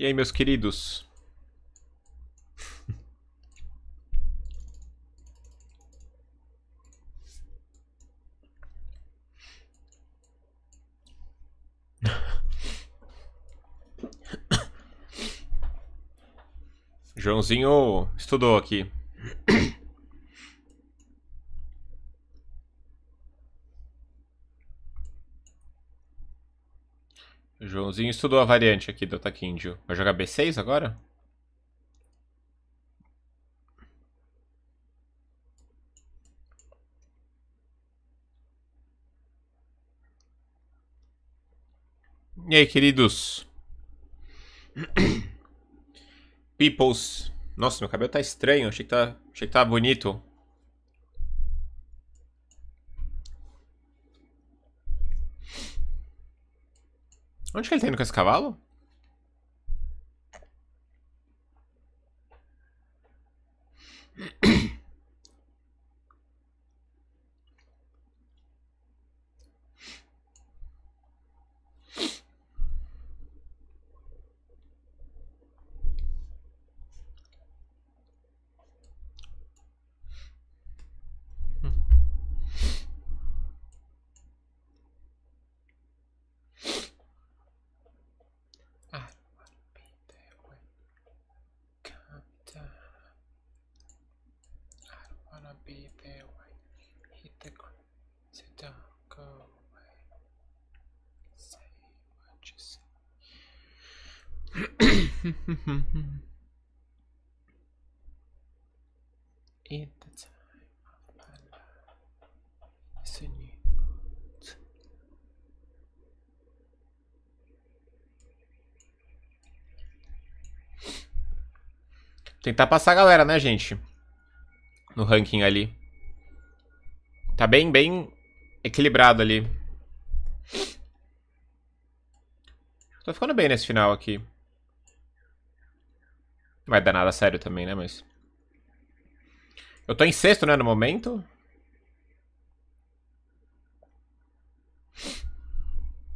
E aí, meus queridos? Joãozinho estudou aqui. Joãozinho estudou a variante aqui do ataque Vai jogar B6 agora? E aí, queridos? Peoples. Nossa, meu cabelo tá estranho. Achei que tá, achei que tá bonito. Onde que ele tá indo com esse cavalo? Tentar passar a galera, né, gente? No ranking ali. Tá bem, bem equilibrado ali. Tô ficando bem nesse final aqui. Não vai dar nada sério também, né, mas... Eu tô em sexto, né, no momento.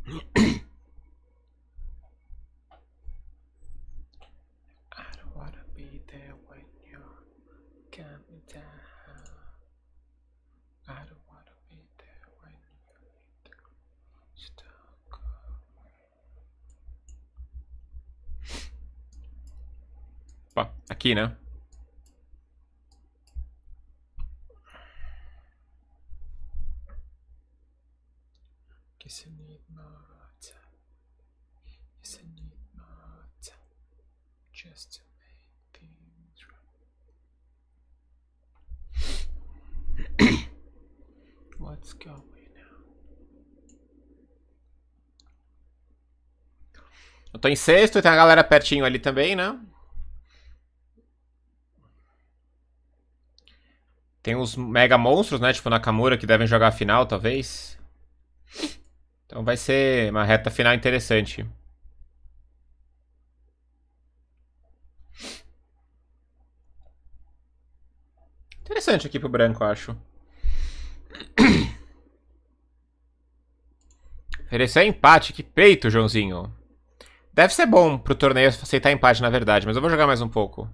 aqui, né? What's going on? Eu tô em sexto, tem a galera pertinho ali também, né? Tem os mega monstros, né? Tipo Nakamura, que devem jogar a final, talvez. Então vai ser uma reta final interessante. Interessante aqui pro branco, acho. Oferecer empate, que peito, Joãozinho. Deve ser bom pro torneio aceitar empate, na verdade, mas eu vou jogar mais um pouco.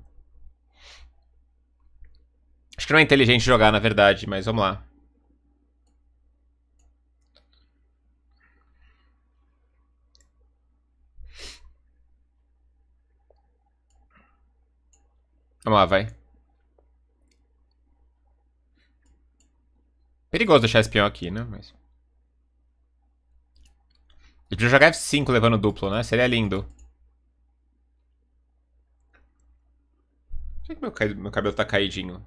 Acho que não é inteligente jogar, na verdade, mas vamos lá. Vamos lá, vai. Perigoso deixar esse espião aqui, né? Mas... Ele podia jogar F5 levando duplo, né? Seria lindo. Por que meu, meu cabelo tá caidinho?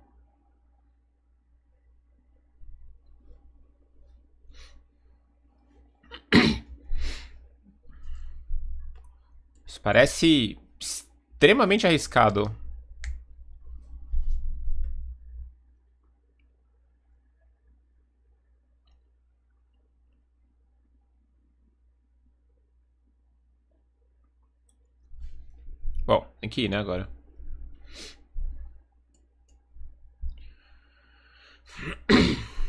Parece extremamente arriscado. Bom, tem que ir, né, agora.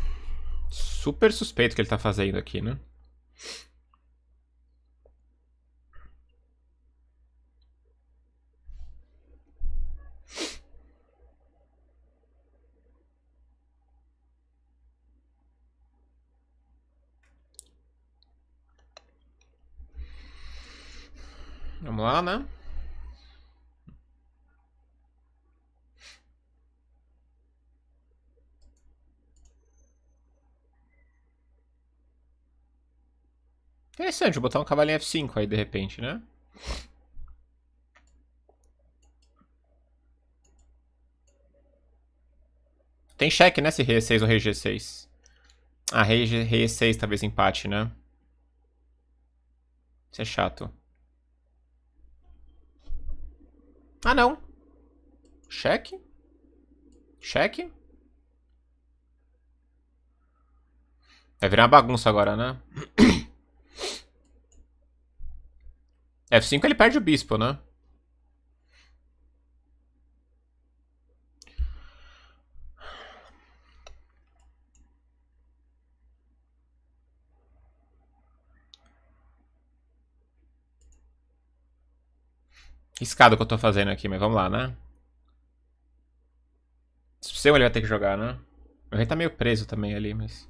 Super suspeito que ele tá fazendo aqui, né? lá, né? Interessante botar um cavalinho F5 aí de repente, né? Tem cheque, né? Se rei E6 ou rei G6. Ah, rei E6 talvez empate, né? Isso é chato. Ah, não. Cheque. Cheque. Vai virar uma bagunça agora, né? F5 ele perde o bispo, né? arriscado o que eu tô fazendo aqui, mas vamos lá, né? Se ele vai ter que jogar, né? Ele tá meio preso também ali, mas...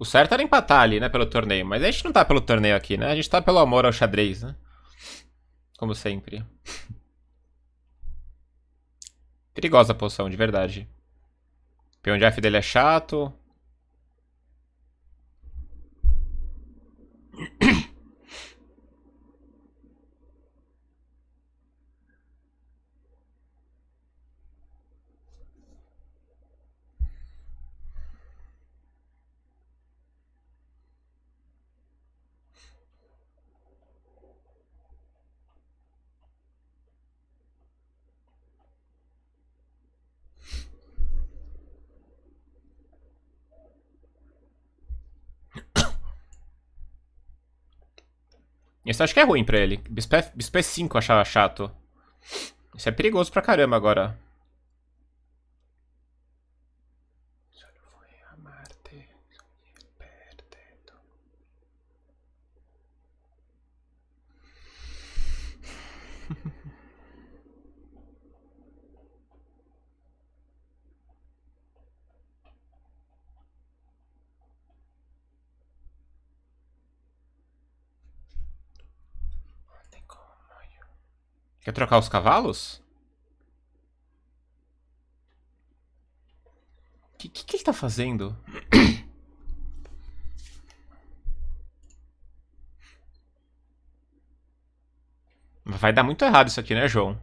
O certo era empatar ali, né, pelo torneio. Mas a gente não tá pelo torneio aqui, né? A gente tá pelo amor ao xadrez, né? Como sempre. Perigosa a poção, de verdade. O peão de F dele é chato. eu acho que é ruim pra ele. Bispo Bispé 5 achava chato. Isso é perigoso pra caramba agora. Quer trocar os cavalos? O que, que, que ele tá fazendo? Vai dar muito errado isso aqui, né, João?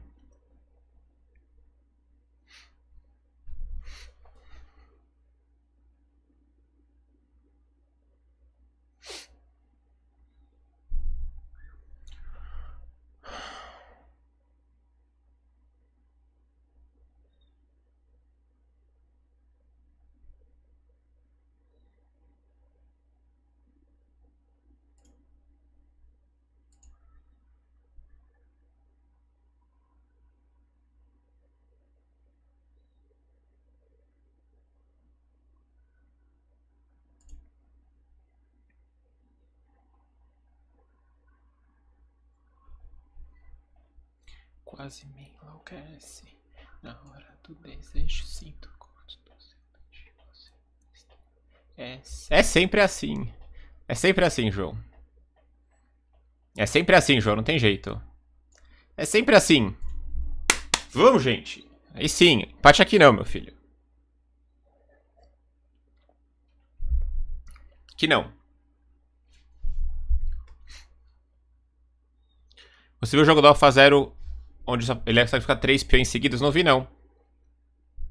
quase me enlouquece. Na hora do desejo, sinto é, é sempre assim. É sempre assim, João. É sempre assim, João, não tem jeito. É sempre assim. Vamos, gente. Aí sim, empate aqui não, meu filho. Que não. Você viu o jogo do Alfa Zero Onde ele é ficar três peões seguidos? Não vi, não.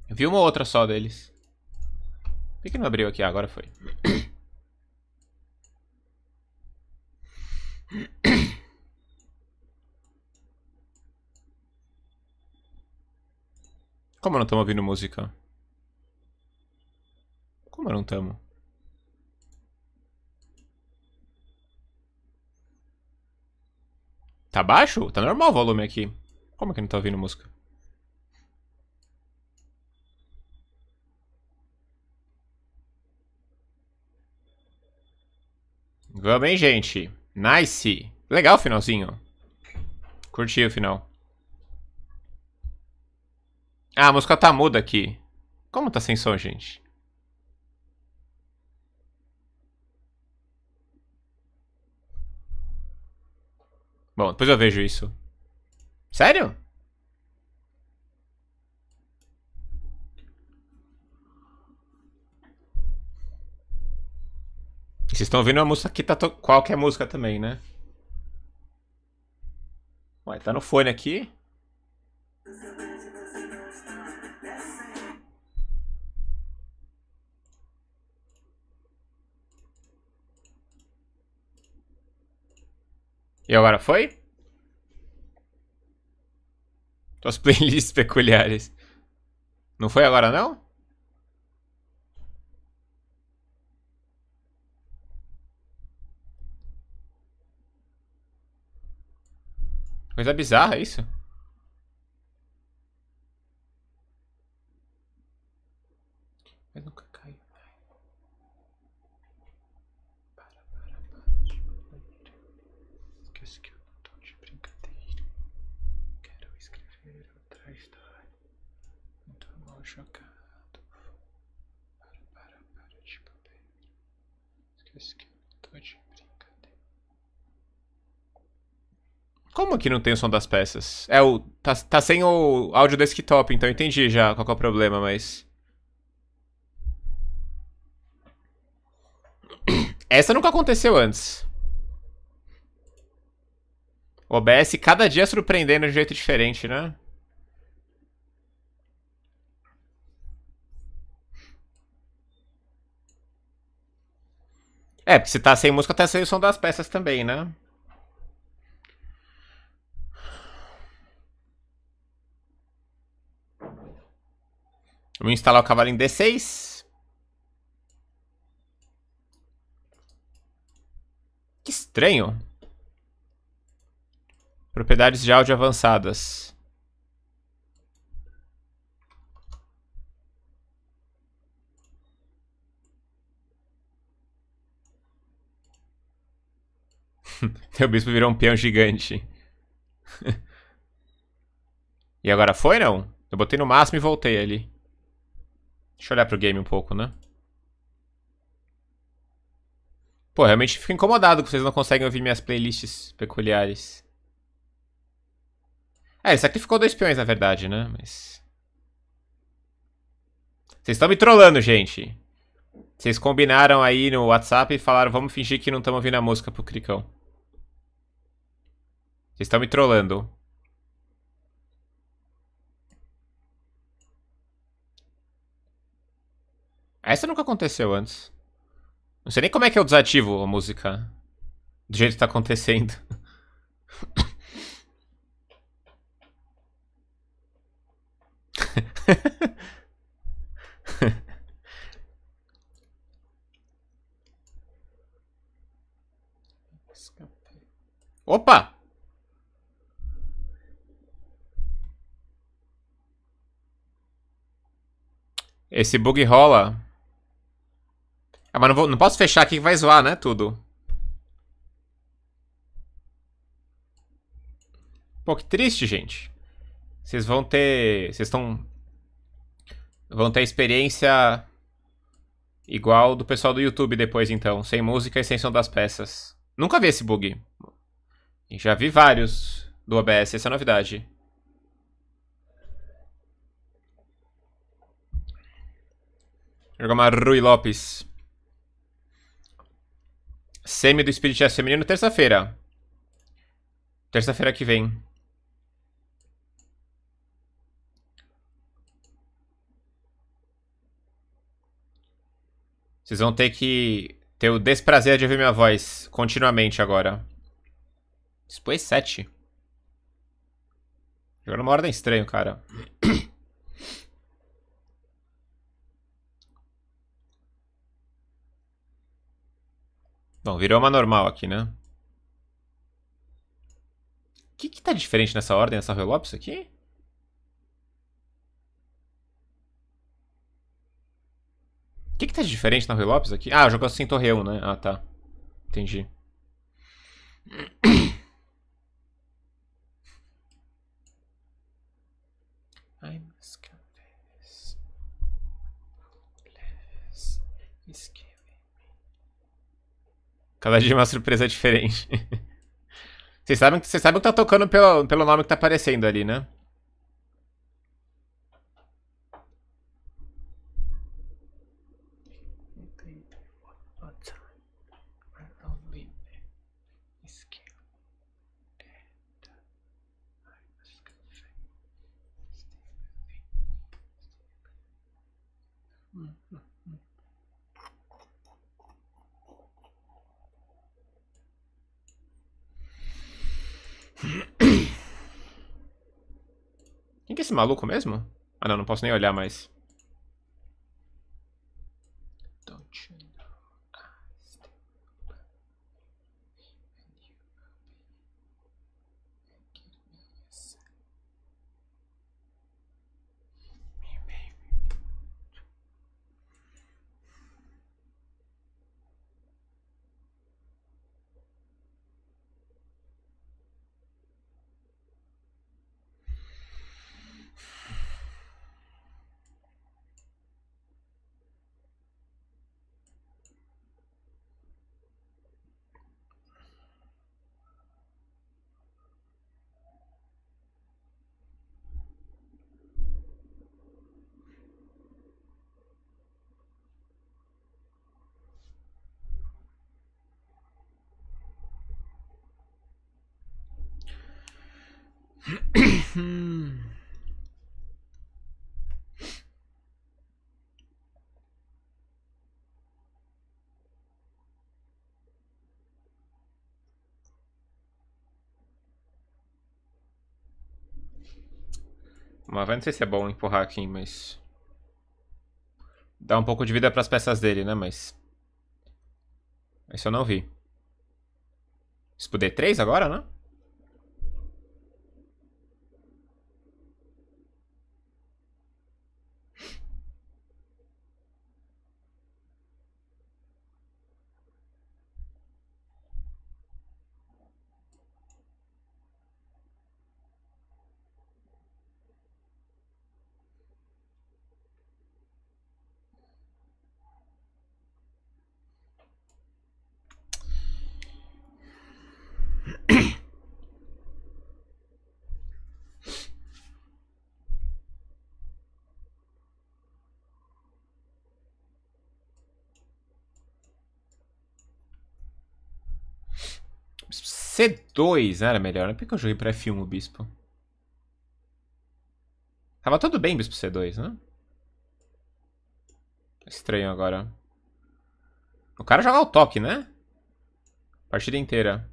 Eu vi uma outra só deles. Por que, que não abriu aqui? Ah, agora foi. Como não estamos ouvindo música? Como não estamos? Tá baixo? Tá normal o volume aqui. Como é que não tá ouvindo música? Vamos, hein, gente? Nice! Legal o finalzinho. Curti o final. Ah, a música tá muda aqui. Como tá sem som, gente? Bom, depois eu vejo isso. Sério? Vocês estão ouvindo uma música que tá to... qualquer música também, né? Ué, tá no fone aqui. E agora foi? Suas playlists peculiares. Não foi agora, não? Coisa bizarra isso. Como aqui não tem o som das peças? É o. Tá, tá sem o áudio desktop, então entendi já qual é o problema, mas. Essa nunca aconteceu antes. OBS cada dia surpreendendo de um jeito diferente, né? É, porque se tá sem música, tá sem o som das peças também, né? Vou instalar o cavalo em D6. Que estranho. Propriedades de áudio avançadas. Teu bispo virou um peão gigante. e agora foi, não? Eu botei no máximo e voltei ali. Deixa eu olhar pro game um pouco, né? Pô, realmente fico incomodado que vocês não conseguem ouvir minhas playlists peculiares. É, ele sacrificou dois peões, na verdade, né? Mas... Vocês estão me trollando, gente. Vocês combinaram aí no WhatsApp e falaram, vamos fingir que não estamos ouvindo a música pro Cricão. Vocês estão me trollando. Essa nunca aconteceu antes. Não sei nem como é que eu desativo a música. Do jeito que tá acontecendo. Opa! Esse bug rola ah, mas não, vou, não posso fechar aqui que vai zoar, né? Tudo. Pô, que triste, gente. Vocês vão ter. Vocês estão. Vão ter experiência igual do pessoal do YouTube depois, então. Sem música e sem som das peças. Nunca vi esse bug. Já vi vários do OBS, essa é a novidade. Jogar uma Rui Lopes. Semi do Spirit Chess feminino, terça-feira. Terça-feira que vem. Vocês vão ter que ter o desprazer de ouvir minha voz continuamente agora. Expôs 7. Jogando uma ordem estranho, cara. Bom, virou uma normal aqui, né? O que que tá diferente nessa ordem, nessa Rollops aqui? O que que tá diferente na Rui Lopes aqui? Ah, jogou sem torre 1, né? Ah, tá. Entendi. Cada dia é uma surpresa diferente. vocês sabem, vocês sabem que tá tocando pelo, pelo nome que tá aparecendo ali, né? Quem que é esse maluco mesmo? Ah não, não posso nem olhar mais. Mas vai, não sei se é bom empurrar aqui, mas... Dá um pouco de vida pras peças dele, né, mas... Isso eu não vi. Spuder 3 agora, né? 2 era melhor. Né? Por que eu joguei pra F1 o bispo? Tava tudo bem bispo C2, né? Tá estranho agora. O cara joga o toque, né? Partida inteira.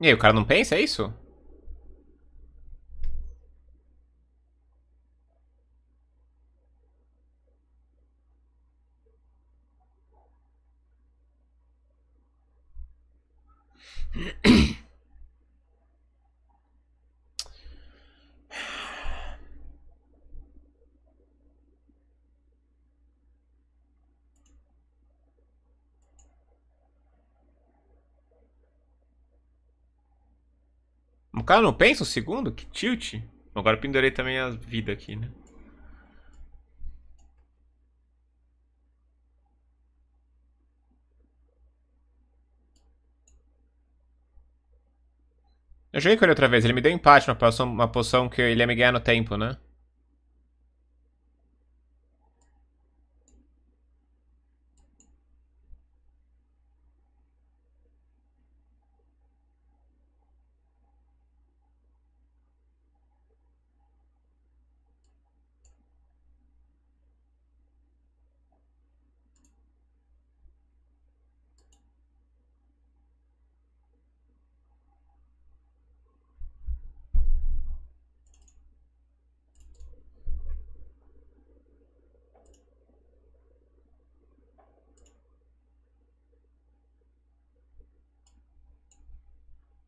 E aí, o cara não pensa, é isso? cara não pensa um segundo? Que tilt. Agora pendurei também a vida aqui, né? Eu joguei com ele outra vez, ele me deu empate, uma poção, uma poção que ele ia me ganhar no tempo, né?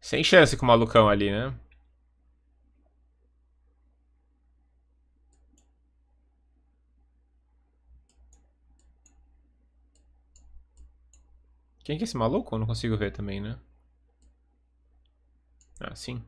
Sem chance com o malucão ali, né? Quem que é esse maluco? Eu não consigo ver também, né? Ah, sim.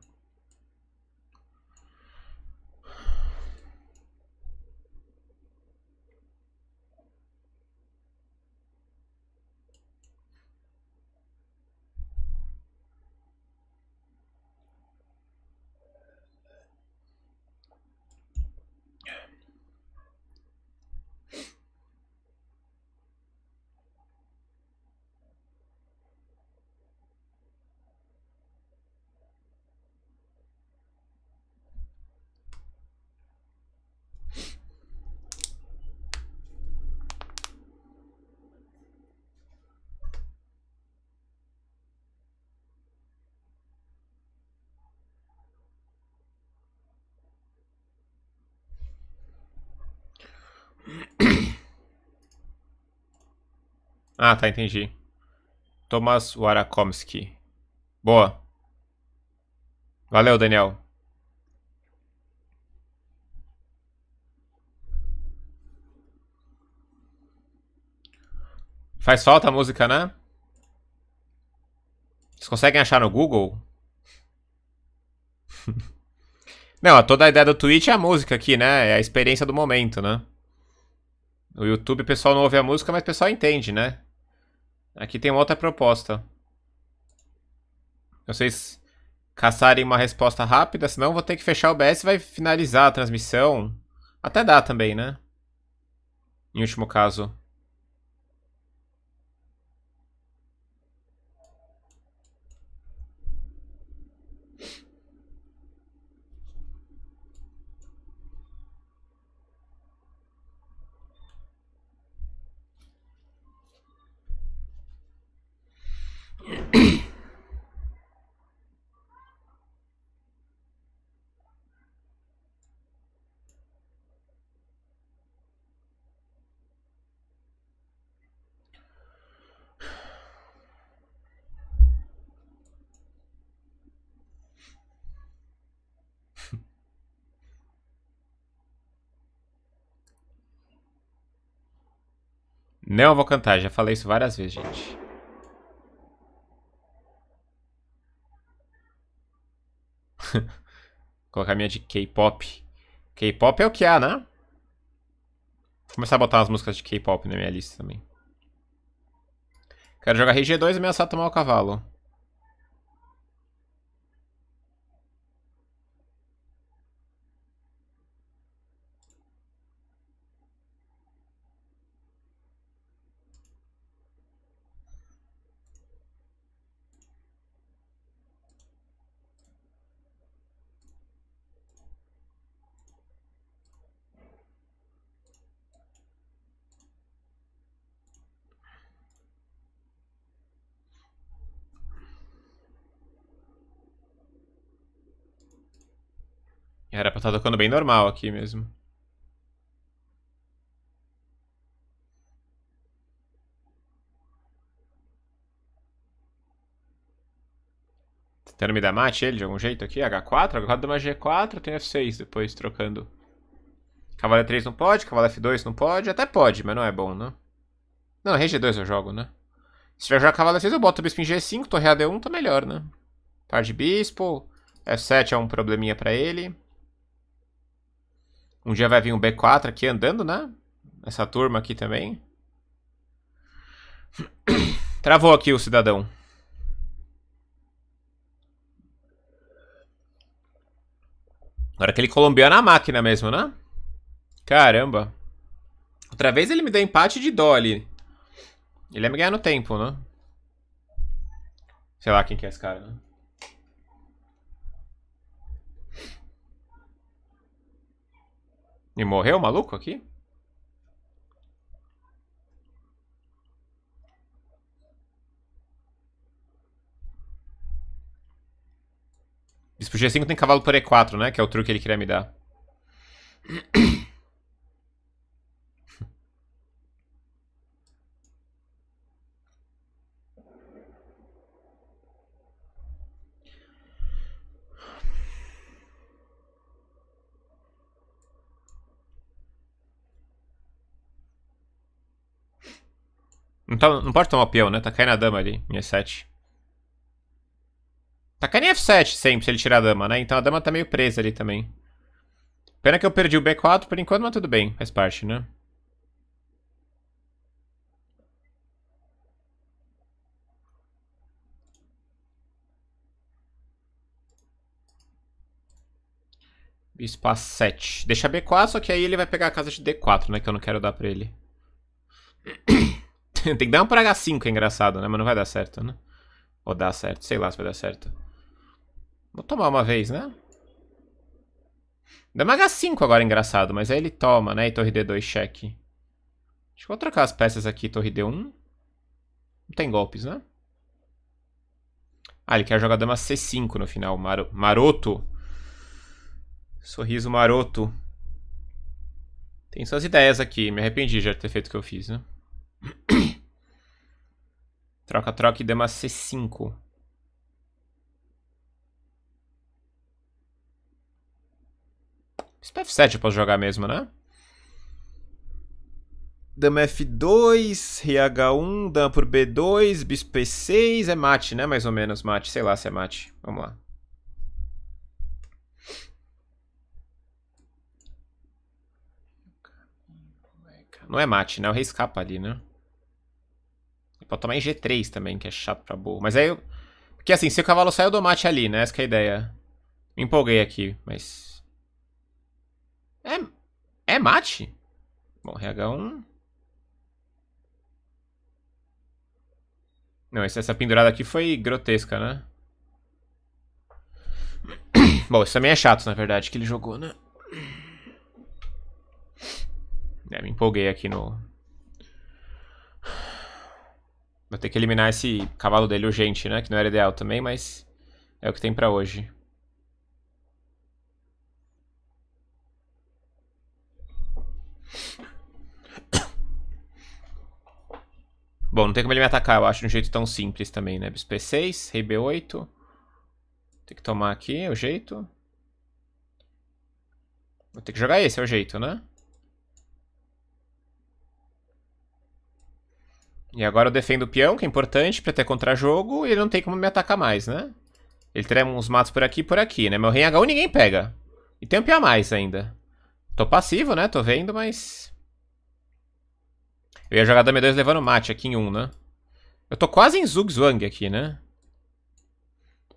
Ah, tá, entendi. Thomas Warakomski. Boa. Valeu, Daniel. Faz falta a música, né? Vocês conseguem achar no Google? Não, toda a ideia do Twitch é a música aqui, né? É a experiência do momento, né? No YouTube o pessoal não ouve a música, mas o pessoal entende, né? Aqui tem uma outra proposta. Vocês caçarem uma resposta rápida, senão eu vou ter que fechar o BS e vai finalizar a transmissão. Até dá também, né? Em último caso. Não vou cantar, já falei isso várias vezes, gente. Colocar minha de K-pop. K-pop é o que há, né? Vou começar a botar umas músicas de K-pop na minha lista também. Quero jogar RG2 e ameaçar tomar o cavalo. Tá tocando bem normal aqui mesmo. Tentando me dar mate ele de algum jeito aqui? H4? H4 dá uma G4, tem F6 depois trocando. Cavalo 3 não pode, cavalo F2 não pode. Até pode, mas não é bom, né? Não, rei G2 eu jogo, né? Se tiver jogar cavalo F6, eu boto o bispo em G5, torre AD1, tá melhor, né? Par de bispo. F7 é um probleminha pra ele. Um dia vai vir um B4 aqui andando, né? Essa turma aqui também. Travou aqui o cidadão. Agora aquele colombiano na máquina mesmo, né? Caramba. Outra vez ele me deu empate de dó ali. Ele ia me ganhar no tempo, né? Sei lá quem que é esse cara, né? E morreu o maluco aqui? Bispo G5 tem cavalo por E4, né? Que é o truque que ele queria me dar. Não, tá, não pode tomar peão, né? Tá caindo a dama ali, em E7. Tá caindo em F7 sempre, se ele tirar a dama, né? Então a dama tá meio presa ali também. Pena que eu perdi o B4 por enquanto, mas tudo bem. Faz parte, né? Bispo A7. Deixa B4, só que aí ele vai pegar a casa de D4, né? Que eu não quero dar pra ele. Tem que dar um para H5, é engraçado, né? Mas não vai dar certo, né? Ou dá certo, sei lá se vai dar certo. Vou tomar uma vez, né? Dá uma H5 agora, engraçado, mas aí ele toma, né? E torre D2, cheque. Acho que vou trocar as peças aqui, torre D1. Não tem golpes, né? Ah, ele quer jogar dama C5 no final, maroto. Sorriso maroto. Tem suas ideias aqui, me arrependi de ter feito o que eu fiz, né? troca, troca e dama C5. Bispo F7 eu posso jogar mesmo, né? Dama F2, RH1, dama por B2, bispo E6, é mate, né? Mais ou menos mate, sei lá se é mate. Vamos lá. Não é mate, né? O rei escapa ali, né? Pode tomar em G3 também, que é chato pra burro. Mas aí eu... Porque assim, se o cavalo sai, eu dou mate ali, né? Essa é a ideia. Me empolguei aqui, mas... É... É mate? Bom, RH1... Não, essa pendurada aqui foi grotesca, né? Bom, isso também é chato, na verdade, que ele jogou, né? É, me empolguei aqui no, Vou ter que eliminar esse cavalo dele urgente, né? Que não era ideal também, mas é o que tem pra hoje. Bom, não tem como ele me atacar, eu acho, de um jeito tão simples também, né? Bispo 6 rei B8. Tem que tomar aqui, é o jeito. Vou ter que jogar esse, é o jeito, né? E agora eu defendo o peão, que é importante pra ter contra-jogo, e ele não tem como me atacar mais, né? Ele trema uns matos por aqui e por aqui, né? Meu rei H1 ninguém pega. E tem um peão a mais ainda. Tô passivo, né? Tô vendo, mas... Eu ia jogar Dame 2 levando mate aqui em 1, um, né? Eu tô quase em Zwang aqui, né?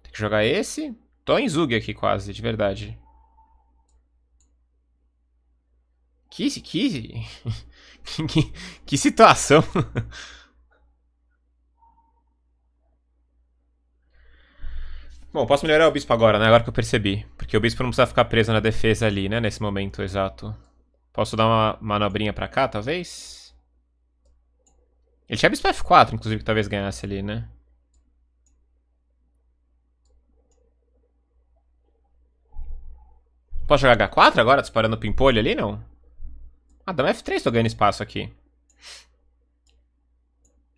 Tem que jogar esse. Tô em Zug aqui quase, de verdade. Que... Que... que, que situação... Bom, posso melhorar o bispo agora, né? Agora que eu percebi. Porque o bispo não precisa ficar preso na defesa ali, né? Nesse momento exato. Posso dar uma manobrinha pra cá, talvez? Ele tinha bispo F4, inclusive, que talvez ganhasse ali, né? Posso jogar H4 agora, disparando o pimpolho ali, não? Ah, dama F3, tô ganhando espaço aqui.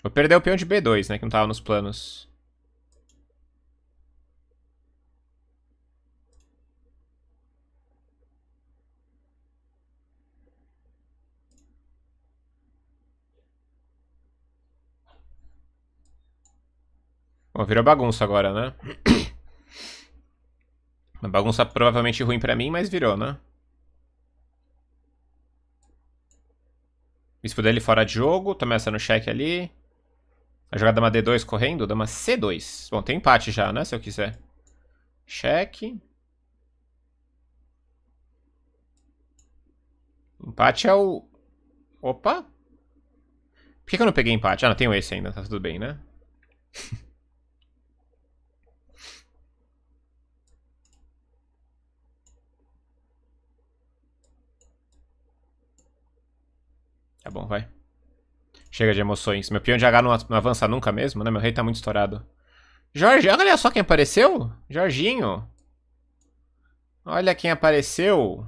Vou perder o peão de B2, né? Que não tava nos planos. Bom, virou bagunça agora, né? Uma bagunça provavelmente ruim pra mim, mas virou, né? Bispo dele fora de jogo, tô ameaçando o cheque ali. A jogada dama é D2 correndo, dama C2. Bom, tem empate já, né, se eu quiser. Cheque. Empate é o... Opa! Por que, que eu não peguei empate? Ah, não, tenho esse ainda, tá tudo bem, né? Tá bom, vai. Chega de emoções. Meu peão de H não, não avança nunca mesmo, né? Meu rei tá muito estourado. Jorge, olha só quem apareceu. Jorginho. Olha quem apareceu.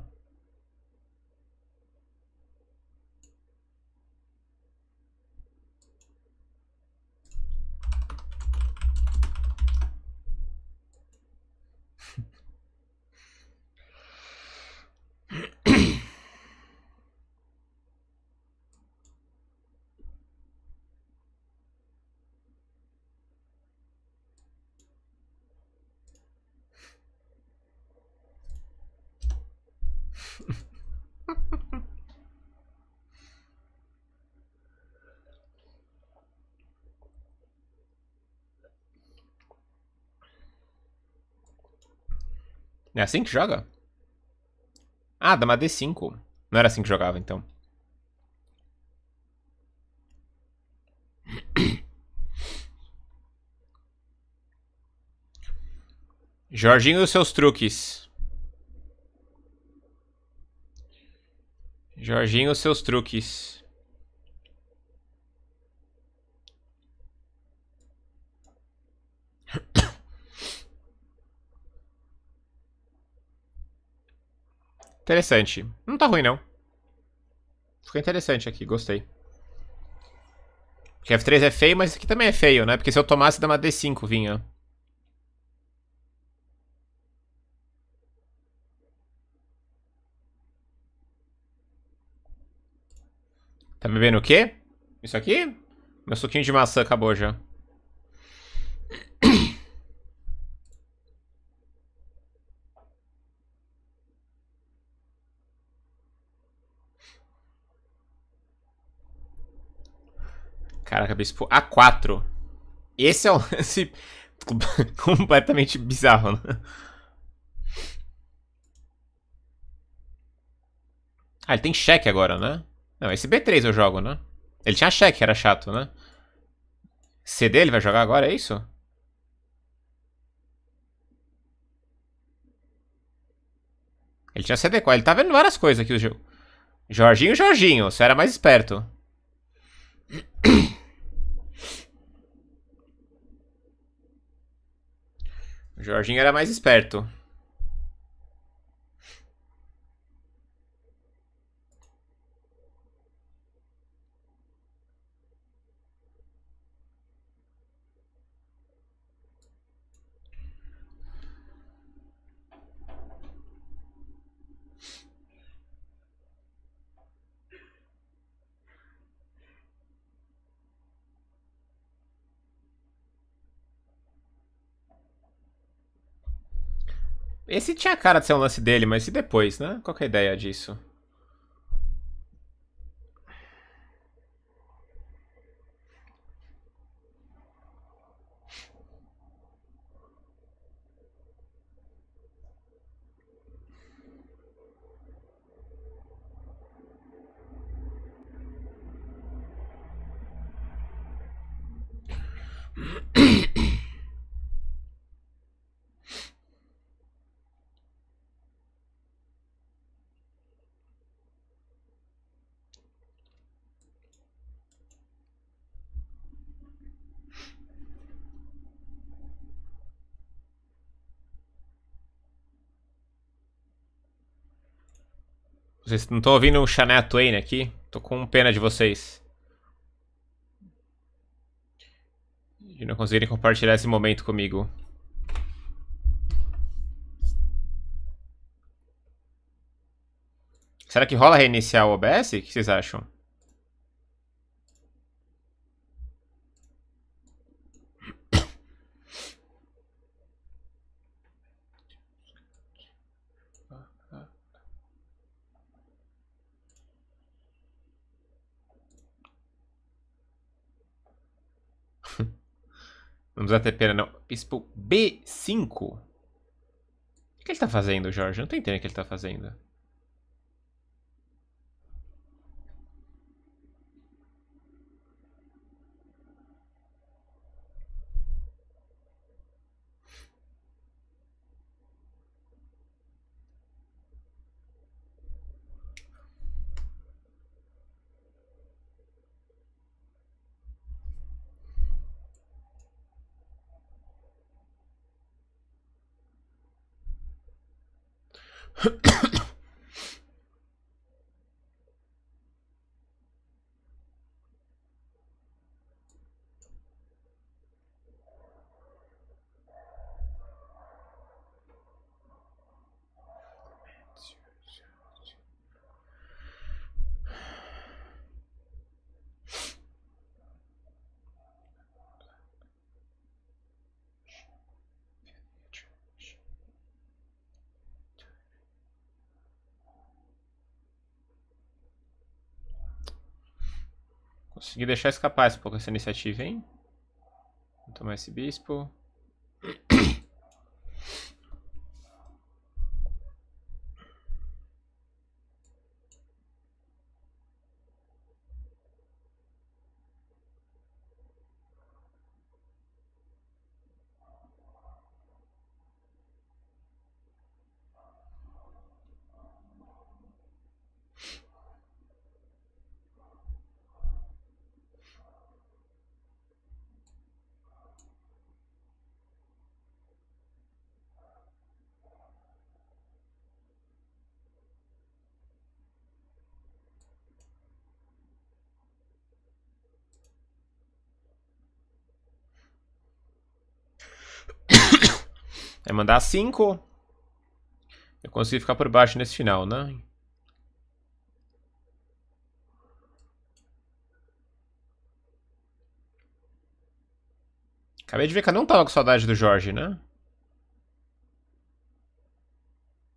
É assim que joga? Ah, dá uma D5. Não era assim que jogava, então. Jorginho e os seus truques. Jorginho e os seus truques. Interessante. Não tá ruim, não. Ficou interessante aqui, gostei. Porque F3 é feio, mas aqui também é feio, né? Porque se eu tomasse, dá uma D5 vinha. Tá bebendo o quê? Isso aqui? Meu suquinho de maçã acabou já. Cara, acabei de expor. A4. Esse é um lance completamente bizarro, né? Ah, ele tem cheque agora, né? Não, esse B3 eu jogo, né? Ele tinha cheque, era chato, né? CD ele vai jogar agora, é isso? Ele tinha CD qual? Ele tá vendo várias coisas aqui, o jogo. Jorginho, Jorginho, você era mais esperto. Jorginho era mais esperto. Esse tinha a cara de ser um lance dele, mas e depois, né? Qual é a ideia disso? Vocês não estão ouvindo o Chanel Twain aqui? Tô com pena de vocês. De não conseguirem compartilhar esse momento comigo. Será que rola reiniciar o OBS? O que vocês acham? Vamos até pera, não. Bispo B5. O que ele tá fazendo, Jorge? Eu não tô entendendo o que ele tá fazendo. Consegui deixar escapar esse pouco essa iniciativa, hein? Vou tomar esse bispo. mandar 5. Eu consegui ficar por baixo nesse final, né? Acabei de ver que eu não tava com saudade do Jorge, né?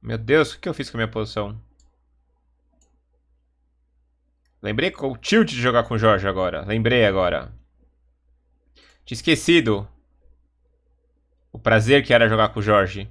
Meu Deus, o que eu fiz com a minha posição? Lembrei com o tilt de jogar com o Jorge agora. Lembrei agora. Tinha esquecido o prazer que era jogar com o Jorge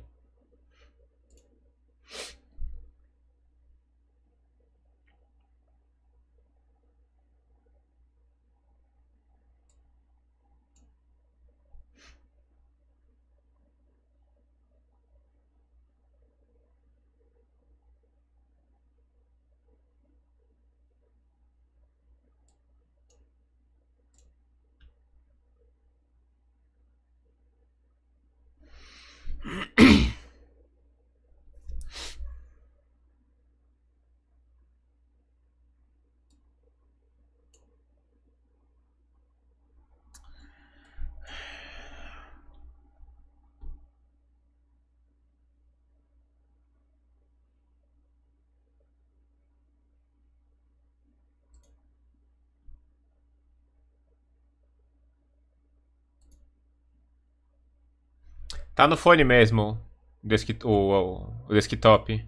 Tá no fone mesmo, desk, o, o, o, desktop.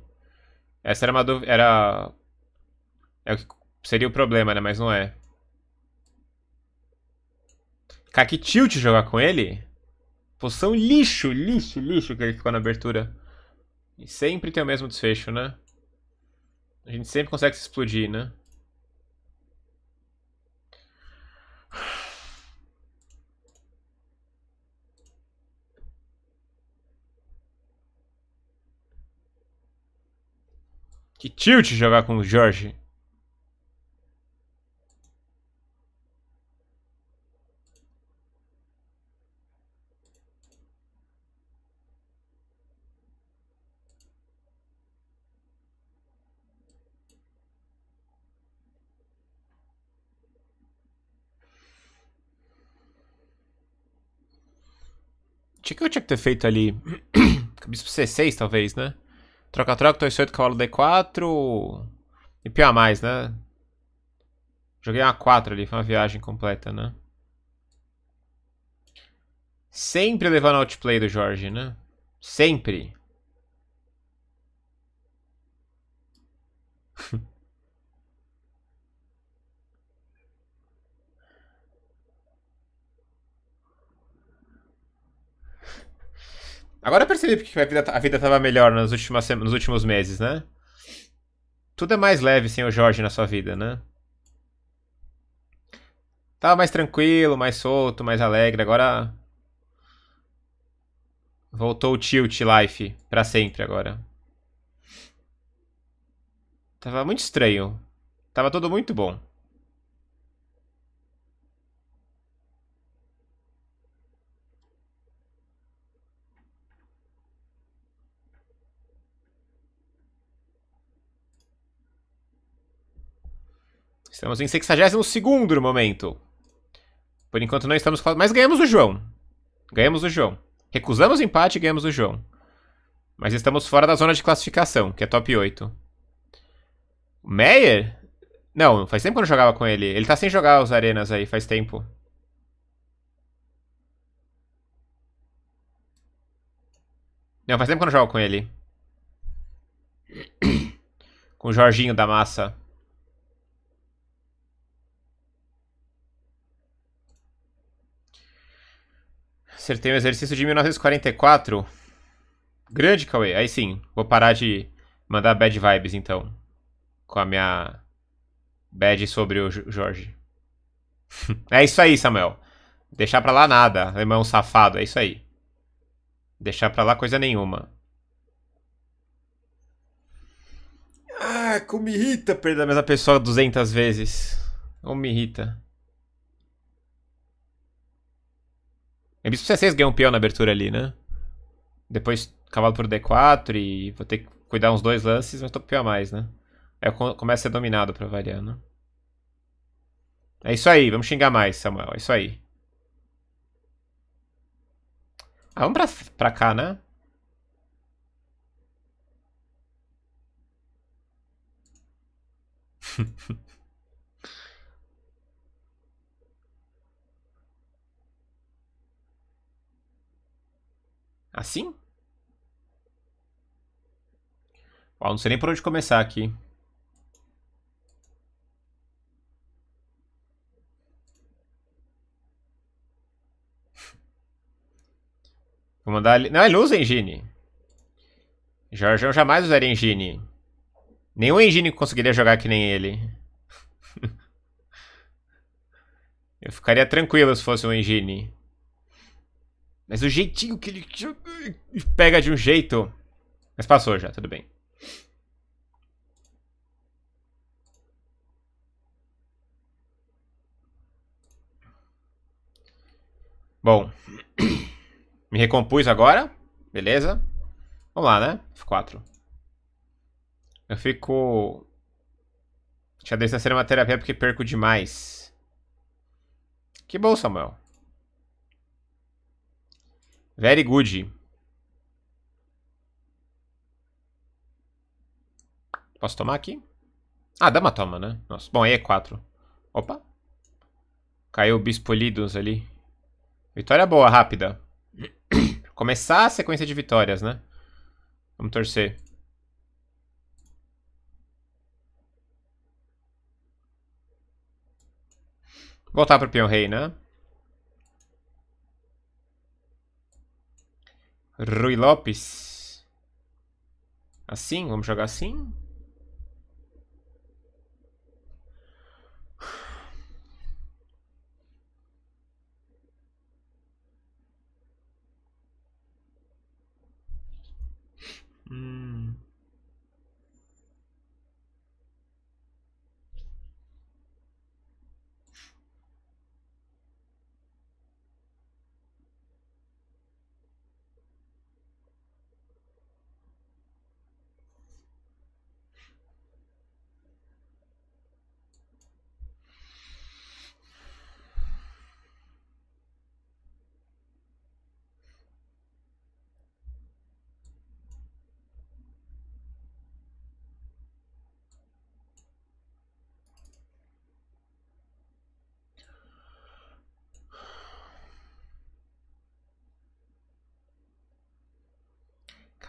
Essa era uma dúvida. Era. É o que seria o problema, né? Mas não é. Cara, que tilt jogar com ele? Poção lixo, lixo, lixo que ele ficou na abertura. E sempre tem o mesmo desfecho, né? A gente sempre consegue se explodir, né? Que tilt jogar com o Jorge. O que eu tinha que ter feito ali? Bispo C6, talvez, né? Troca-troca, torce 8, cavalo D4. E pior a mais, né? Joguei uma 4 ali, foi uma viagem completa, né? Sempre levando outplay do Jorge, né? Sempre. Agora eu percebi porque a vida, a vida tava melhor nas últimas, nos últimos meses, né? Tudo é mais leve sem o Jorge na sua vida, né? Tava mais tranquilo, mais solto, mais alegre. Agora. Voltou o tilt life pra sempre agora. Tava muito estranho. Tava tudo muito bom. Estamos em 62 no momento. Por enquanto não estamos... Mas ganhamos o João. Ganhamos o João. Recusamos o empate e ganhamos o João. Mas estamos fora da zona de classificação, que é top 8. Meyer? Não, faz tempo que eu não jogava com ele. Ele tá sem jogar as arenas aí, faz tempo. Não, faz tempo que eu não jogo com ele. com o Jorginho da massa. Acertei o exercício de 1944. Grande, Cauê. Aí sim, vou parar de mandar bad vibes, então. Com a minha bad sobre o Jorge. é isso aí, Samuel. Deixar pra lá nada, alemão safado. É isso aí. Deixar pra lá coisa nenhuma. Ah, como me irrita perder a mesma pessoa 200 vezes. Como me irrita. É bispo C6 ganhou um peão na abertura ali, né? Depois cavalo por D4 e vou ter que cuidar uns dois lances, mas tô com peão a mais, né? Aí eu começo a ser dominado pra variar, né? É isso aí, vamos xingar mais, Samuel. É isso aí. Ah, vamos pra, pra cá, né? Assim? Ó, não sei nem por onde começar aqui. Vou mandar ele... Não, ele usa engine. Jorge, eu jamais usaria engine. Nenhum engine conseguiria jogar que nem ele. eu ficaria tranquilo se fosse um engine. Mas o jeitinho que ele pega de um jeito. Mas passou já, tudo bem. Bom. Me recompus agora. Beleza. Vamos lá, né? F4. Eu fico... Xadrez não ser uma terapia porque perco demais. Que bom, Samuel. Very good. Posso tomar aqui? Ah, dama toma, né? Nossa. Bom, aí é 4. Opa. Caiu o bispo Lidus ali. Vitória boa, rápida. Começar a sequência de vitórias, né? Vamos torcer. Voltar pro peão rei, né? Rui Lopes. Assim? Vamos jogar assim? Hum.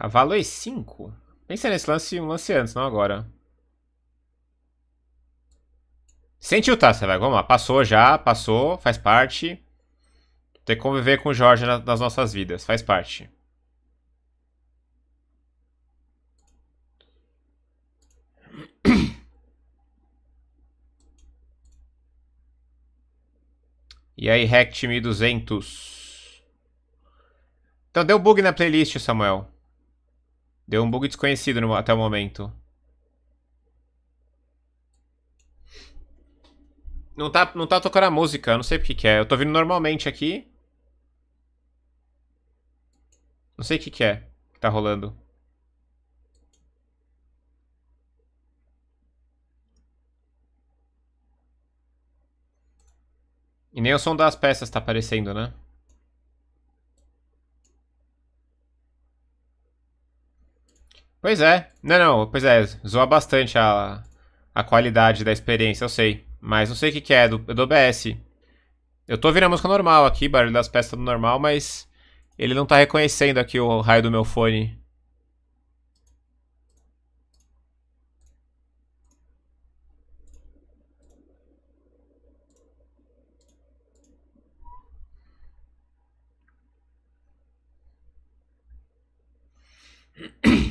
Cavalo E5? Pensa nesse lance um lance antes, não agora. Sentiu tá, você vai. Vamos lá. Passou já, passou, faz parte. Ter que conviver com o Jorge na, nas nossas vidas, faz parte. E aí, Rect 1200. Então deu bug na playlist, Samuel. Deu um bug desconhecido no, até o momento. Não tá, não tá tocando a música, não sei o que é. Eu tô vindo normalmente aqui. Não sei o que que é que tá rolando. E nem o som das peças tá aparecendo, né? Pois é. Não, não, pois é. Zoa bastante a, a qualidade da experiência, eu sei. Mas não sei o que, que é, do, do OBS. Eu tô ouvindo a música normal aqui, barulho das peças do normal, mas ele não tá reconhecendo aqui o raio do meu fone.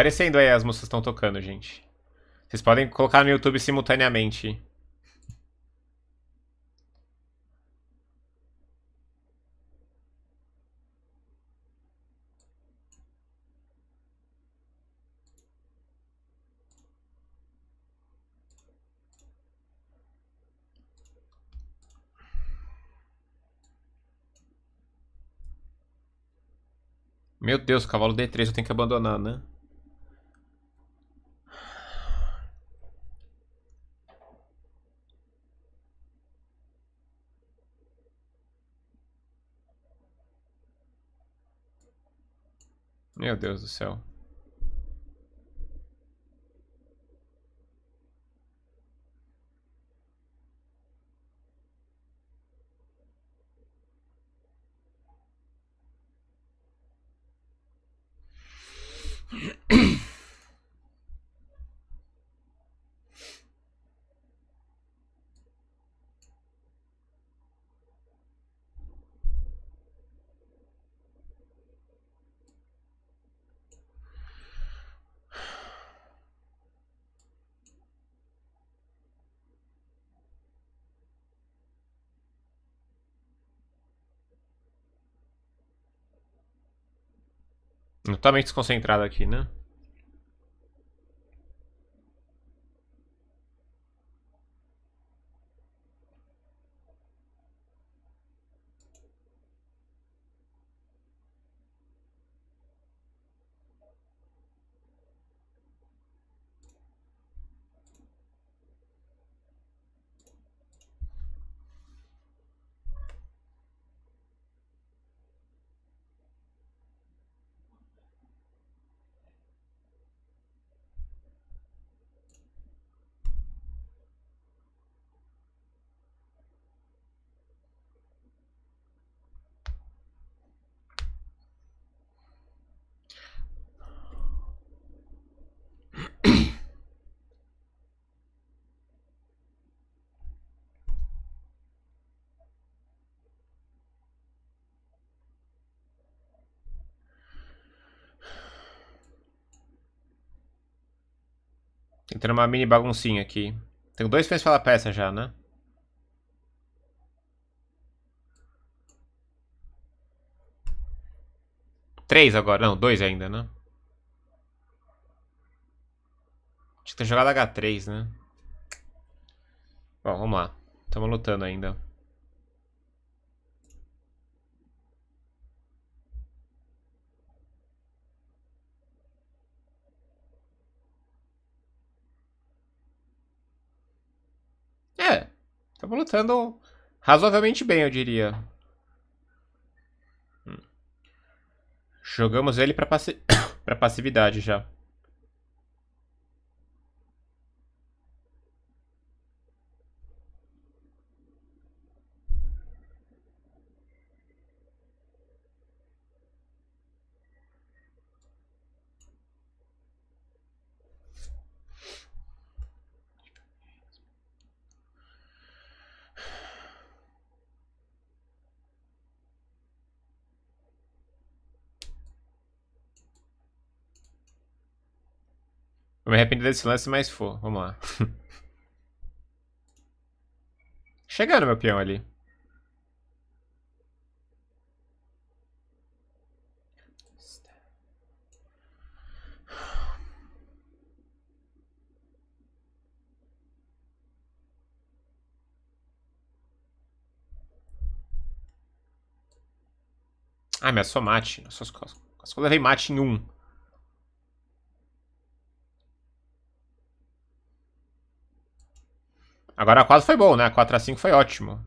aparecendo aí as músicas estão tocando, gente. Vocês podem colocar no YouTube simultaneamente. Meu Deus, cavalo D3 eu tenho que abandonar, né? Meu Deus do céu. Totalmente desconcentrado aqui, né? entrando uma mini baguncinha aqui. Tenho dois pés pela peça já, né? Três agora. Não, dois ainda, né? Acho que tem jogado H3, né? Bom, vamos lá. Estamos lutando ainda. Estamos tá lutando razoavelmente bem, eu diria. Hum. Jogamos ele para passi passividade já. Eu me arrependo desse lance, mas for. Vamos lá. Chegando, meu peão ali. Ah, minha só mate. Só, só, só levei mate em um. Agora quase foi bom, né? 4x5 foi ótimo.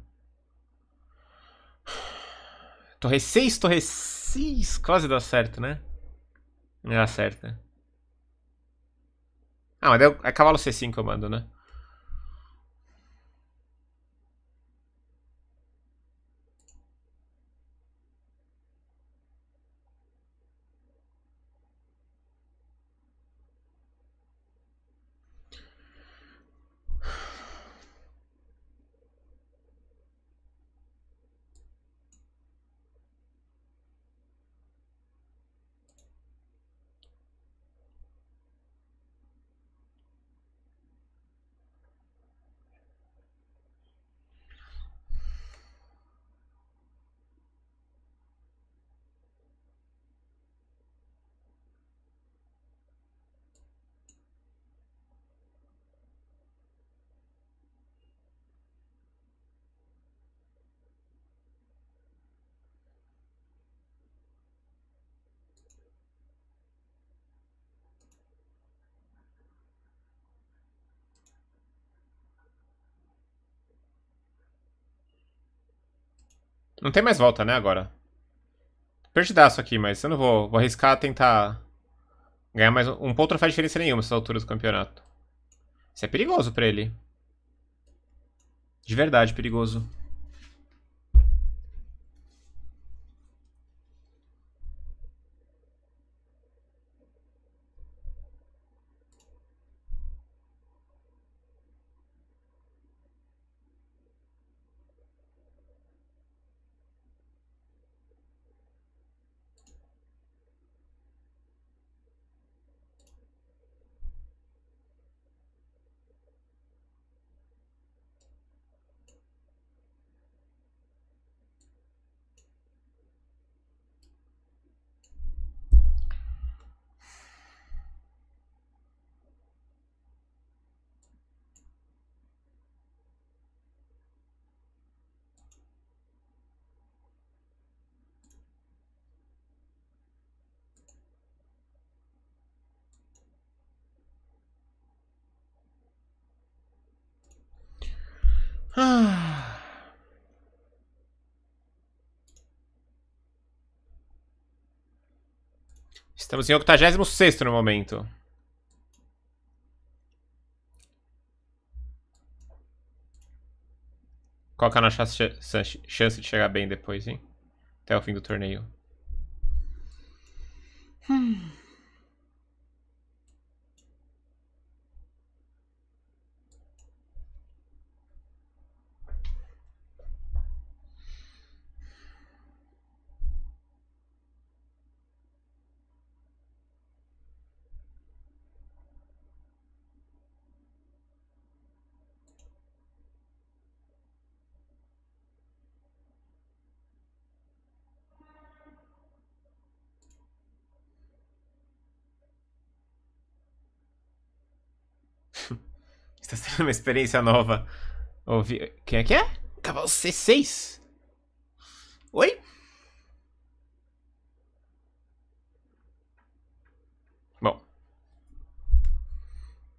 Torre 6, torre 6. Quase deu certo, né? Não deu certo, Ah, mas é cavalo C5 eu mando, né? Não tem mais volta, né, agora. Perdidaço aqui, mas eu não vou, vou arriscar tentar ganhar mais um, um ponto não faz diferença nenhuma nessa altura do campeonato. Isso é perigoso pra ele. De verdade, perigoso. Estamos em 86 no momento. Qual que é a nossa chance de chegar bem depois, hein? Até o fim do torneio. Hum. uma experiência nova. Ouvi... Quem é que é? Cavalo C6? Oi? Bom.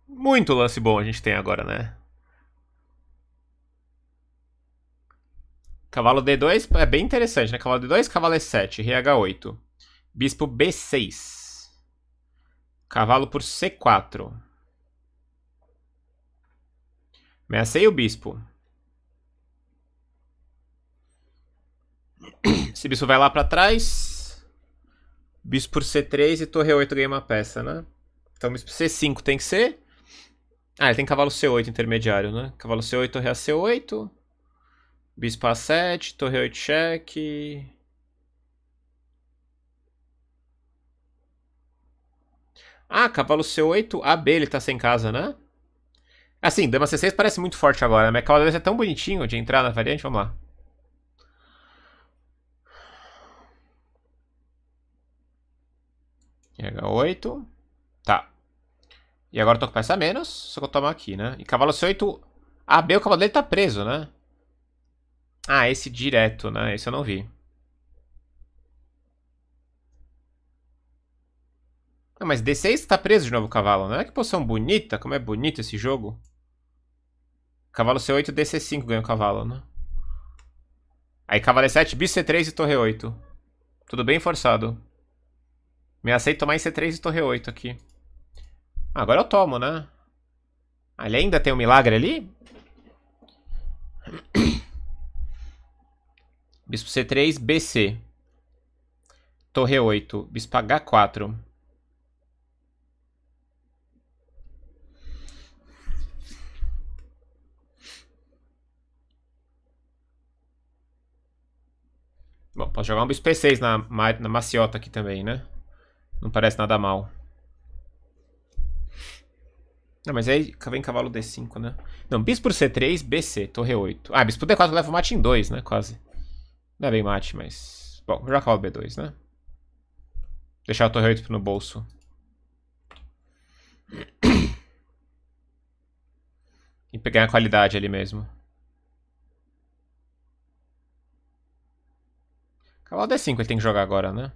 Muito lance bom a gente tem agora, né? Cavalo D2 é bem interessante, né? Cavalo D2, cavalo E7, rei H8. Bispo B6. Cavalo por C4. Ameacei o bispo. Esse bispo vai lá pra trás. Bispo por C3 e torre 8 ganha uma peça, né? Então bispo C5 tem que ser. Ah, ele tem cavalo C8 intermediário, né? Cavalo C8, torre AC8. Bispo A7, torre 8 cheque. Ah, cavalo C8, AB ele tá sem casa, né? Assim, Dama C6 parece muito forte agora, né? mas Cavaleiro é tão bonitinho de entrar na variante, vamos lá. H8. Tá. E agora eu tô com peça menos, só que eu tomo aqui, né? E cavalo C8... Ah, B, o cavalo dele tá preso, né? Ah, esse direto, né? Esse eu não vi. Ah, mas D6 tá preso de novo o cavalo, né? Que posição bonita, como é bonito esse jogo. Cavalo C8, DC5 ganha o cavalo, né? Aí cavalo E7, bicho C3 e torre 8. Tudo bem forçado. Me aceito tomar em C3 e torre 8 aqui. Ah, agora eu tomo, né? Ali ah, ainda tem um milagre ali? Bispo C3, BC. Torre 8. Bispo H4. Bom, posso jogar um bispo E6 na, na maciota aqui também, né? Não parece nada mal. Não, mas aí vem cavalo D5, né? Não, bispo C3, BC, torre 8. Ah, bispo D4 leva o mate em 2, né? Quase. Não é bem mate, mas... Bom, já cavalo B2, né? Deixar o torre 8 no bolso. E pegar a qualidade ali mesmo. Cavalo é D5 ele tem que jogar agora, né?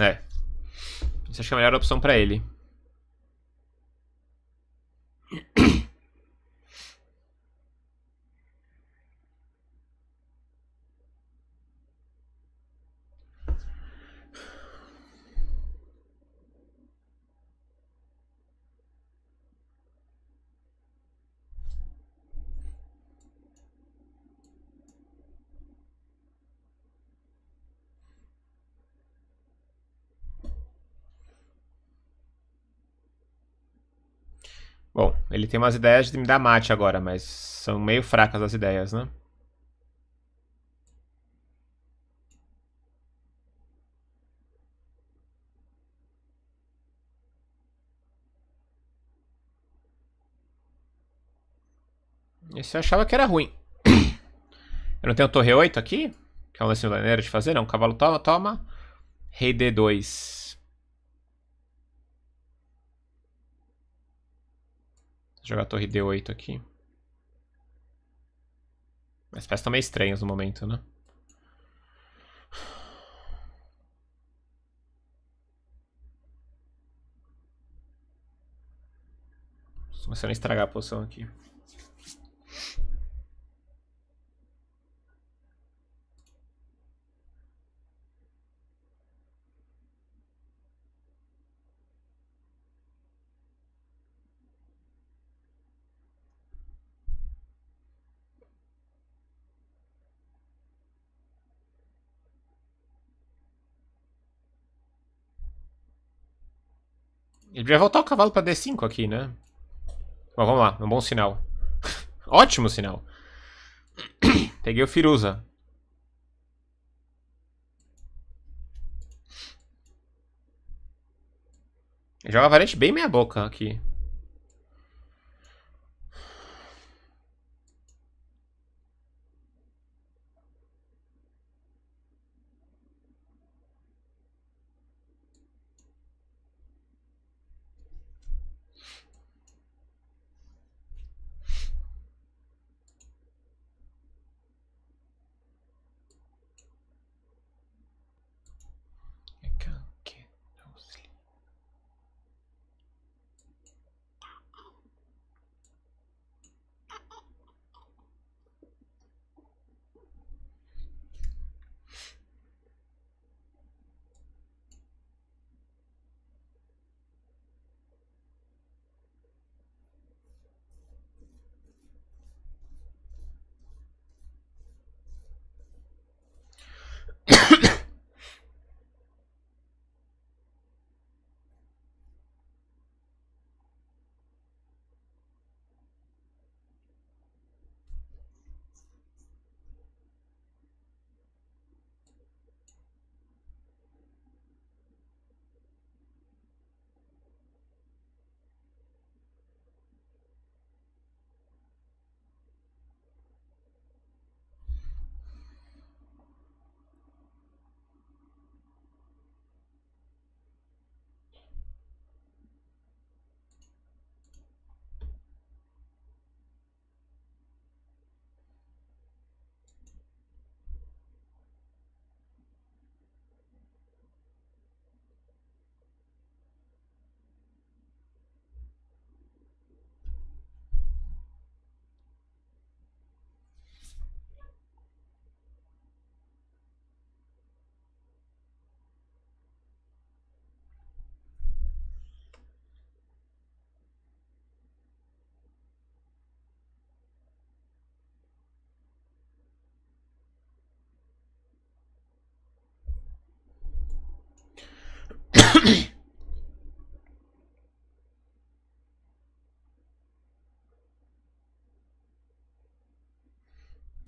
É. Isso acho que é a melhor opção para ele. Bom, ele tem umas ideias de me dar mate agora, mas são meio fracas as ideias, né? Esse eu achava que era ruim. eu não tenho torre 8 aqui? Que é um lance maneiro de fazer, não. Cavalo toma, toma. Rei D2. jogar a torre D8 aqui. As peças estão meio estranhas no momento, né? Começando a estragar a poção aqui. Vai voltar o cavalo pra D5 aqui, né? Mas vamos lá, um bom sinal. Ótimo sinal. Peguei o Firuza. Joga a variante bem meia boca aqui.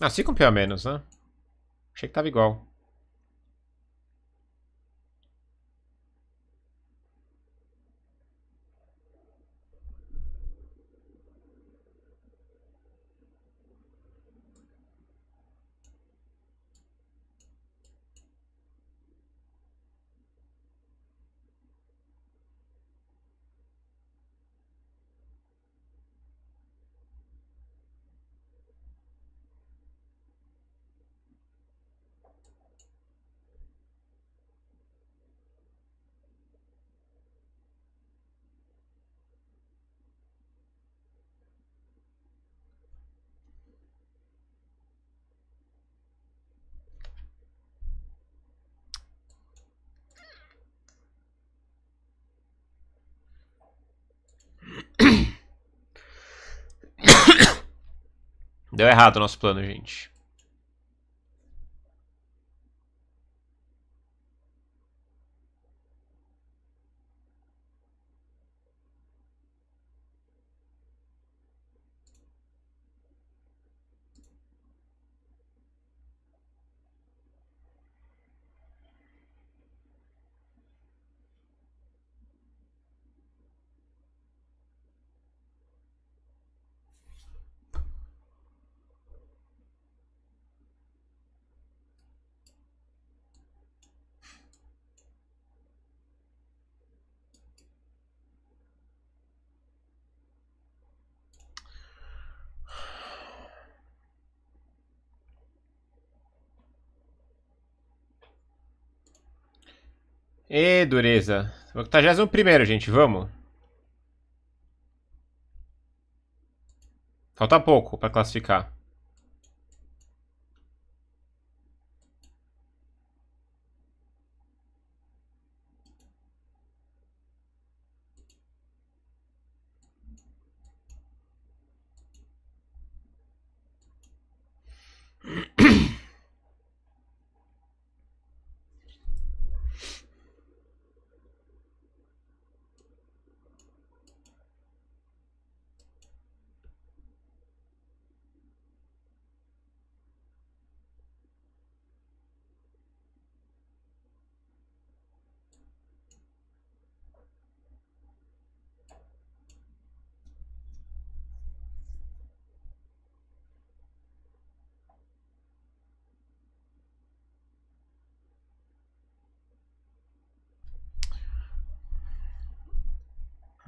Ah, 5 um a menos, né? Achei que tava igual. Deu errado o nosso plano, gente. E dureza. primeiro, gente, vamos. Falta pouco pra classificar.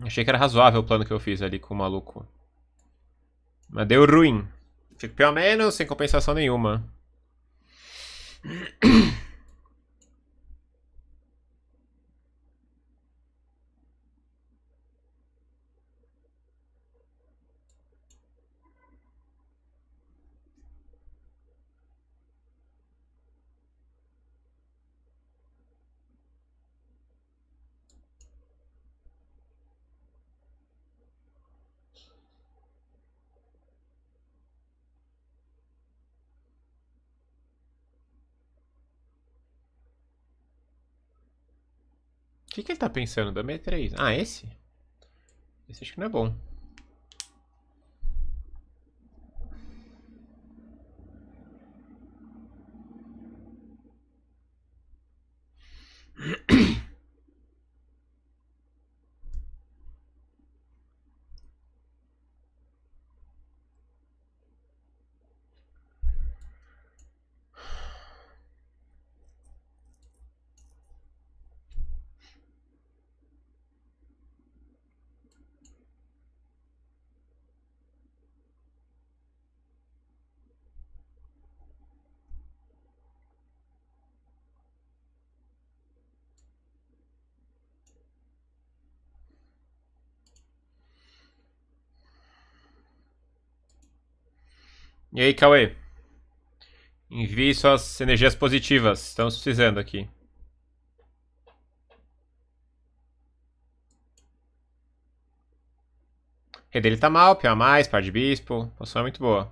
Achei que era razoável o plano que eu fiz ali com o maluco. Mas deu ruim. Fico pelo menos sem compensação nenhuma. que, que ele tá pensando? Da 63. Ah, esse? Esse acho que não é bom. E aí, Cauê? Envie suas energias positivas. Estamos precisando aqui. Rei dele tá mal, Pia é mais, par de bispo. Poção é muito boa.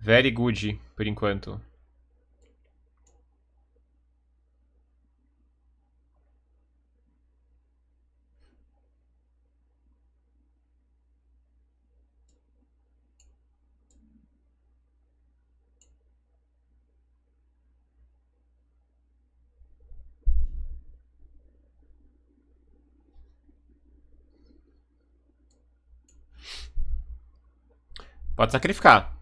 Very good, por enquanto. Pode sacrificar.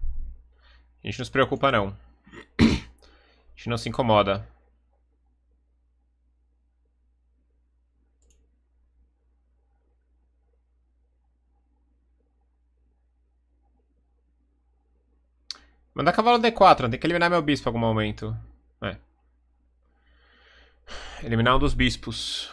A gente não se preocupa, não. A gente não se incomoda. Mandar cavalo D4, tem que eliminar meu bispo em algum momento. É. Eliminar um dos bispos.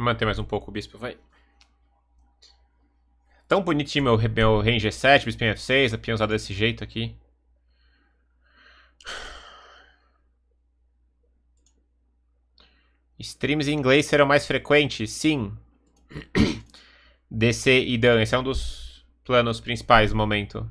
Vou manter mais um pouco o bispo, vai. Tão bonitinho meu, meu g 7, bispo F6, a peão é usada desse jeito aqui. Streams em inglês serão mais frequentes? Sim. DC e Dan, esse é um dos planos principais do momento.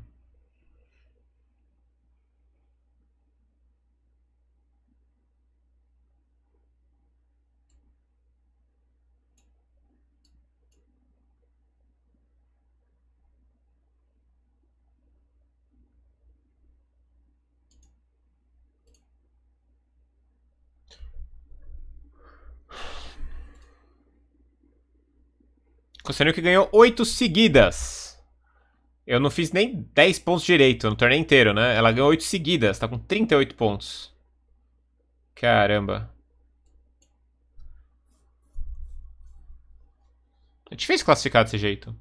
Luciano que ganhou 8 seguidas. Eu não fiz nem 10 pontos direito no torneio inteiro, né? Ela ganhou 8 seguidas, tá com 38 pontos. Caramba. É difícil classificar desse jeito.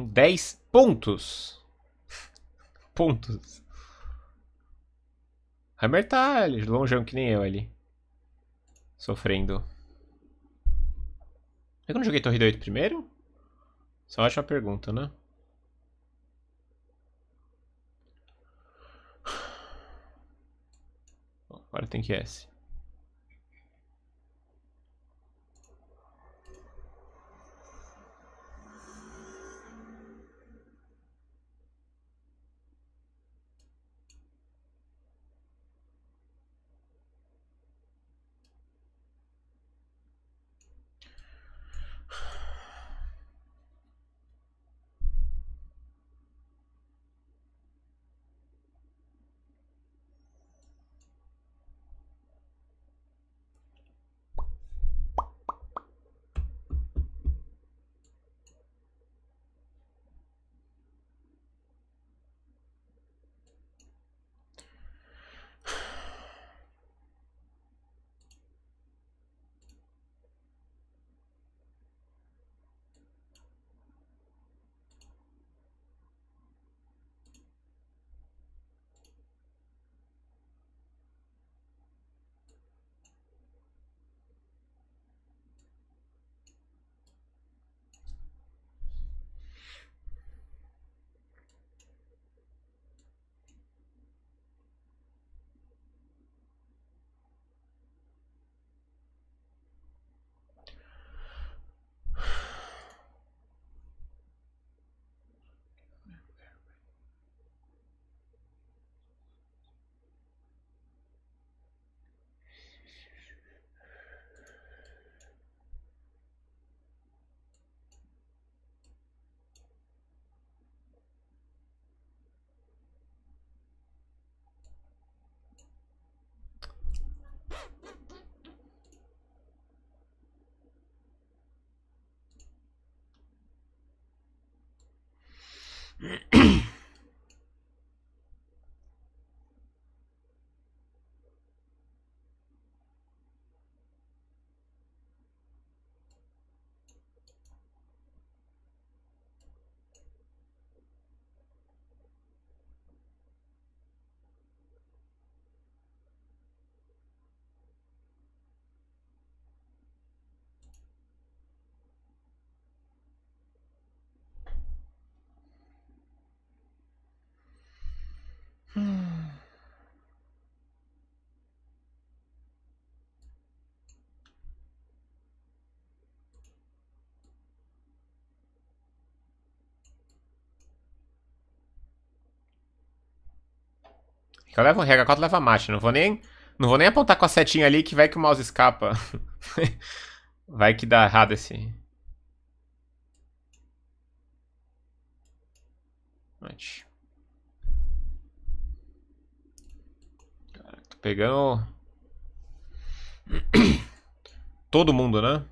com 10 pontos. pontos. Hammer tá longeão que nem eu ali. Sofrendo. Eu não joguei Torre 8 primeiro? Só acho uma pergunta, né? Bom, agora tem que S. Hum. Eu levo então regra 4, leva marcha. Não vou nem, não vou nem apontar com a setinha ali que vai que o mouse escapa. vai que dá errado esse. Antes. pegamos. Todo mundo, né?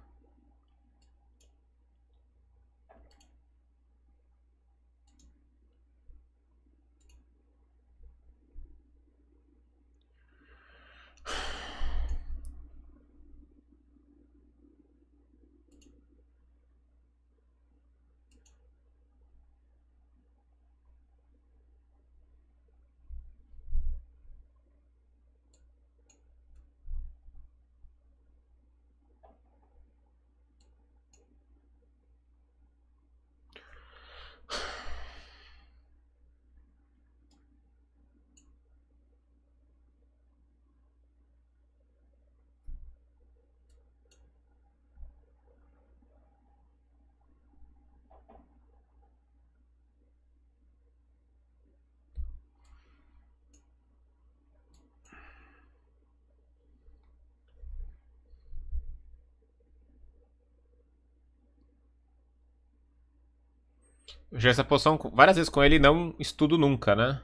Eu joguei essa poção várias vezes com ele e não estudo nunca, né?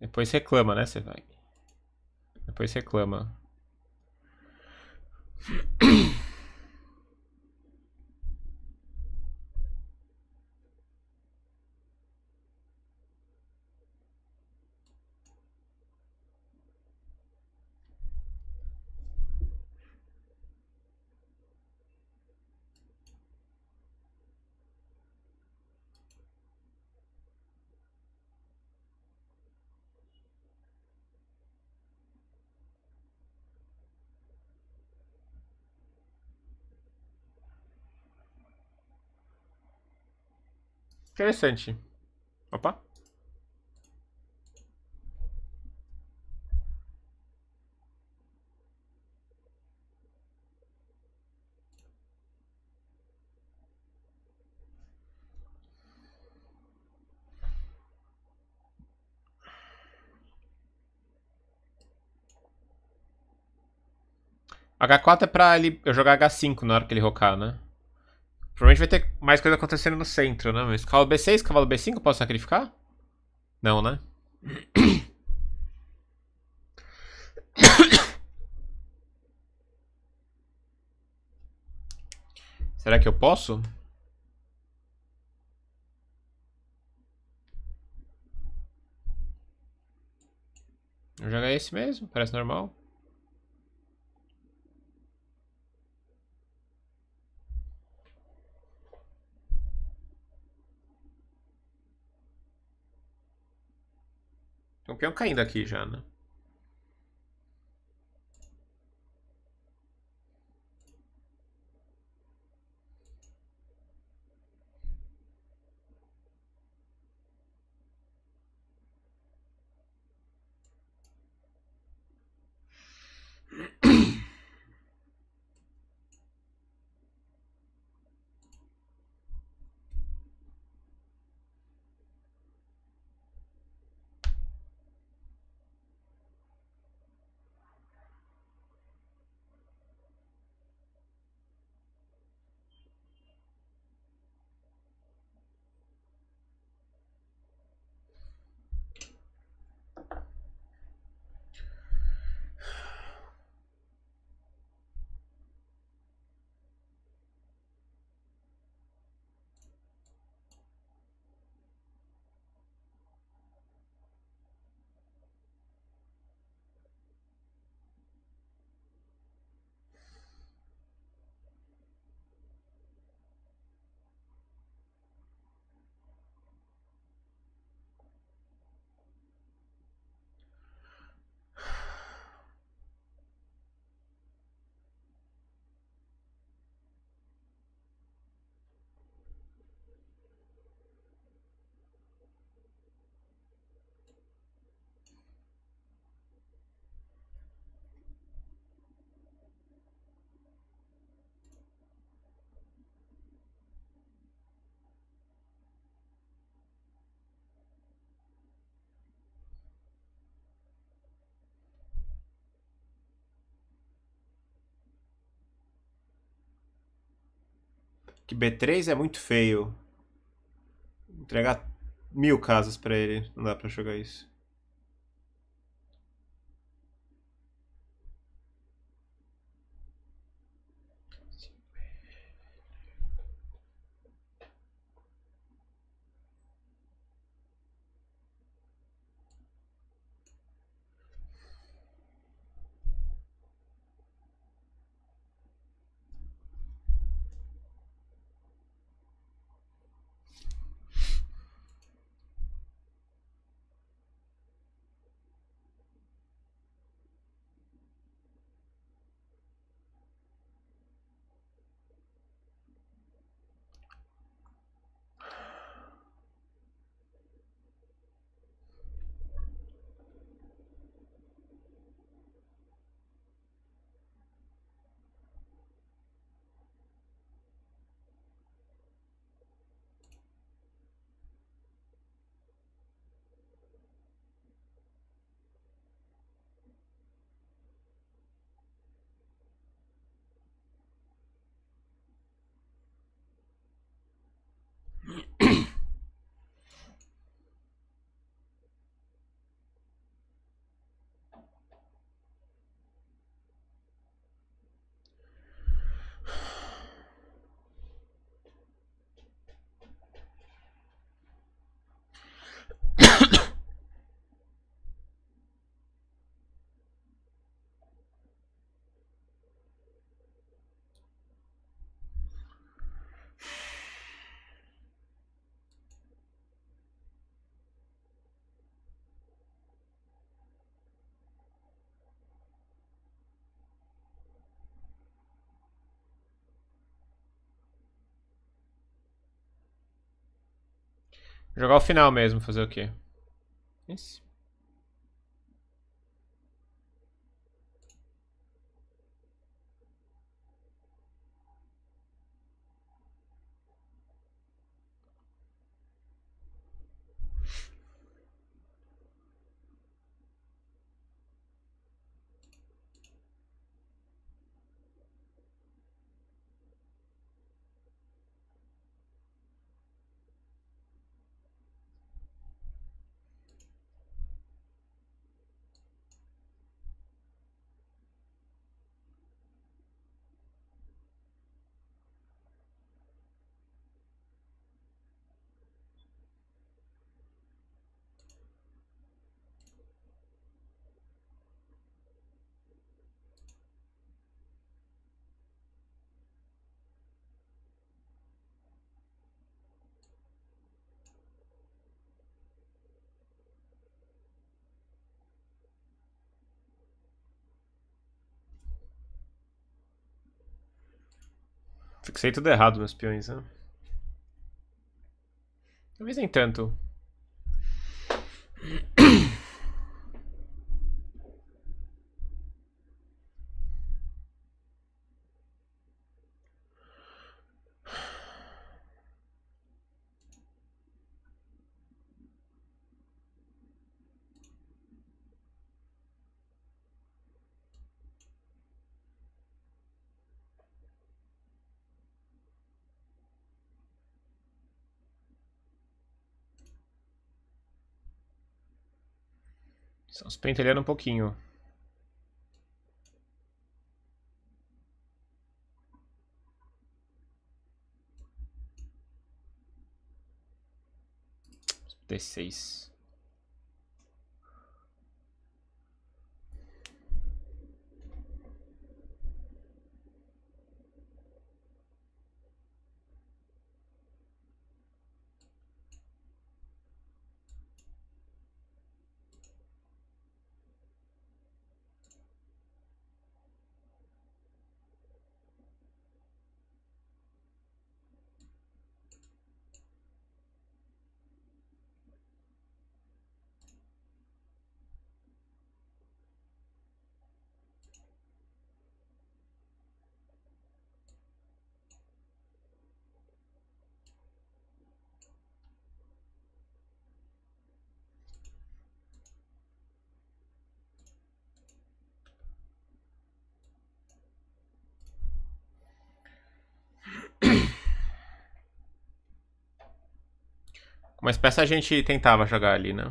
Depois reclama, né? Você vai. Depois reclama. Interessante. Opa. H4 é pra ele, eu jogar H5 na hora que ele rocar, né? Provavelmente vai ter mais coisa acontecendo no centro, né? Mas cavalo B6, cavalo B5, posso sacrificar? Não, né? Será que eu posso? Vou jogar esse mesmo, parece normal. campeão caindo aqui já, né? que B3 é muito feio. entregar mil casas para ele, não dá para jogar isso. Jogar o final mesmo, fazer o quê? Isso. Fixei tudo errado meus peões, né? Talvez nem tanto. Estou entendendo um pouquinho. d seis. Mas peça a gente tentava jogar ali, né?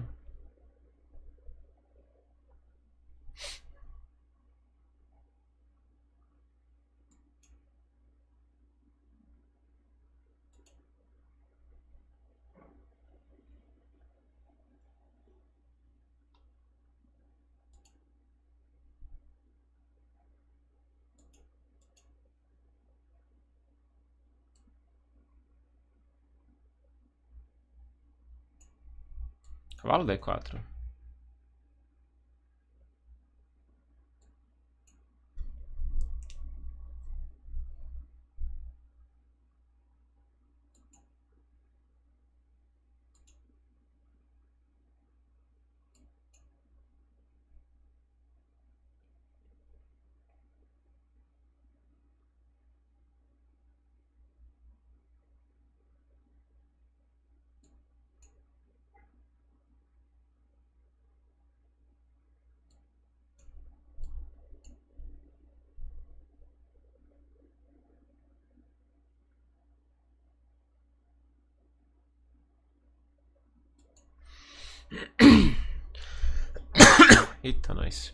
Cavalo D4. Eita, nós.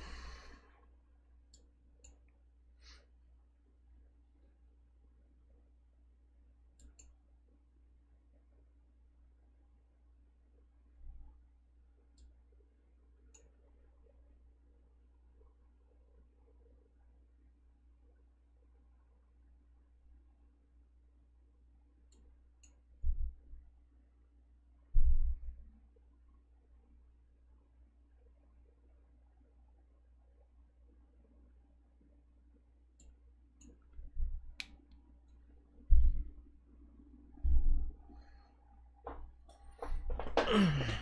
Mm-hmm.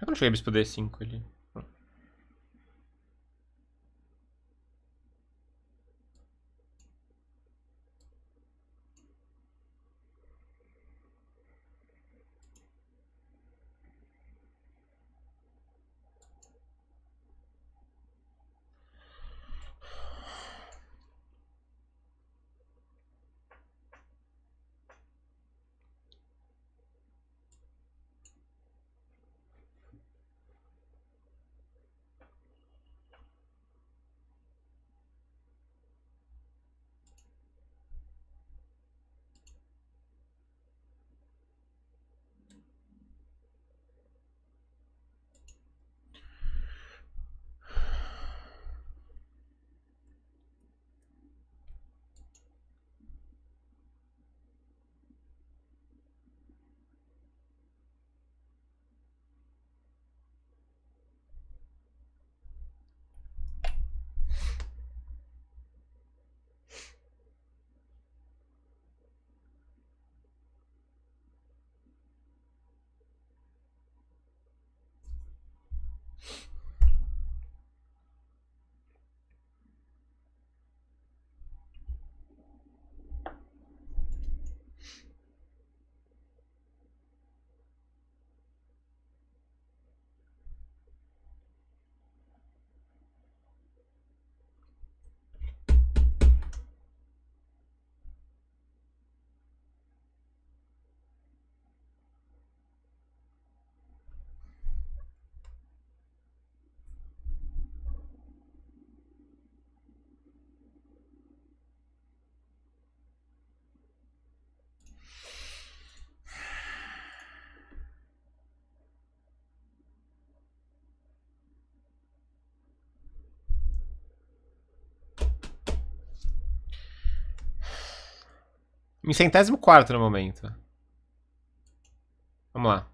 Eu não cheguei a me poder 5 ali. Em centésimo quarto no momento. Vamos lá.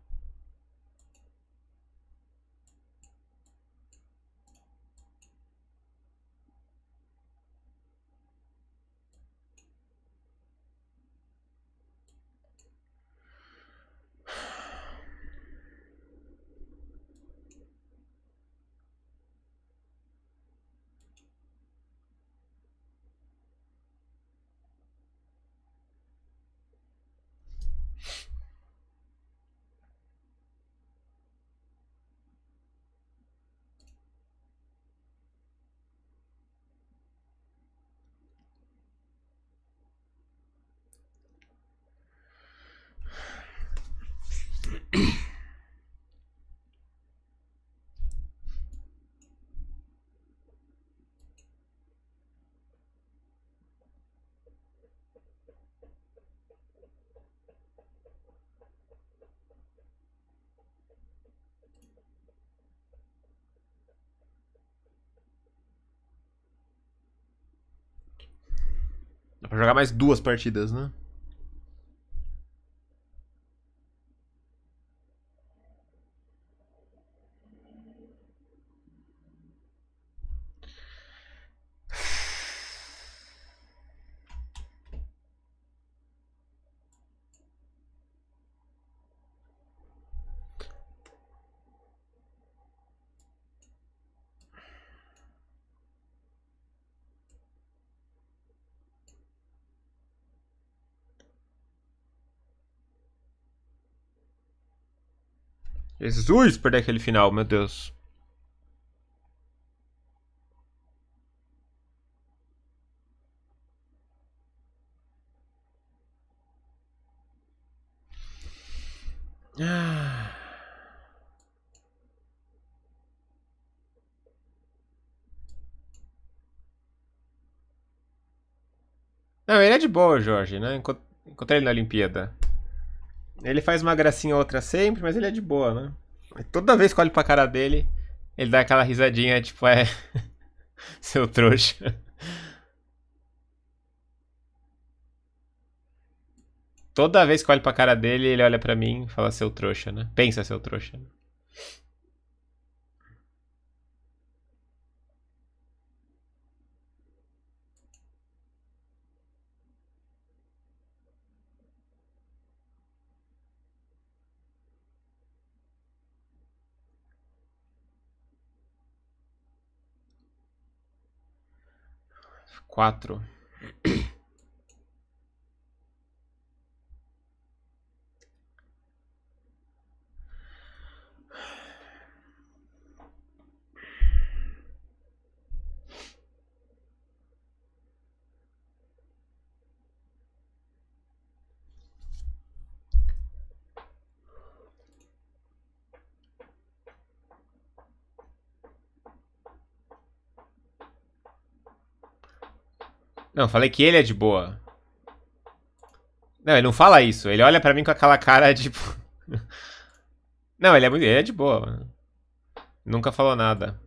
jogar mais duas partidas, né? Jesus, perder aquele final, meu Deus. Ah. Não, ele é de boa, Jorge, né? Encontrei ele na Olimpíada. Ele faz uma gracinha outra sempre, mas ele é de boa, né? Toda vez que olho pra cara dele, ele dá aquela risadinha, tipo, é. Seu trouxa. Toda vez que olho pra cara dele, ele olha pra mim e fala seu trouxa, né? Pensa seu trouxa. Quatro. Não, falei que ele é de boa. Não, ele não fala isso. Ele olha para mim com aquela cara de. Tipo, não, ele é muito. Ele é de boa, mano. Nunca falou nada.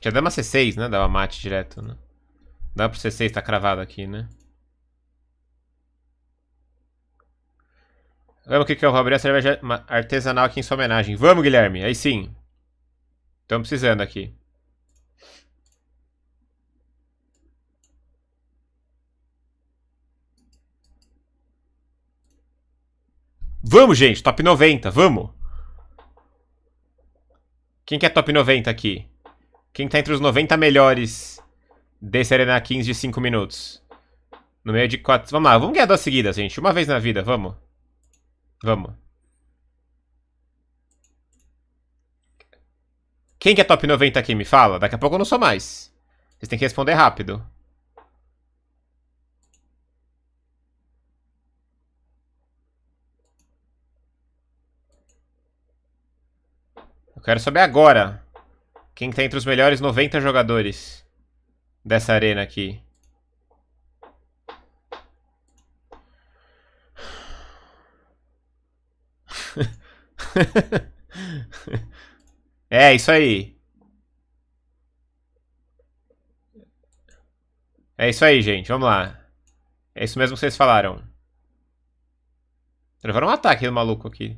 Tinha dama C6, né? Dava mate direto, né? Dá pro C6, tá cravado aqui, né? Vamos que é? eu vou abrir a cerveja artesanal aqui em sua homenagem. Vamos, Guilherme. Aí sim. Estão precisando aqui. Vamos, gente. Top 90. Vamos. Quem que é top 90 aqui? Quem tá entre os 90 melhores desse Arena 15 de 5 minutos? No meio de 4... Vamos lá. Vamos ganhar duas seguidas, gente. Uma vez na vida. Vamos. Vamos. Quem que é top 90 aqui? Me fala. Daqui a pouco eu não sou mais. Vocês têm que responder rápido. Eu quero saber agora. Quem tá entre os melhores 90 jogadores dessa arena aqui. É, isso aí. É isso aí, gente. Vamos lá. É isso mesmo que vocês falaram. Travaram um ataque do maluco aqui.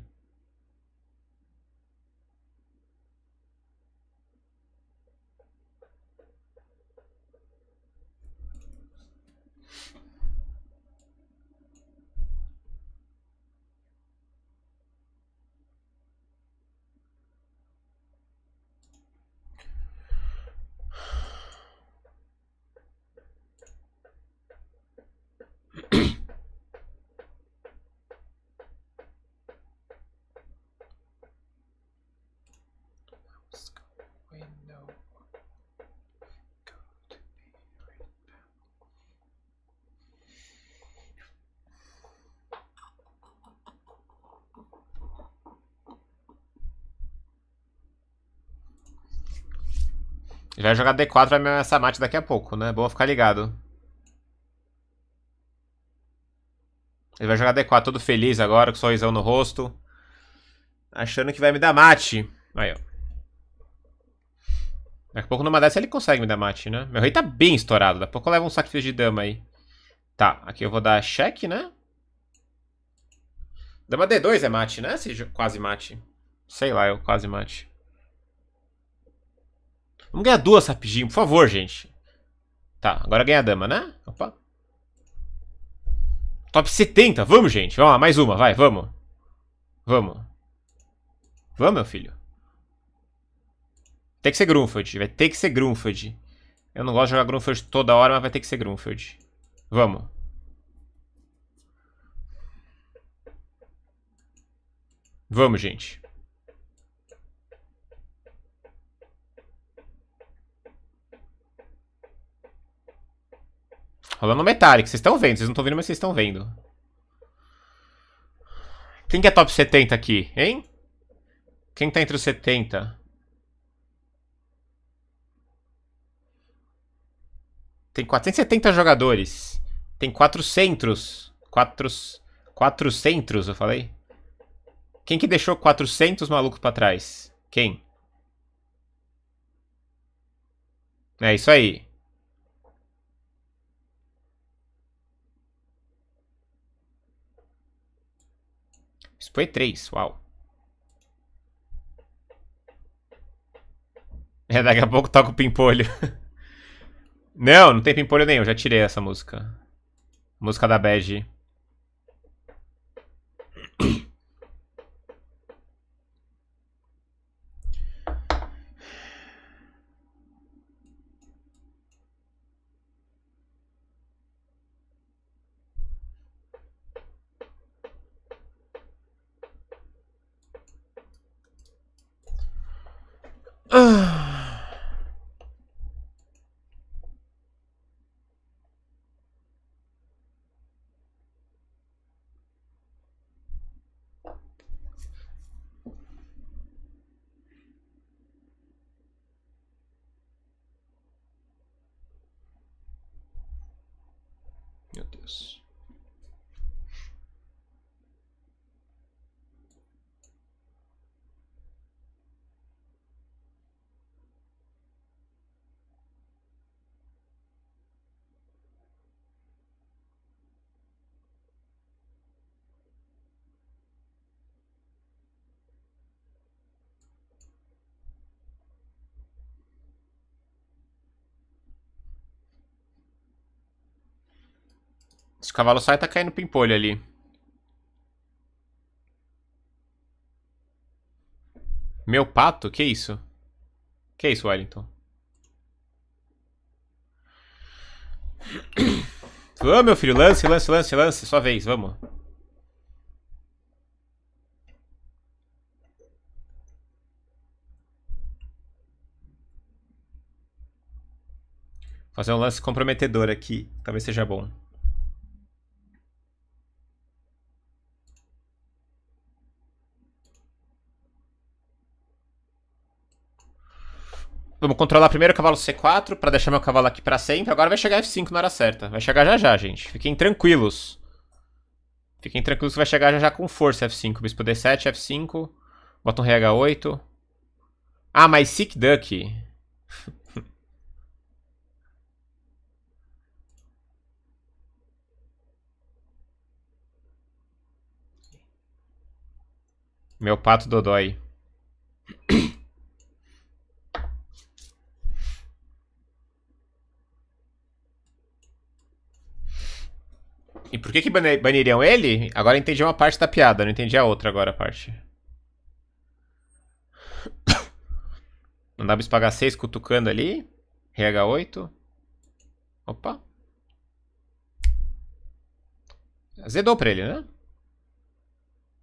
vai jogar D4 vai me essa mate daqui a pouco, né? Bom ficar ligado. Ele vai jogar D4 todo feliz agora, com sorrisão no rosto. Achando que vai me dar mate. Aí, ó. Daqui a pouco numa dessa ele consegue me dar mate, né? Meu rei tá bem estourado. Daqui a pouco eu levo um sacrifício de dama aí. Tá, aqui eu vou dar cheque, né? Dama D2 é mate, né? Se quase mate. Sei lá, eu quase mate. Vamos ganhar duas rapidinho, por favor, gente. Tá, agora ganha a dama, né? Opa. Top 70, vamos, gente. Vamos lá, mais uma, vai, vamos. Vamos. Vamos, meu filho. Tem que ser Grunfeld, vai ter que ser Grunfeld. Eu não gosto de jogar Grunfeld toda hora, mas vai ter que ser Grunfeld. Vamos. Vamos, gente. Rolando Metallic. Vocês estão vendo. Vocês não estão vendo, mas vocês estão vendo. Quem que é top 70 aqui, hein? Quem tá entre os 70? Tem 470 jogadores. Tem 4 centros. 4, 4 centros, eu falei? Quem que deixou 400 malucos pra trás? Quem? É isso aí. Foi três, uau. É, daqui a pouco toca o pimpolho. não, não tem pimpolho nenhum, já tirei essa música. Música da Bege. cavalo sai, tá caindo pimpolho ali. Meu pato? Que isso? Que isso, Wellington? Vamos, meu filho. Lance, lance, lance, lance. Sua vez, vamos. Fazer um lance comprometedor aqui. Talvez seja bom. Vamos controlar primeiro o cavalo C4 pra deixar meu cavalo aqui pra sempre. Agora vai chegar F5 na hora certa. Vai chegar já já, gente. Fiquem tranquilos. Fiquem tranquilos que vai chegar já já com força F5. Bispo D7, F5. Bota um rei H8. Ah, mas Sick Duck. meu pato Dodói. E por que que baniriam ele? Agora entendi uma parte da piada, não entendi a outra agora a parte. Mandava pagar 6 cutucando ali. RH8. Opa. Azedou pra ele, né?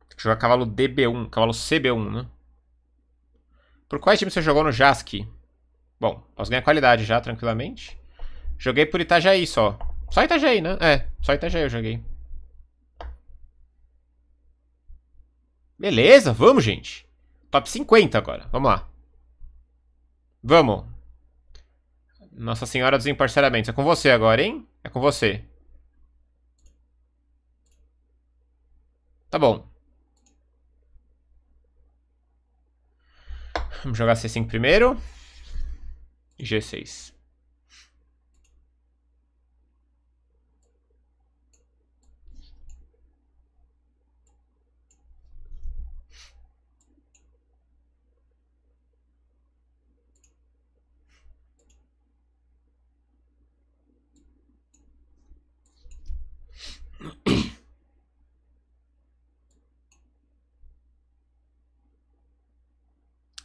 Tem que jogar cavalo DB1, cavalo CB1, né? Por quais times você jogou no Jask? Bom, posso ganhar qualidade já, tranquilamente. Joguei por Itajaí só. Só Itajaí, né? É, só Itajaí eu joguei. Beleza, vamos, gente. Top 50 agora, vamos lá. Vamos. Nossa Senhora dos Emparceramentos. É com você agora, hein? É com você. Tá bom. Vamos jogar C5 primeiro. G6.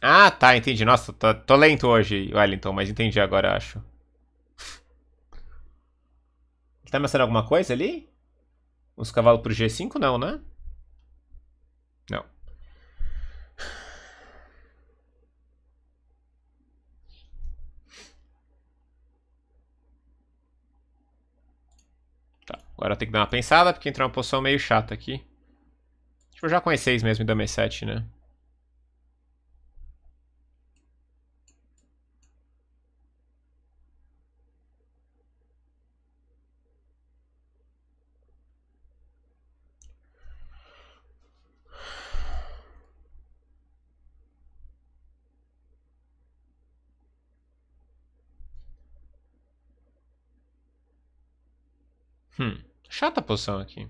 Ah, tá, entendi. Nossa, tô, tô, lento hoje, Wellington, mas entendi agora, acho. tá me mostrando alguma coisa ali? Os cavalos pro G5 não, né? Agora tem que dar uma pensada, porque entrou uma poção meio chata aqui. Acho tipo, que eu já com e mesmo e damos E7, né? Hmm. Chata a posição aqui.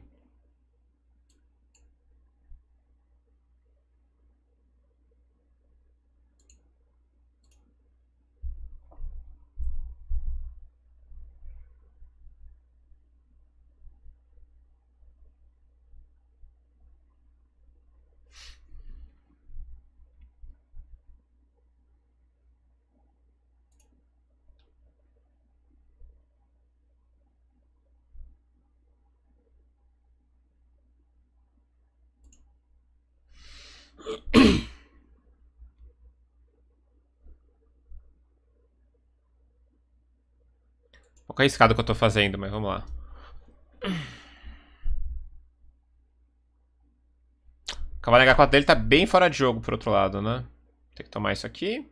é arriscado que eu tô fazendo, mas vamos lá. O cavalo H4 dele tá bem fora de jogo, por outro lado, né? Tem que tomar isso aqui.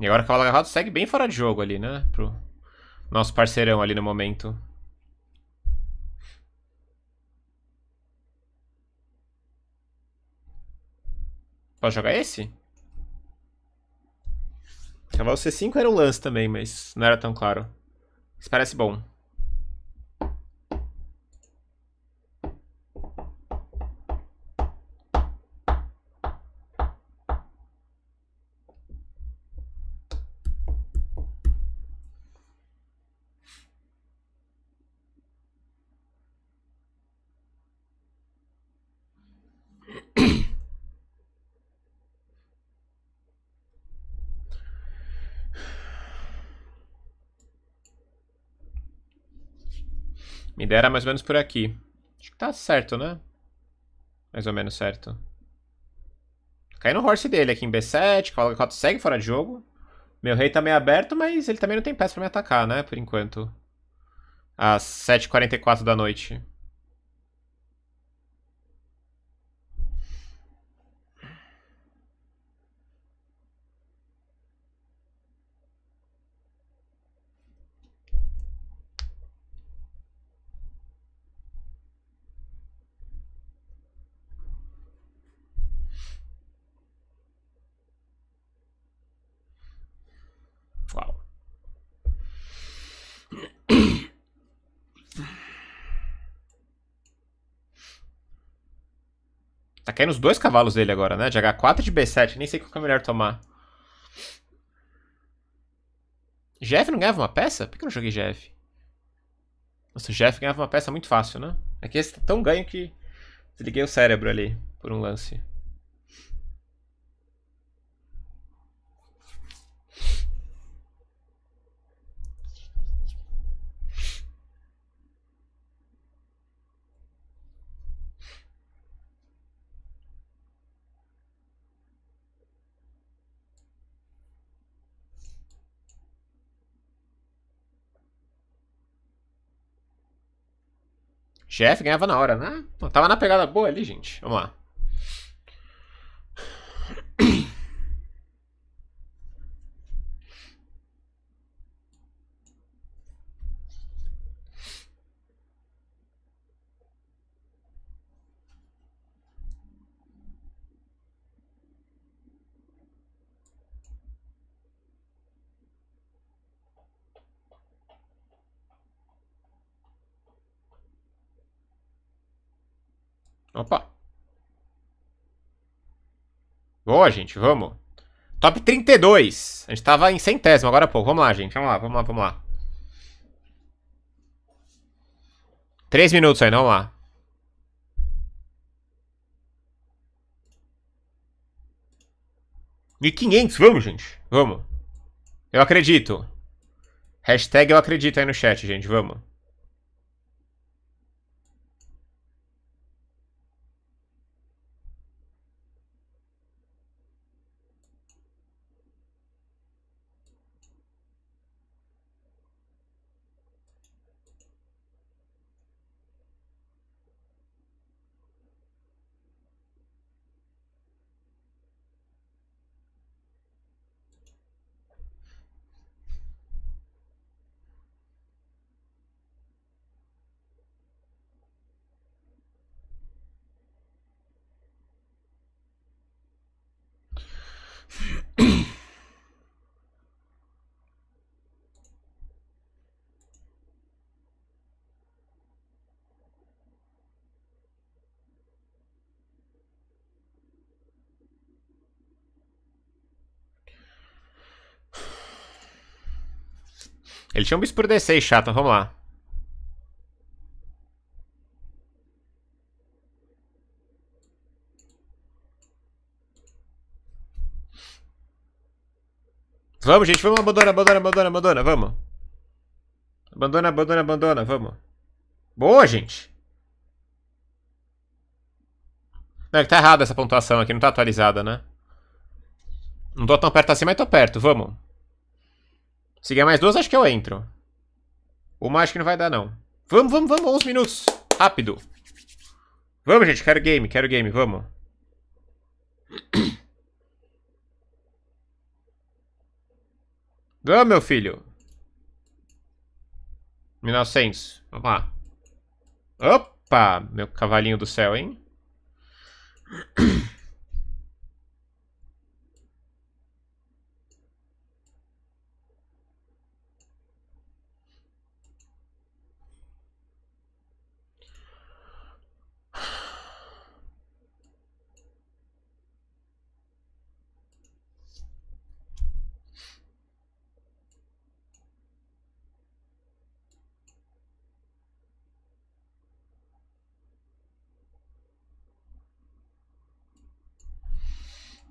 E agora o cavalo agarrado segue bem fora de jogo ali, né? Pro nosso parceirão ali no momento. Posso jogar esse? Cavalo C5 era o lance também, mas não era tão claro. Isso parece bom. Ele era mais ou menos por aqui. Acho que tá certo, né? Mais ou menos certo. Cai no horse dele aqui em B7, coloca G4 segue fora de jogo. Meu rei tá meio aberto, mas ele também não tem peça pra me atacar, né? Por enquanto. Às 7h44 da noite. Tá caindo os dois cavalos dele agora, né? De H4 e de B7. Nem sei qual que é melhor tomar. Jeff não ganhava uma peça? Por que eu não joguei Jeff? Nossa, o Jeff ganhava uma peça muito fácil, né? Aqui é esse tá tão ganho que desliguei o cérebro ali por um lance. Chefe ganhava na hora, né? Tava na pegada boa ali, gente. Vamos lá. Boa, gente, vamos. Top 32. A gente tava em centésimo agora há pouco. Vamos lá, gente. Vamos lá, vamos lá, vamos lá. Três minutos aí, vamos lá. E 500, vamos, gente. Vamos. Eu acredito. Hashtag eu acredito aí no chat, gente. Vamos. Ele tinha um bispo por D6 chato, vamos lá. Vamos, gente, vamos, abandona, abandona, abandona, abandona, vamos. Abandona, abandona, abandona, vamos. Boa, gente. Não, é que tá errado essa pontuação aqui, não tá atualizada, né? Não tô tão perto assim, mas tô perto, vamos. Se ganhar mais duas, acho que eu entro. Uma acho que não vai dar, não. Vamos, vamos, vamos. 11 minutos. Rápido. Vamos, gente. Quero game, quero game. Vamos. Vamos, meu filho. 1900. Vamos lá. Opa, meu cavalinho do céu, hein?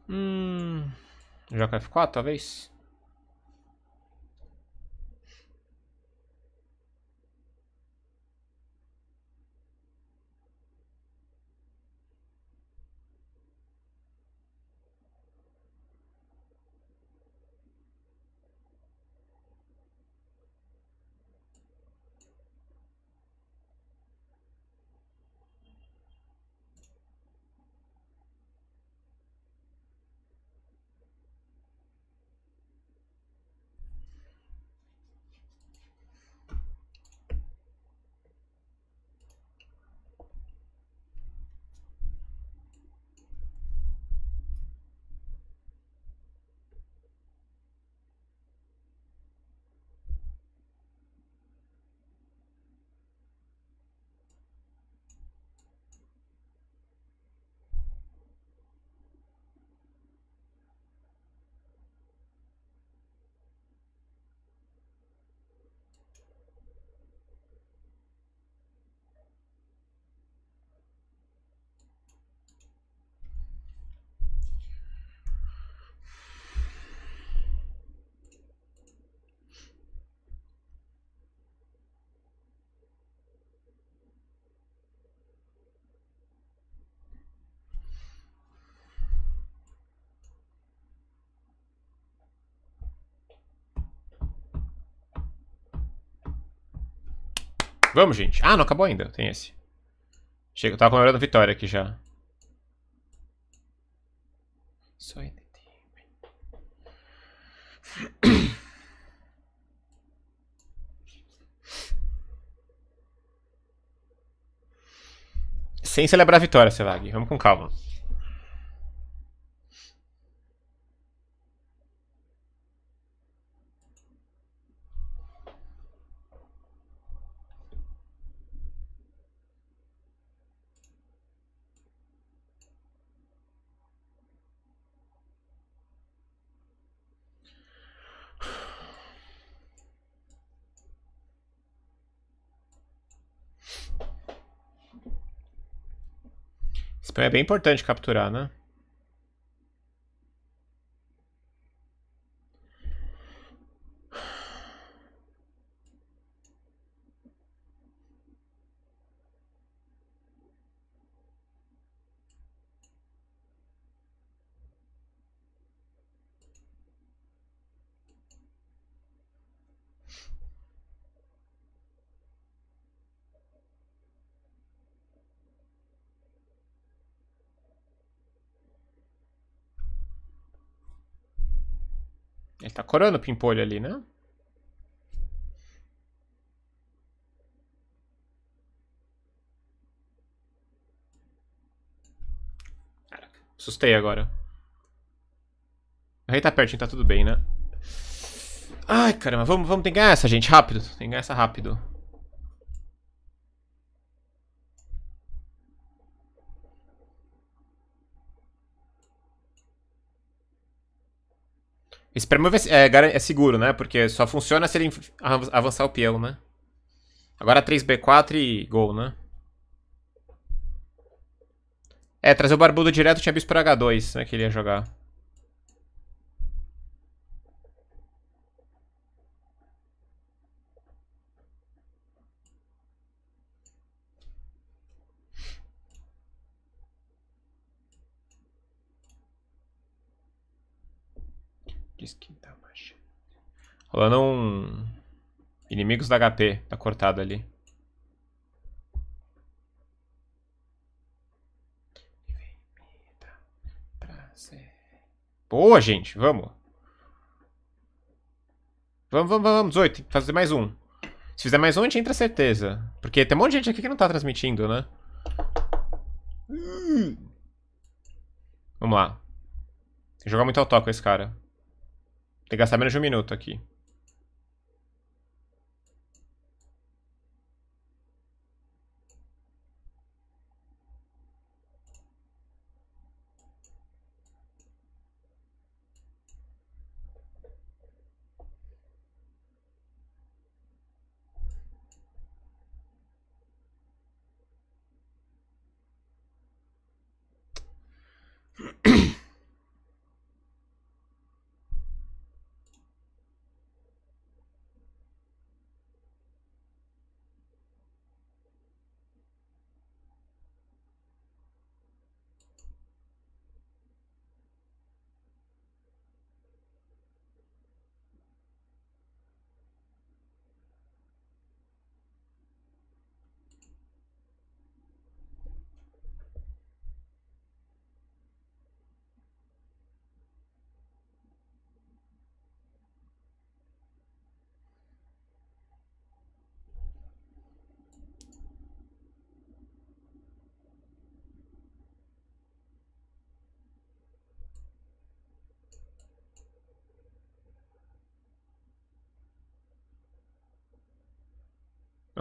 Hum. Joga F4, talvez? Vamos, gente. Ah, não acabou ainda. Tem esse. Chega, eu tava comemorando a vitória aqui já. Só Sem celebrar a vitória, Selag. Vamos com calma. é bem importante capturar, né? Corando o pimpolho ali, né? Caraca, assustei agora. Aí rei tá pertinho, tá tudo bem, né? Ai, caramba, vamos, vamos, tem que ganhar essa, gente, rápido. Tem que ganhar essa rápido. Esse prêmio é, é, é, seguro, né? Porque só funciona se ele avançar o peão, né? Agora 3B4 e gol, né? É, trazer o barbudo direto tinha bispo pra H2, né? Que ele ia jogar. magia. Rolando um... Inimigos da HP. Tá cortado ali. Boa, gente. Vamos. Vamos, vamos, vamos. 18. Tem que fazer mais um. Se fizer mais um, a gente entra certeza. Porque tem um monte de gente aqui que não tá transmitindo, né? Vamos lá. Tem que jogar muito alto com esse cara. Tem que gastar menos de um minuto aqui.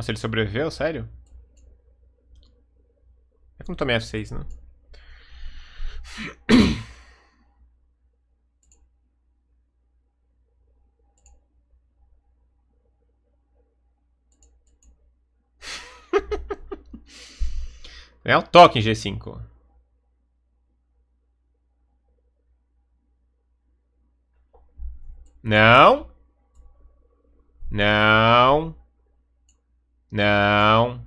Nossa, ele sobreviveu? Sério? É como não tomei F6, né? É o toque em G5. Não. Não. Não.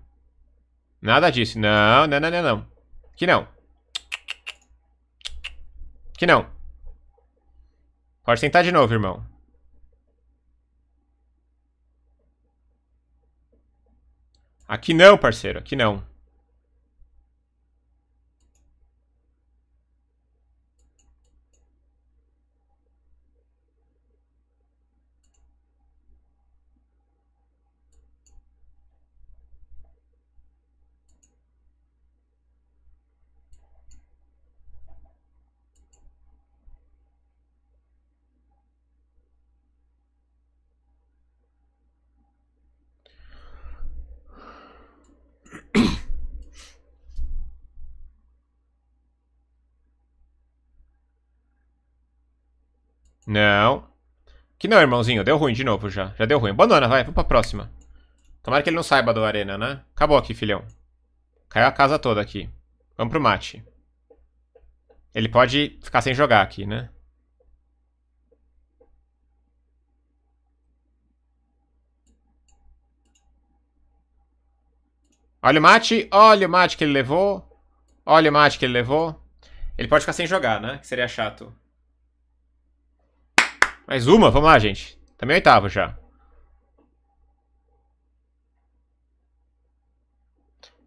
Nada disso. Não, não, não, não, não. Que não. Que não. Pode tentar de novo, irmão. Aqui não, parceiro. Aqui não. Não. Que não, irmãozinho. Deu ruim de novo já. Já deu ruim. Banana, vai. Vamos pra próxima. Tomara que ele não saiba do arena, né? Acabou aqui, filhão. Caiu a casa toda aqui. Vamos pro mate. Ele pode ficar sem jogar aqui, né? Olha o mate. Olha o mate que ele levou. Olha o mate que ele levou. Ele pode ficar sem jogar, né? Que seria chato. Mais uma, vamos lá, gente. Também tá oitavo já.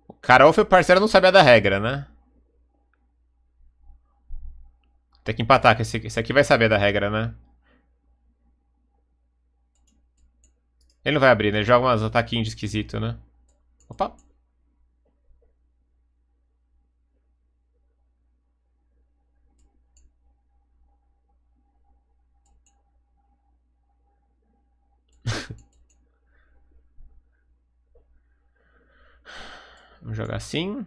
O Carol foi parceiro, não sabia da regra, né? Tem que empatar, que esse, esse aqui vai saber da regra, né? Ele não vai abrir, né? Ele joga umas de esquisito, né? Opa! Vamos jogar assim.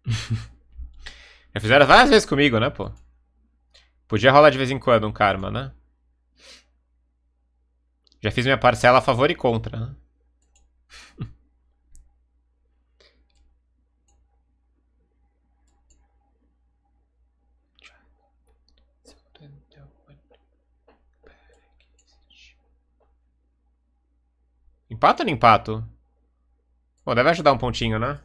Já fizeram várias vezes comigo, né, pô? Podia rolar de vez em quando um karma, né? Já fiz minha parcela a favor e contra, né? Empata ou não empato? Bom, deve ajudar um pontinho, né?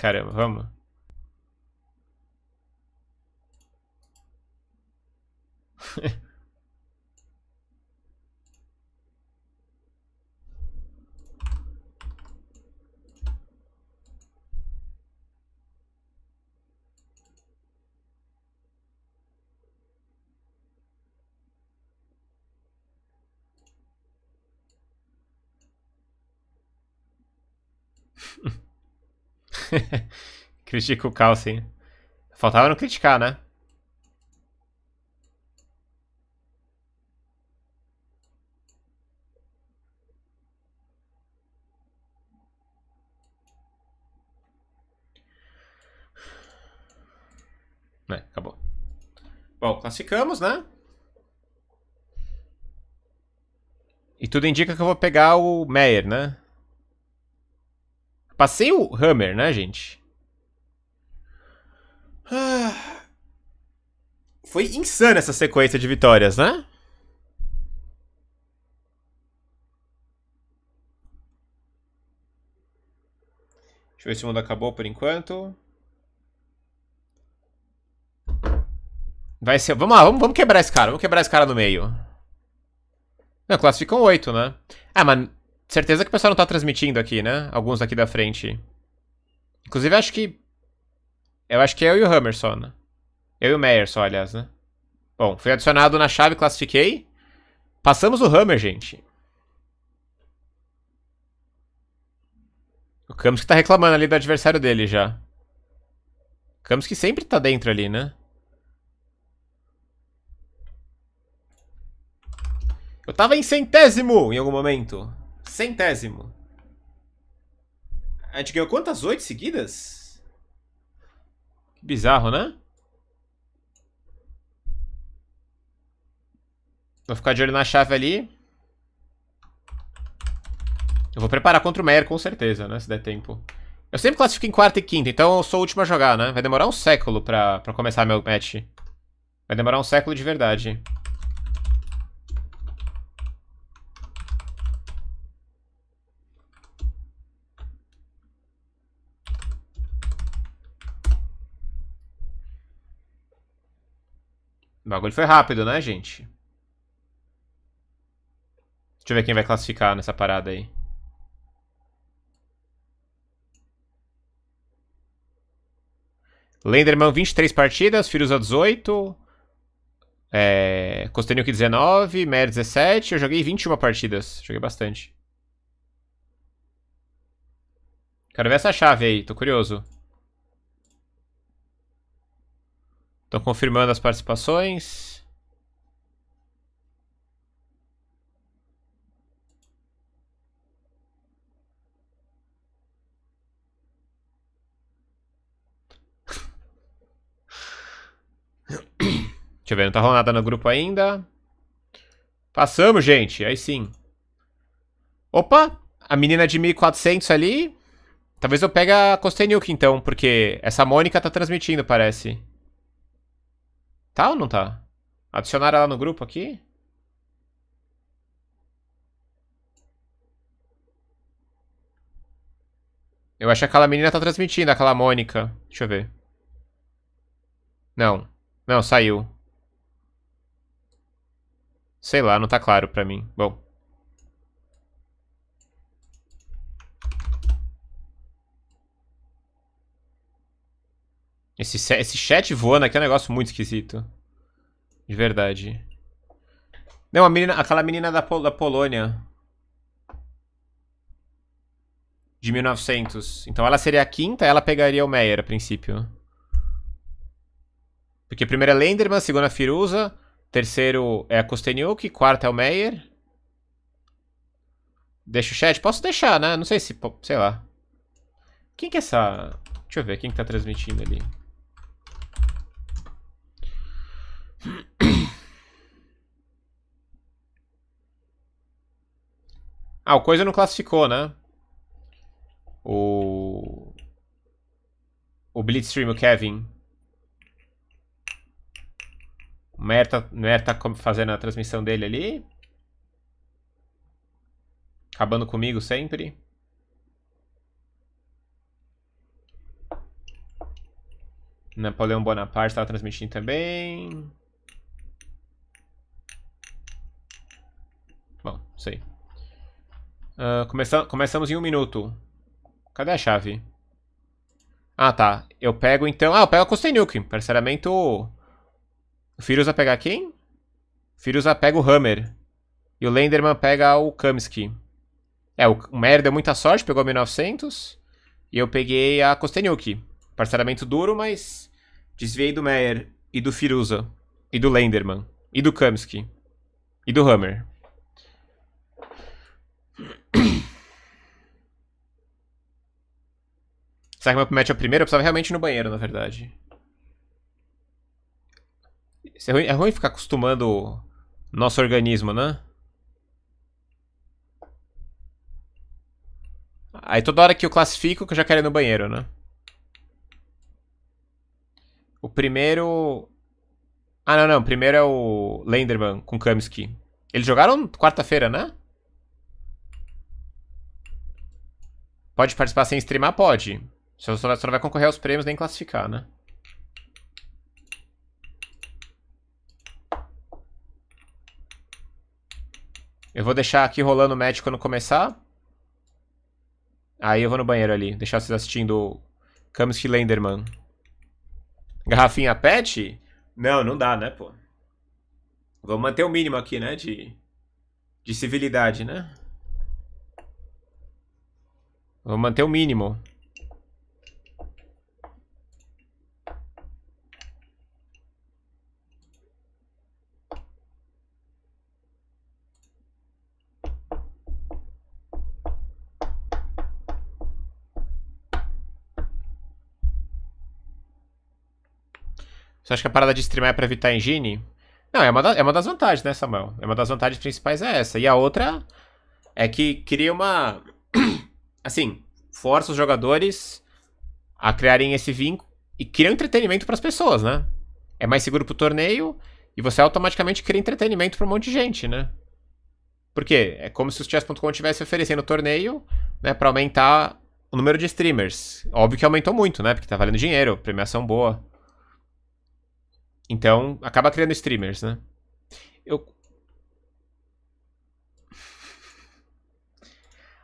cara, vamos. Critica o Carlsen. Assim. Faltava não criticar, né? É, acabou. Bom, classificamos, né? E tudo indica que eu vou pegar o Meyer, né? Passei o Hammer, né, gente? Foi insana essa sequência de vitórias, né? Deixa eu ver se o mundo acabou por enquanto. Vai ser. Vamos lá, vamos, vamos quebrar esse cara. Vamos quebrar esse cara no meio. Não, classificam oito, né? Ah, mas certeza que o pessoal não tá transmitindo aqui, né? Alguns aqui da frente. Inclusive, acho que eu acho que é eu e o Hammer só, né? Eu e o Meyer só, aliás, né? Bom, fui adicionado na chave, classifiquei. Passamos o Hammer, gente. O Kamsky tá reclamando ali do adversário dele já. Kamsky sempre tá dentro ali, né? Eu tava em centésimo em algum momento. Centésimo. A gente ganhou quantas? Oito seguidas? Bizarro, né? Vou ficar de olho na chave ali. Eu vou preparar contra o Meyer com certeza, né? Se der tempo. Eu sempre classifico em quarta e quinta, então eu sou o último a jogar, né? Vai demorar um século pra, pra começar meu match. Vai demorar um século de verdade. O bagulho foi rápido, né, gente? Deixa eu ver quem vai classificar nessa parada aí. Lenderman 23 partidas, Firuza 18, é, Kostenilk 19, Mer 17, eu joguei 21 partidas, joguei bastante. Quero ver essa chave aí, tô curioso. Estão confirmando as participações. Deixa eu ver, não tá rolando nada no grupo ainda. Passamos, gente. Aí sim. Opa! A menina de 1400 ali. Talvez eu pegue a Kostenilk, então, porque essa Mônica tá transmitindo, parece. Tá ou não tá? Adicionar ela no grupo aqui? Eu acho que aquela menina tá transmitindo, aquela Mônica. Deixa eu ver. Não. Não, saiu. Sei lá, não tá claro pra mim. Bom. Esse, esse chat voando aqui é um negócio muito esquisito. De verdade. Não, a menina, aquela menina da, Pol da Polônia. De 1900. Então ela seria a quinta, ela pegaria o Meyer a princípio. Porque primeira é Lenderman, segunda é Firuza, terceiro é a Kosteniuk, quarta é o Meyer. Deixa o chat? Posso deixar, né? Não sei se... sei lá. Quem que é essa... Deixa eu ver, quem que tá transmitindo ali? Ah, o Coisa não classificou, né? O... O Blitzstream, o Kevin. O Mer tá, Mer tá fazendo a transmissão dele ali. Acabando comigo sempre. Napoleão Bonaparte tá transmitindo também. Bom, isso aí. Uh, começa começamos em um minuto. Cadê a chave? Ah, tá. Eu pego então... Ah, eu pego a Kostenilk. Parceramento... O Firuza pega quem? Firusa Firuza pega o Hammer. E o Lenderman pega o Kamsky. É, o Mer deu muita sorte, pegou 1900. E eu peguei a Kostenilk. Parceramento duro, mas desviei do Meyer e do Firuza. E do Lenderman. E do Kamsky. E do Hammer. Será é que meu o primeiro? Eu precisava realmente ir no banheiro, na verdade. É ruim, é ruim ficar acostumando nosso organismo, né? Aí toda hora que eu classifico, que eu já quero ir no banheiro, né? O primeiro... Ah, não, não. O primeiro é o Lenderman com Kamsky. Eles jogaram quarta-feira, né? Pode participar sem streamar? Pode. Você só não vai concorrer aos prêmios nem classificar, né? Eu vou deixar aqui rolando o match quando começar. Aí eu vou no banheiro ali. Deixar vocês assistindo Kamsky Lenderman. Garrafinha pet? Não, não dá, né, pô? Vamos manter o mínimo aqui, né, de... De civilidade, né? Vou manter o mínimo. Você acha que a parada de streamar é pra evitar engine? Não, é uma, da, é uma das vantagens, né, Samuel? É uma das vantagens principais é essa. E a outra é que cria uma assim, força os jogadores a criarem esse vínculo e cria entretenimento para as pessoas, né? É mais seguro pro torneio e você automaticamente cria entretenimento para um monte de gente, né? Porque é como se o chess.com estivesse oferecendo torneio, né, para aumentar o número de streamers. Óbvio que aumentou muito, né? Porque tá valendo dinheiro, premiação boa. Então, acaba criando streamers, né? Eu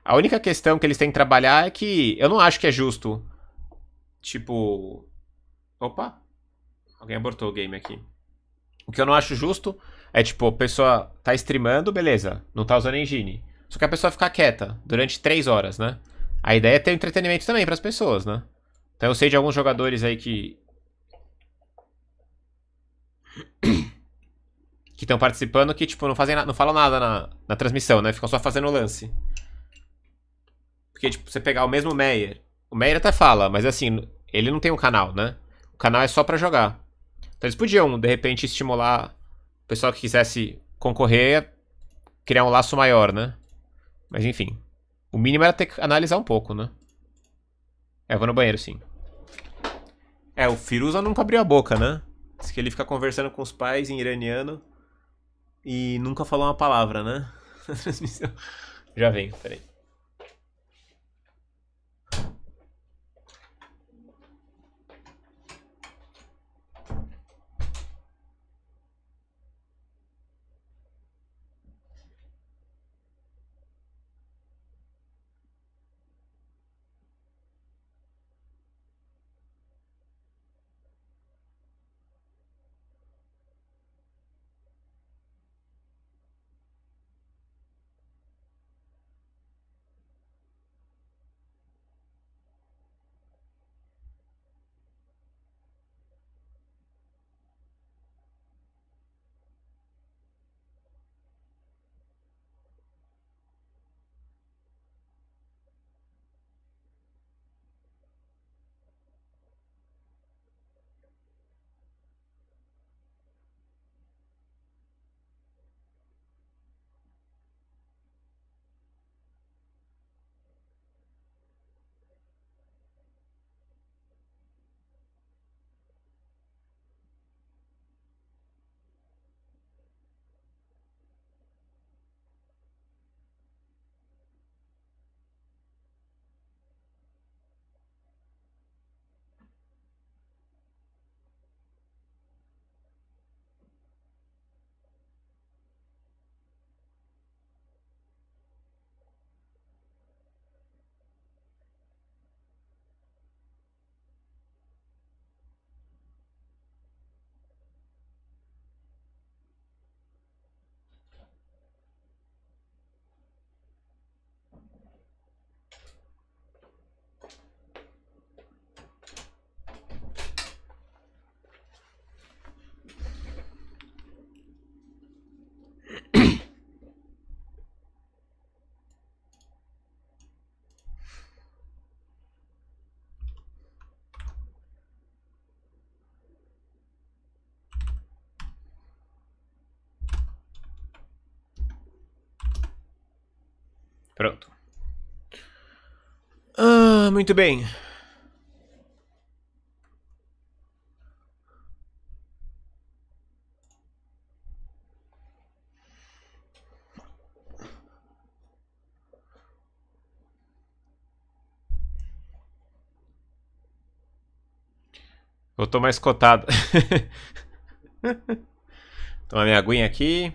A única questão que eles têm que trabalhar é que eu não acho que é justo. Tipo. Opa! Alguém abortou o game aqui. O que eu não acho justo é, tipo, a pessoa tá streamando, beleza, não tá usando engine. Só que a pessoa fica quieta durante 3 horas, né? A ideia é ter entretenimento também para as pessoas, né? Então eu sei de alguns jogadores aí que. que estão participando que, tipo, não fazem na... não falam nada na... na transmissão, né? Ficam só fazendo o lance. Porque, tipo, você pegar o mesmo Meyer. O Meyer até fala, mas assim, ele não tem um canal, né? O canal é só para jogar. Então eles podiam, de repente, estimular o pessoal que quisesse concorrer, criar um laço maior, né? Mas enfim. O mínimo era ter que analisar um pouco, né? É, eu vou no banheiro, sim. É, o Firuza nunca abriu a boca, né? Diz que ele fica conversando com os pais em iraniano e nunca falou uma palavra, né? transmissão. Já venho, peraí. Pronto. Ah, muito bem. Eu tô mais cotado. Toma minha aguinha aqui.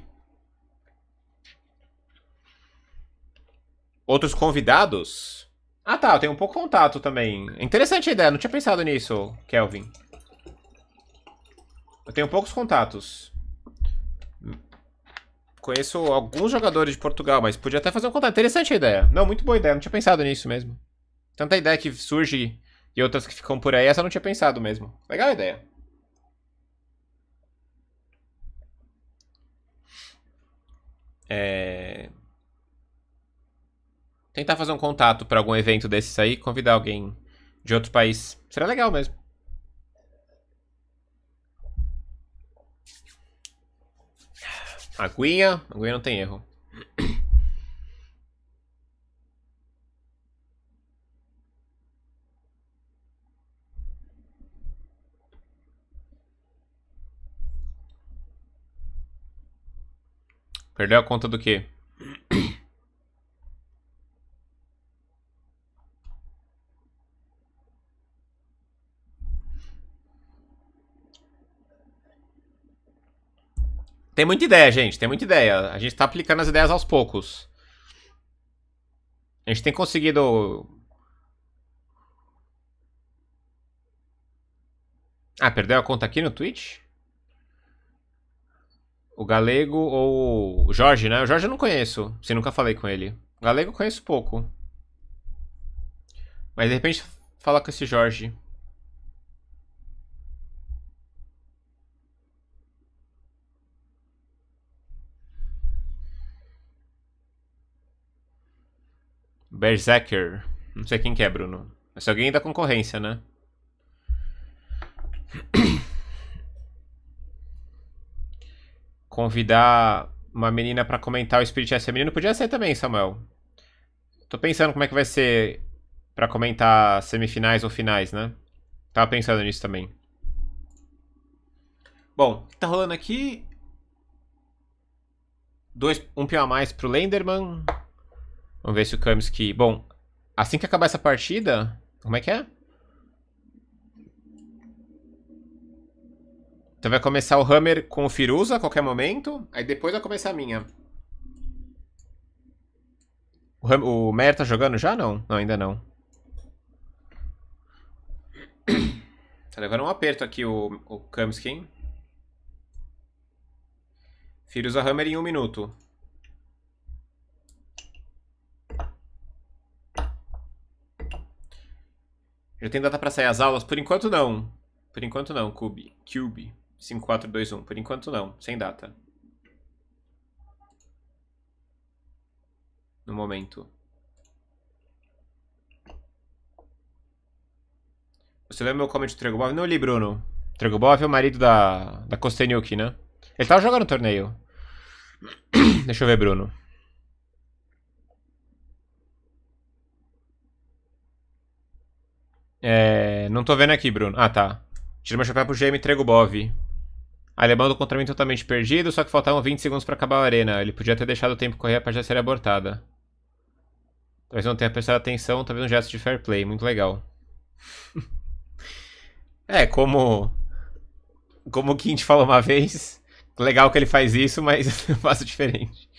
Outros convidados? Ah tá, eu tenho um pouco contato também. Interessante a ideia, não tinha pensado nisso, Kelvin. Eu tenho poucos contatos. Conheço alguns jogadores de Portugal, mas podia até fazer um contato. Interessante a ideia. Não, muito boa ideia, não tinha pensado nisso mesmo. Tanta ideia que surge e outras que ficam por aí, essa eu não tinha pensado mesmo. Legal a ideia. É... Tentar fazer um contato para algum evento desses aí, convidar alguém de outro país. Será legal mesmo. Aguinha, aguinha não tem erro. Perdeu a conta do quê? Tem muita ideia, gente. Tem muita ideia. A gente tá aplicando as ideias aos poucos. A gente tem conseguido. Ah, perdeu a conta aqui no Twitch? O Galego ou o Jorge, né? O Jorge eu não conheço, se nunca falei com ele. O Galego eu conheço pouco. Mas de repente fala com esse Jorge. Berserker. Não sei quem que é, Bruno. Mas é alguém da concorrência, né? Convidar uma menina para comentar o Spirit S feminino podia ser também, Samuel. Tô pensando como é que vai ser para comentar semifinais ou finais, né? Tava pensando nisso também. Bom, o que tá rolando aqui? Dois, um pior a mais pro Lenderman. Vamos ver se o Kamsky... Bom, assim que acabar essa partida... Como é que é? Então vai começar o Hammer com o Firuza a qualquer momento. Aí depois vai começar a minha. O, Ham o Mer tá jogando já? Não, não ainda não. tá levando um aperto aqui o, o Kamsky, hein? Firuza Hammer em um minuto. Já tem data para sair as aulas? Por enquanto não. Por enquanto não, Cube. Cube 5421. Por enquanto não, sem data. No momento. Você lembra meu comment de Tregobov? Não li, Bruno. Tregobov é o marido da, da Kostenyuk, né? Ele tava jogando o torneio. Deixa eu ver, Bruno. É, não tô vendo aqui, Bruno. Ah, tá. Tira meu chapéu pro GM e entrego o Bov. Alemão do contramento totalmente perdido, só que faltavam 20 segundos para acabar a arena. Ele podia ter deixado o tempo correr pra já ser abortada. Talvez não tenha prestado atenção, talvez um gesto de fair play. Muito legal. é, como... Como o Kint falou uma vez, legal que ele faz isso, mas eu faço diferente.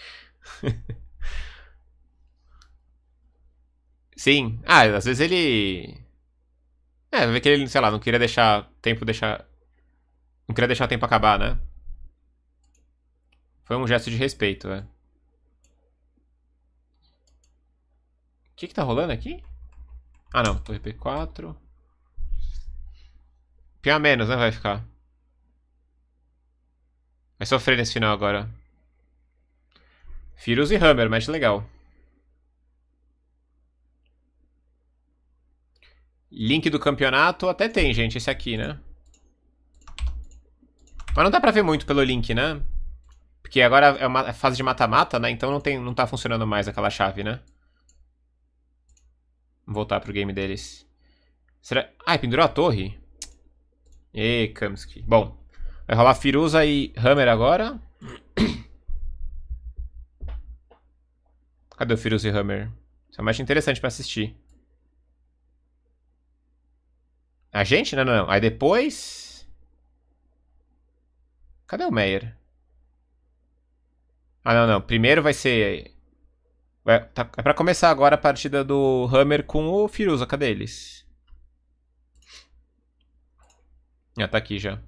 Sim. Ah, às vezes ele é, ver que ele, sei lá, não queria deixar tempo deixar. Não queria deixar o tempo acabar, né? Foi um gesto de respeito, é. O que que tá rolando aqui? Ah, não. Torre P4. Pior menos, né? Vai ficar. Vai sofrer nesse final agora. Firius e Hammer, match legal. Link do campeonato até tem, gente, esse aqui, né? Mas não dá pra ver muito pelo link, né? Porque agora é uma é fase de mata-mata, né? Então não, tem, não tá funcionando mais aquela chave, né? Vou voltar pro game deles. Será... Ai, pendurou a torre. E Kamsky. Bom, vai rolar Firuza e Hammer agora. Cadê o Firuza e Hammer? Isso é mais interessante pra assistir. A gente? Não, né, não, não. Aí depois. Cadê o Meyer? Ah, não, não. Primeiro vai ser. É, tá, é pra começar agora a partida do Hammer com o Firuza. Cadê eles? Ah, tá aqui já.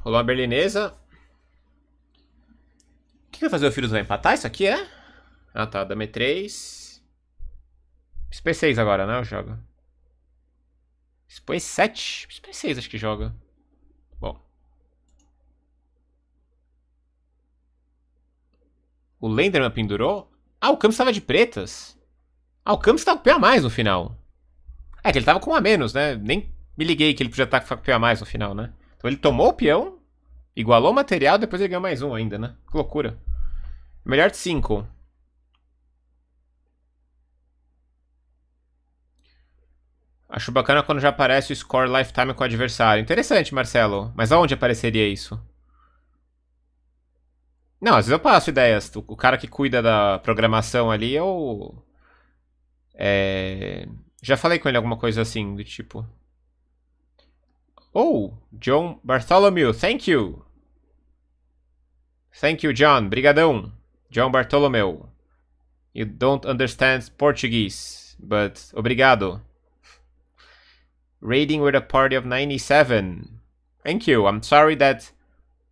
Rolou uma berlinesa. O que vai fazer o Firuza? Vai empatar isso aqui, é? Ah, tá. Dame 3. SP6 agora, né? Eu jogo. SP7? SP6 acho que joga. Bom. O Lenderman pendurou? Ah, o Campos tava de pretas. Ah, o Campos tava tá com P a mais no final. É que ele tava com um a menos, né? Nem me liguei que ele podia estar tá com P a mais no final, né? Então ele tomou o peão, igualou o material, depois ele ganhou mais um ainda, né? Que loucura. Melhor de 5. Acho bacana quando já aparece o score lifetime com o adversário. Interessante, Marcelo. Mas aonde apareceria isso? Não, às vezes eu passo ideias. O cara que cuida da programação ali, eu. É, é... Já falei com ele alguma coisa assim, do tipo. Oh, John Bartholomew, thank you. Thank you, John. Brigadão. John Bartholomew. You don't understand Portuguese, but obrigado. raiding with a party of 97. Thank you. I'm sorry that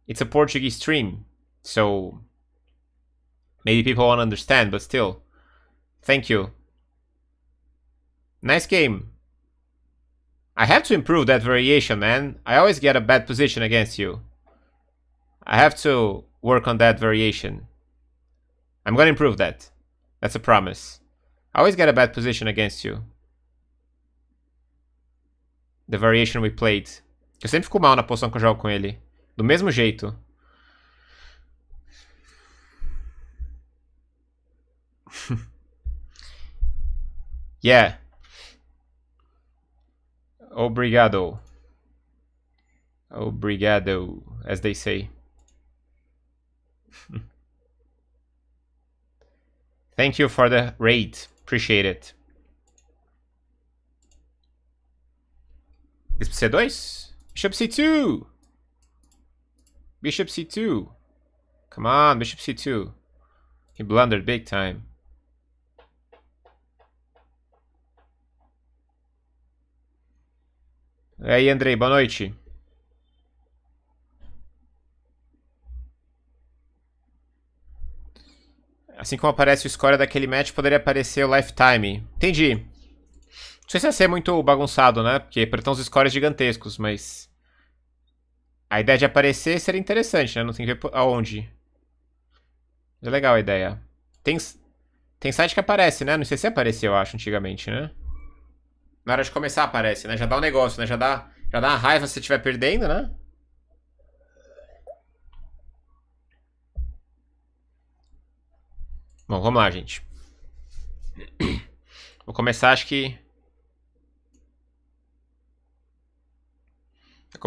it's a Portuguese stream, so maybe people won't understand, but still, thank you. Nice game. I have to improve that variation, man. I always get a bad position against you. I have to work on that variation. I'm gonna improve that. That's a promise. I always get a bad position against you. The Variation We Played. Eu sempre fico mal na posição que eu jogo com ele. Do mesmo jeito. yeah. Obrigado. Obrigado, as they say. Thank you for the raid. Appreciate it. Bispo c2? Bishop c2! Bishop c2. Come on, bishop c2. He blundered big time. E aí, Andrei, boa noite. Assim como aparece o score daquele match, poderia aparecer o lifetime. Entendi. Não sei se vai ser muito bagunçado, né? Porque apertam uns scores gigantescos, mas... A ideia de aparecer seria interessante, né? Não tem que ver aonde. É legal a ideia. Tem, tem site que aparece, né? Não sei se apareceu, eu acho, antigamente, né? Na hora de começar aparece, né? Já dá um negócio, né? Já dá, já dá uma raiva se você estiver perdendo, né? Bom, vamos lá, gente. Vou começar, acho que...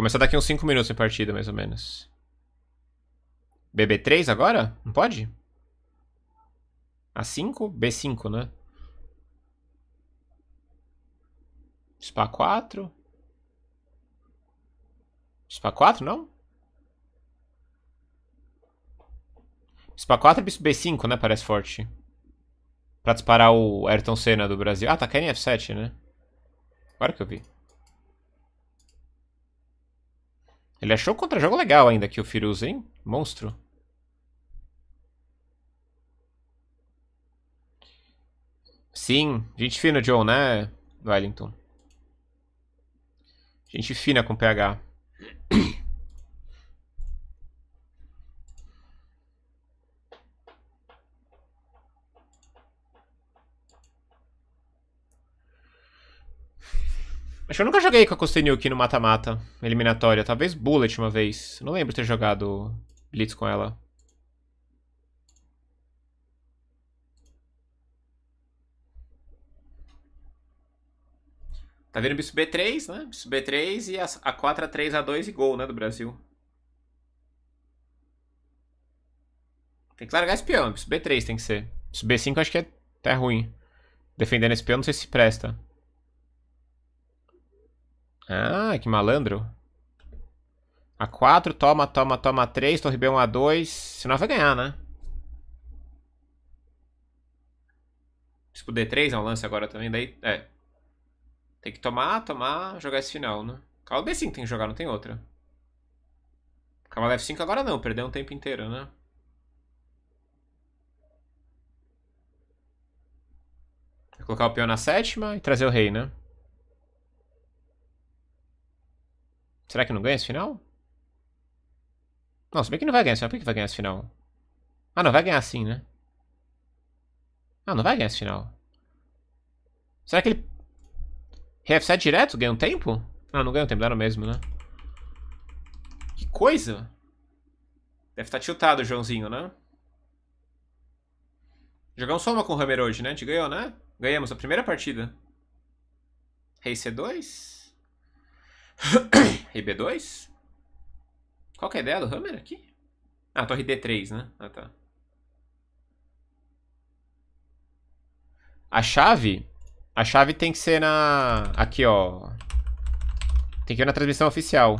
Começar daqui uns 5 minutos a partida, mais ou menos. BB3 agora? Não pode? A5? B5, né? Spa 4. Spa 4, não? Spa 4 e B5, né? Parece forte. Pra disparar o Ayrton Senna do Brasil. Ah, tá caindo F7, né? Agora que eu vi. Ele achou o contra-jogo legal ainda aqui, o Firuz, hein? Monstro. Sim, gente fina, John, né, Wellington? Gente fina com PH. Acho que eu nunca joguei com a aqui no mata-mata, eliminatória. Talvez Bullet uma vez. Não lembro ter jogado Blitz com ela. Tá vendo bicho B3, né? Bicho B3 e a 4 a 3 a 2 e gol, né, do Brasil. Tem que largar esse peão, bicho B3 tem que ser. Bicho B5 acho que é até tá ruim. Defendendo esse peão não sei se presta. Ah, que malandro. A4, toma, toma, toma 3, torre B1, A2. Senão vai ganhar, né? Bispo D3 é um lance agora também, daí... É. Tem que tomar, tomar, jogar esse final, né? Cavalo B5 tem que jogar, não tem outra. Cavalo F5 agora não, perdeu um tempo inteiro, né? Vou colocar o peão na sétima e trazer o rei, né? Será que não ganha esse final? Não, se bem que não vai ganhar esse final. Por que vai ganhar esse final? Ah, não vai ganhar sim, né? Ah, não vai ganhar esse final. Será que ele... Reset direto? Ganha um tempo? Ah, não ganha um tempo, era mesmo, né? Que coisa! Deve estar tá tiltado o Joãozinho, né? Jogamos só uma com o Hammer hoje, né? A gente ganhou, né? Ganhamos a primeira partida. Rei é C2 e B2? Qual que é a ideia do Hammer aqui? Ah, torre D3, né? Ah, tá. A chave... A chave tem que ser na... Aqui, ó. Tem que ir na transmissão oficial.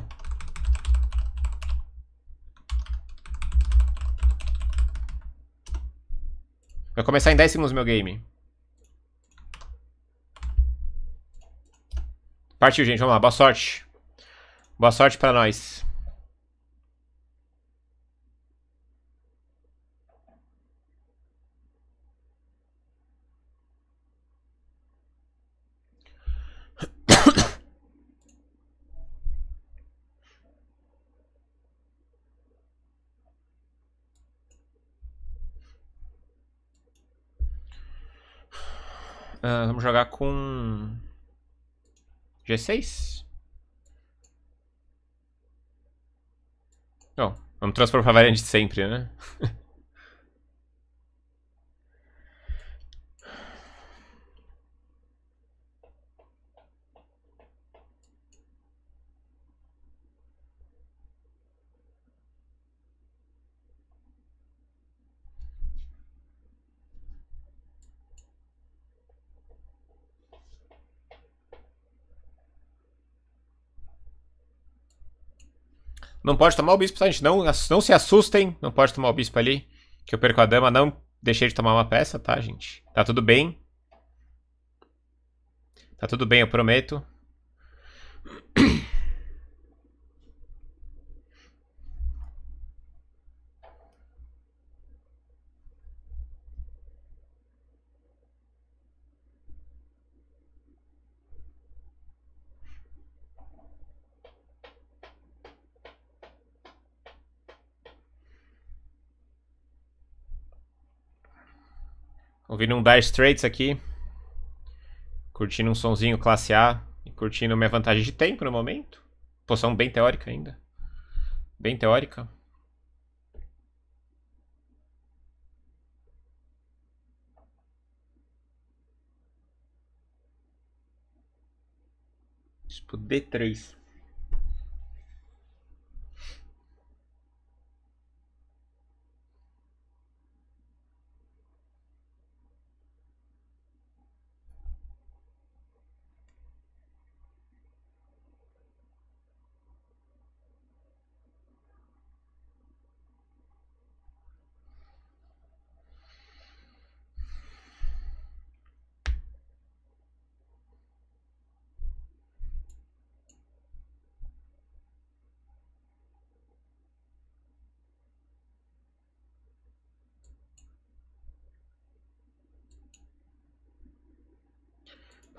Vai começar em 10 segundos meu game. Partiu, gente. Vamos lá. Boa sorte. Boa sorte para nós. Uh, vamos jogar com G6? Não, vamos transformar a variante sempre, né? Não pode tomar o bispo, tá, gente? Não, não se assustem. Não pode tomar o bispo ali. Que eu perco a dama. Não deixei de tomar uma peça, tá, gente? Tá tudo bem. Tá tudo bem, eu prometo. Ouvindo um Dire Straits aqui. Curtindo um sonzinho classe A. E curtindo minha vantagem de tempo no momento. Poção bem teórica ainda. Bem teórica. Tipo D3.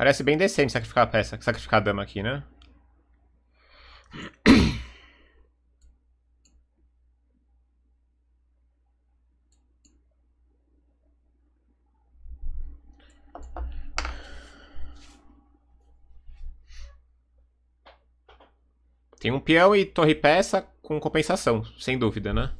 Parece bem decente sacrificar a peça, sacrificar a dama aqui, né? Tem um peão e torre peça com compensação, sem dúvida, né?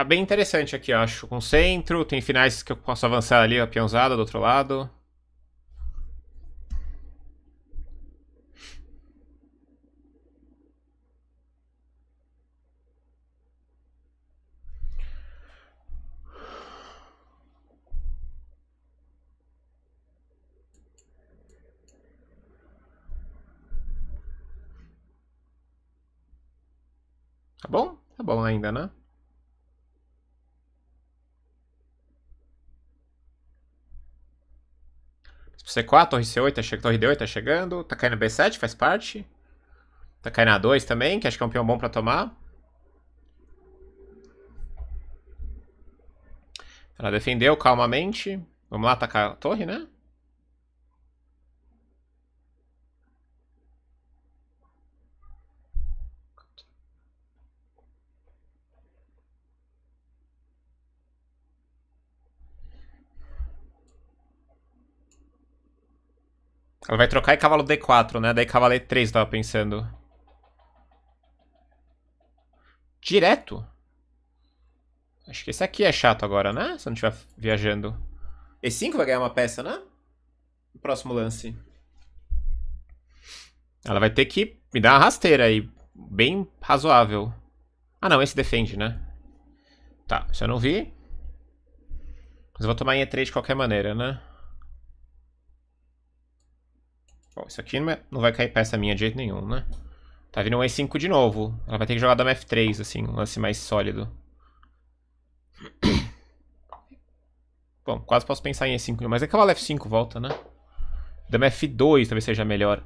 tá bem interessante aqui, eu acho. Com centro, tem finais que eu posso avançar ali, a peãozada do outro lado. Tá bom? Tá bom ainda, né? C4, torre C8, acho tá que torre D8 tá chegando. Tá caindo B7, faz parte. Tá caindo A2 também, que acho que é um peão bom pra tomar. Ela defendeu calmamente. Vamos lá atacar a torre, né? Ela vai trocar e cavalo D4, né? Daí cavalo E3, tava pensando. Direto? Acho que esse aqui é chato agora, né? Se eu não estiver viajando. E5 vai ganhar uma peça, né? No próximo lance. Ela vai ter que me dar uma rasteira aí. Bem razoável. Ah, não. Esse defende, né? Tá. Se eu não vi... Mas eu vou tomar em E3 de qualquer maneira, né? Bom, isso aqui é- não, vai cair peça minha de jeito nenhum, né? Tá vindo um E5 de novo. Ela vai ter que jogar dama F3, assim, um lance mais sólido. Bom, quase posso pensar em E5, mas é que cavalo F5 volta, né? Dama F2 talvez seja melhor.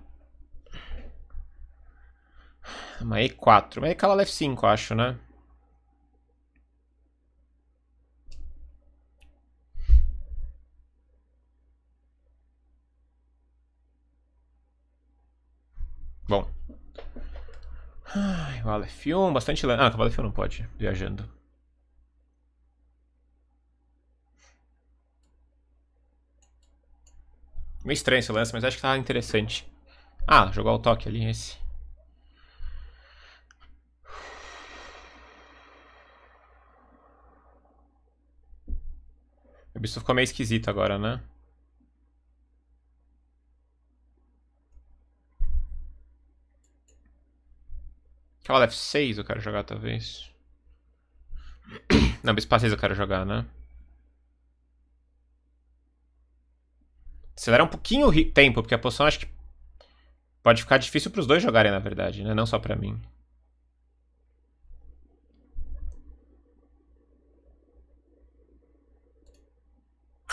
Uma E4, mas é cavalo F5, acho, né? Bom. Ai, o Aleph 1, bastante lance. Ah, o Aleph 1 não pode, viajando. Meio estranho esse lance, mas acho que tá interessante. Ah, jogou o toque ali, esse. O bicho ficou meio esquisito agora, né? Cavalo F6 eu quero jogar, talvez. Não, Bispa 6 eu quero jogar, né? Acelerar um pouquinho o tempo, porque a posição acho que pode ficar difícil para os dois jogarem, na verdade, né? Não só para mim.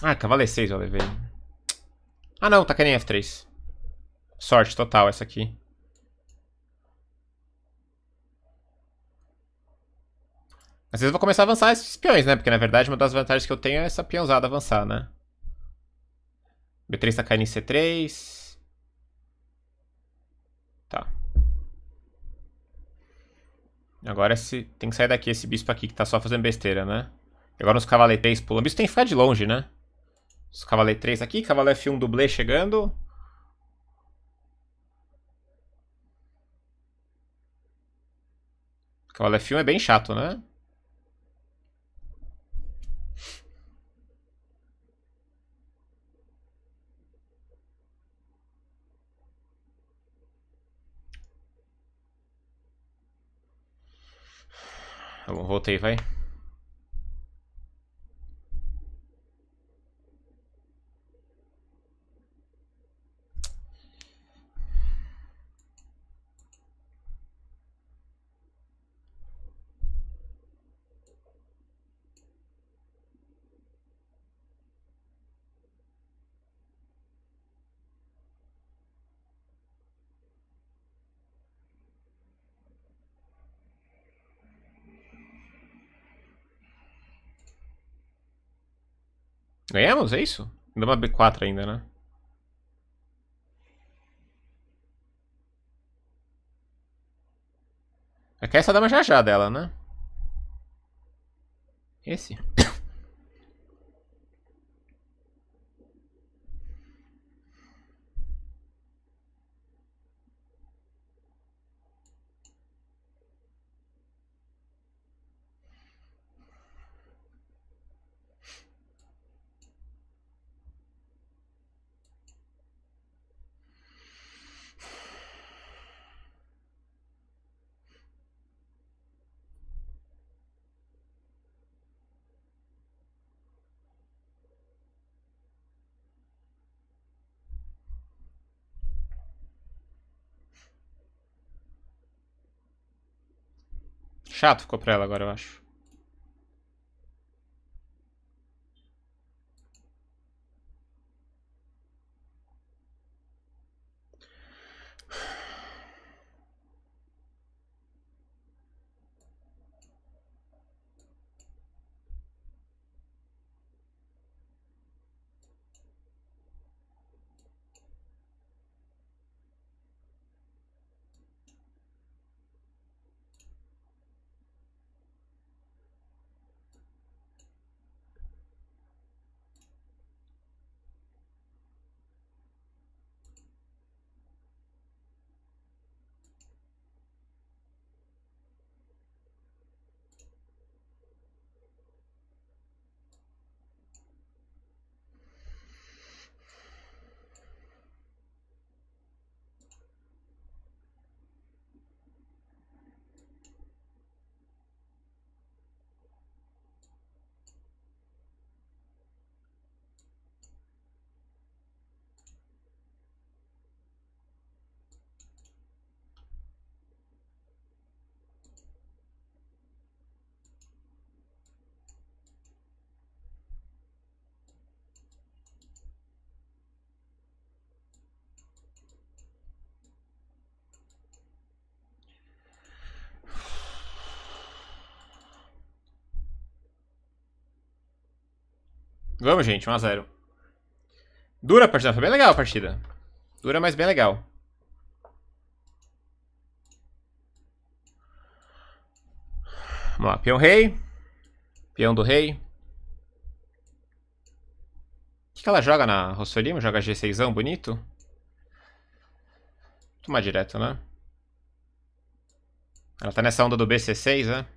Ah, cavalo E6 eu levei. Ah não, tá que nem F3. Sorte total essa aqui. Às vezes eu vou começar a avançar esses peões, né? Porque na verdade uma das vantagens que eu tenho é essa peãozada avançar, né? B3 tá caindo em C3. Tá. Agora esse... tem que sair daqui esse bispo aqui que tá só fazendo besteira, né? E agora os cavaleiros 3 pulam. O bispo tem que ficar de longe, né? Os cavaleiros 3 aqui, cavaleiro F1 dublê chegando. cavaleiro F1 é bem chato, né? Tá bom, voltei, vai. Ganhamos? É isso? Ainda uma B4 ainda, né? Aqui é essa dama já já dela, né? Esse. Chato ficou pra ela agora, eu acho. Vamos, gente. 1x0. Dura a partida. Foi bem legal a partida. Dura, mas bem legal. Vamos lá. Peão rei. Peão do rei. O que, ela joga na Rossolima? Joga G6ão bonito? Tomar direto, né? Ela tá nessa onda do BC6, né?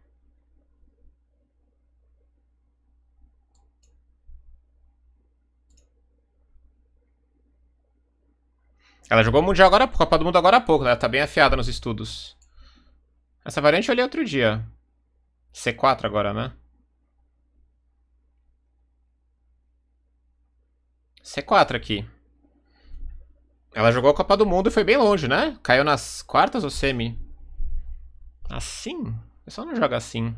Ela jogou o Mundial agora, a Copa do Mundo agora há pouco, né? Ela tá bem afiada nos estudos. Essa variante eu olhei outro dia. C4 agora, né? C4 aqui. Ela jogou a Copa do Mundo e foi bem longe, né? Caiu nas quartas ou semi? Assim? O pessoal não joga assim.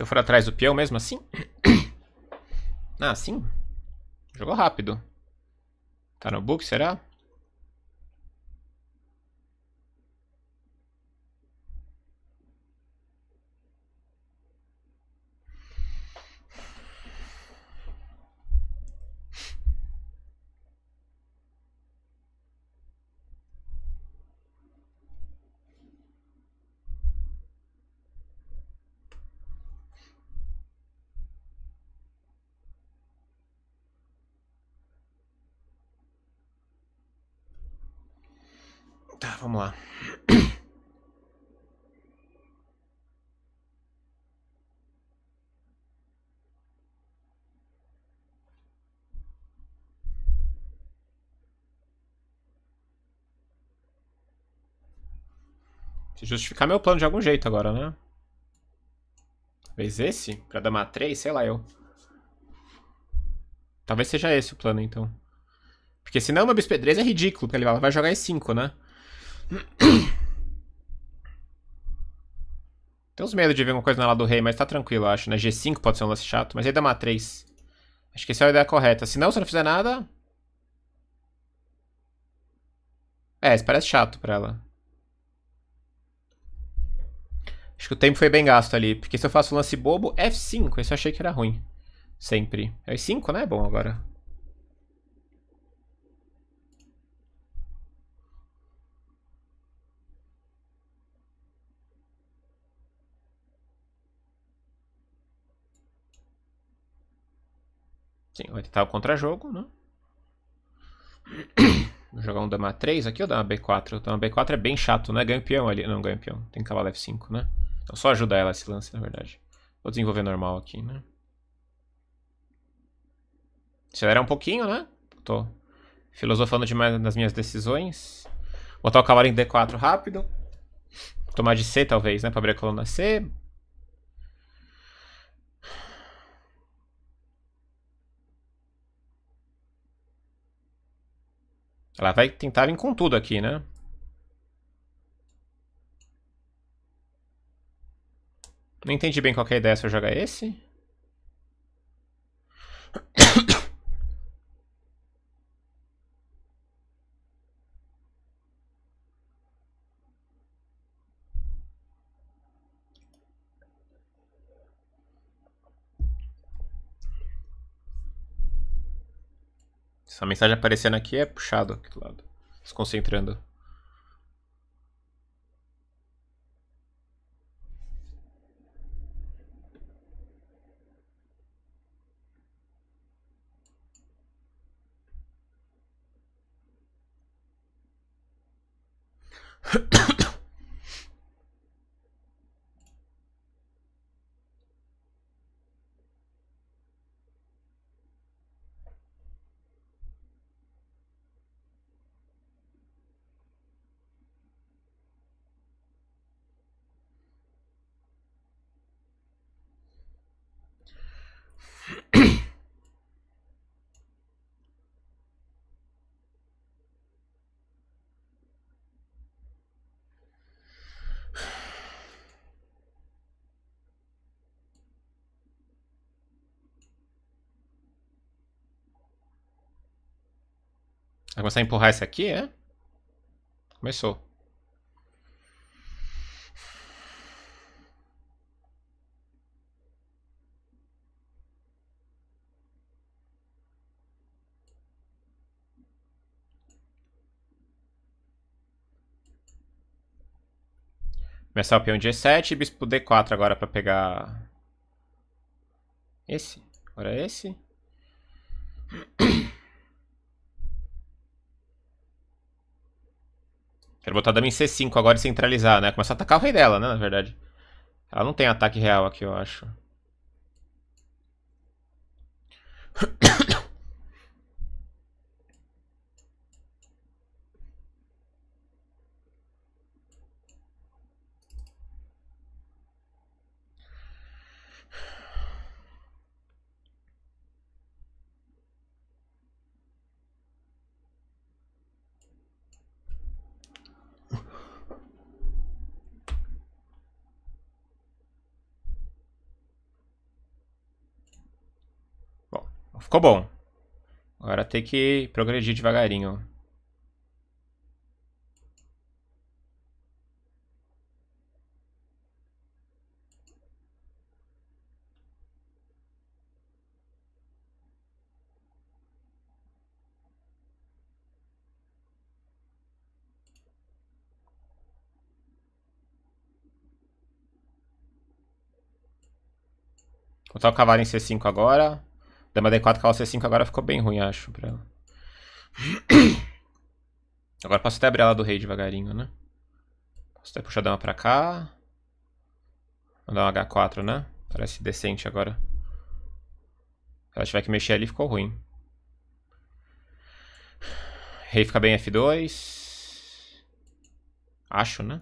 Se eu for atrás do peão mesmo assim? Ah, sim. Jogou rápido. Tá no book, será? Tá, vamos lá. Se justificar meu plano de algum jeito agora, né? Talvez esse? Pra dar três, Sei lá eu. Talvez seja esse o plano, então. Porque senão meu bispo é ridículo, porque ele vai jogar em 5, né? Tenho uns medo de ver alguma coisa na lá do rei, mas tá tranquilo, acho, né? G5 pode ser um lance chato, mas aí dá uma 3. Acho que essa é a ideia correta. Se não, se eu não fizer nada... É, isso parece chato pra ela. Acho que o tempo foi bem gasto ali, porque se eu faço lance bobo, F5, esse eu achei que era ruim. Sempre. É 5, né? É bom agora. Sim, o contra-jogo, né? Vou jogar um dama 3 aqui ou dama B4? O dama B4 é bem chato, né? Ganho peão ali. Não, ganho peão. Tem cavalo F5, né? Então só ajudar ela esse lance, na verdade. Vou desenvolver normal aqui, né? Acelerar um pouquinho, né? Tô filosofando demais nas minhas decisões. Botar o cavalo em D4 rápido. Tomar de C, talvez, né? Pra abrir a coluna C. Ela vai tentar vir com tudo aqui, né? Não entendi bem qual é a ideia se eu jogar esse. Essa mensagem aparecendo aqui é puxado aqui do lado. Se concentrando. Começar a empurrar esse aqui, é? Começou. Começar o peão de E7 e bispo D4 agora para pegar... Esse. Agora é esse. Quero botar a dama em C5 agora e centralizar, né? Começar a atacar o rei dela, né? Na verdade. Ela não tem ataque real aqui, eu acho. Ficou bom. Agora tem que progredir devagarinho. Vou botar o cavalo em C5 agora. Dama D4, cala C5 agora ficou bem ruim, acho, pra ela. Agora posso até abrir ela do rei devagarinho, né? Posso até puxar a dama pra cá. Mandar um H4, né? Parece decente agora. Se ela tiver que mexer ali, ficou ruim. Rei fica bem F2. Acho, né?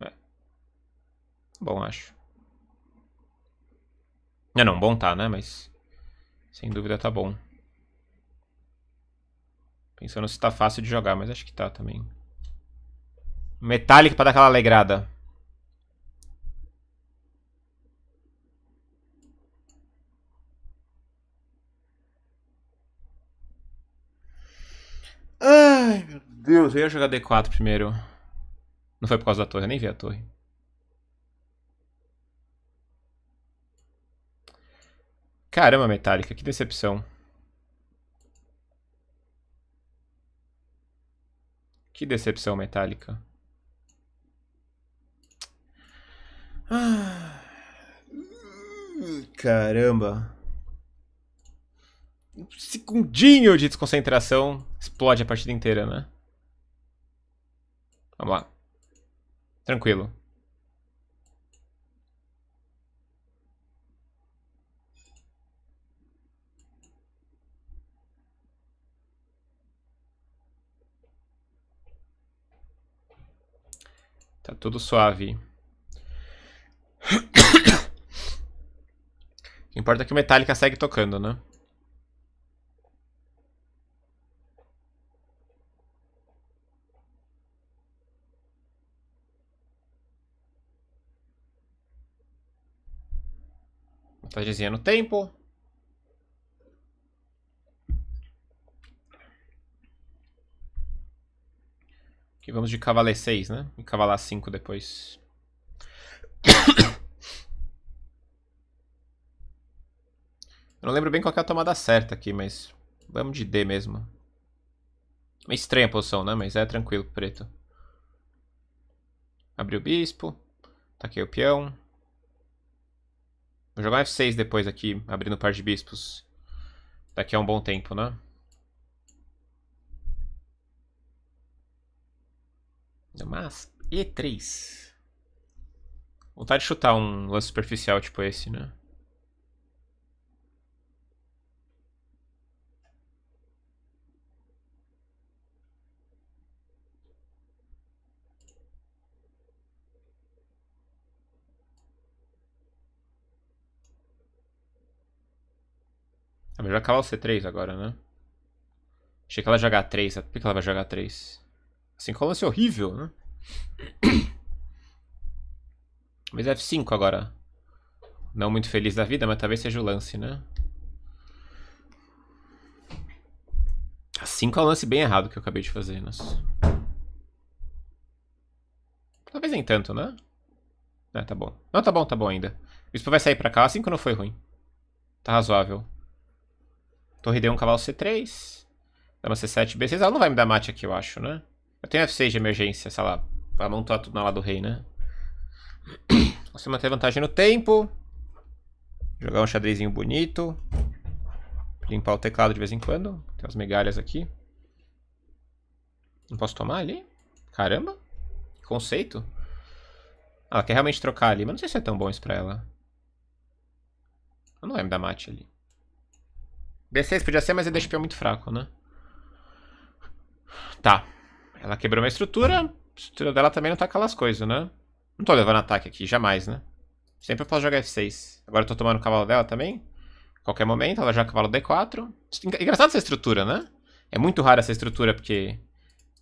É. Bom, acho. É, não, bom tá, né? Mas... Sem dúvida tá bom. Pensando se tá fácil de jogar, mas acho que tá também. Metallic pra dar aquela alegrada. Ai, meu Deus, eu ia jogar D4 primeiro. Não foi por causa da torre, eu nem vi a torre. Caramba, Metallica, que decepção. Que decepção, Metallica. Ah, caramba. Um segundinho de desconcentração explode a partida inteira, né? Vamos lá. Tranquilo. Tá tudo suave. O que importa é que o Metallica segue tocando, né? Tá dizendo tempo. Que vamos de cavaler 6, né? E cavalar 5 depois. Eu não lembro bem qual é a tomada certa aqui, mas vamos de D mesmo. Meio é estranha a posição, né? Mas é tranquilo, preto. Abri o bispo. Taquei tá o peão. Vou jogar F6 depois aqui, abrindo par de bispos. Daqui a um bom tempo, né? É mas E3. Vontade de chutar um lance superficial tipo esse, né? É ah, melhor acabar o C3 agora, né? Achei que ela ia jogar 3. Né? Por que ela vai jogar 3? 5 assim, é um lance horrível, né? Mas F5 agora. Não muito feliz da vida, mas talvez seja o lance, né? A 5 é um lance bem errado que eu acabei de fazer, nossa. Talvez nem tanto, né? Ah, tá bom. Não, tá bom, tá bom ainda. Bispo vai sair pra cá, a 5 não foi ruim. Tá razoável. Torre D1, cavalo C3. Dama C7, B6. Ela não vai me dar mate aqui, eu acho, né? Eu tenho F6 de emergência, sei lá. Pra montar tudo na lá do rei, né? Você manter vantagem no tempo. Jogar um xadrezinho bonito. Limpar o teclado de vez em quando. Tem umas migalhas aqui. Não posso tomar ali? Caramba. Que conceito. Ah, ela quer realmente trocar ali, mas não sei se é tão bom isso pra ela. Eu não lembro da mate ali. B6 podia ser, mas ele deixa o muito fraco, né? Tá. Ela quebrou uma estrutura. A estrutura dela também não tá aquelas coisas, né? Não tô levando ataque aqui, jamais, né? Sempre eu posso jogar F6. Agora eu tô tomando o cavalo dela também. Qualquer momento, ela joga cavalo D4. Engraçado essa estrutura, né? É muito rara essa estrutura, porque...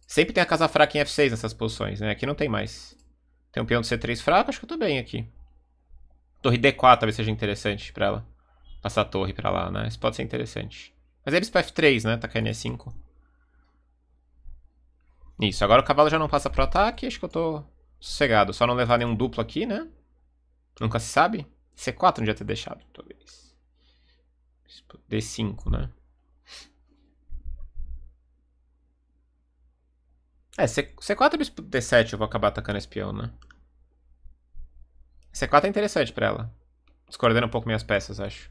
Sempre tem a casa fraca em F6 nessas posições, né? Aqui não tem mais. Tem um peão de C3 fraco, acho que eu tô bem aqui. Torre D4 talvez seja interessante pra ela. Passar a torre pra lá, né? Isso pode ser interessante. Mas eles é pra F3, né? Tacar e 5 isso, agora o cavalo já não passa pro ataque, acho que eu tô sossegado. Só não levar nenhum duplo aqui, né? Nunca se sabe. C4 não devia ter deixado, talvez. D5, né? É, C4 e D7 eu vou acabar atacando espião, né? C4 é interessante pra ela. Discordando um pouco minhas peças, acho.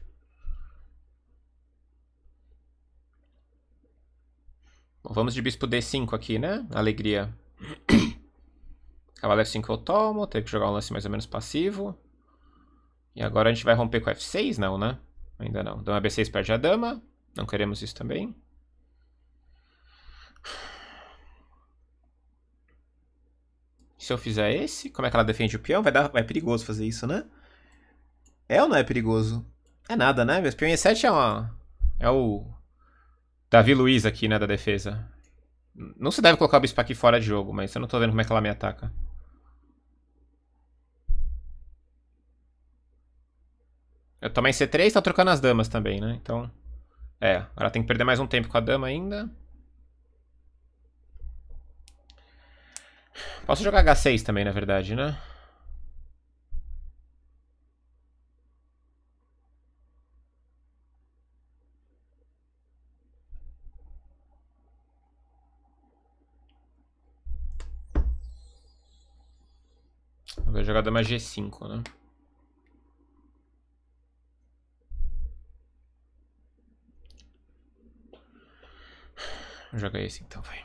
vamos de bispo D5 aqui, né? Alegria. Cavalo F5 eu tomo, tenho que jogar um lance mais ou menos passivo. E agora a gente vai romper com F6? Não, né? Ainda não. Dama B6 perde a dama. Não queremos isso também. Se eu fizer esse, como é que ela defende o peão? Vai dar, vai é perigoso fazer isso, né? É ou não é perigoso? É nada, né? Meu peão E7 é uma... É o Davi Luiz aqui, né, da defesa. Não se deve colocar o bispo aqui fora de jogo, mas eu não tô vendo como é que ela me ataca. Eu também C3, tá trocando as damas também, né? Então, é, ela tem que perder mais um tempo com a dama ainda. Posso jogar H6 também, na verdade, né? jogar dama G5, né? Vamos jogar esse então, vai.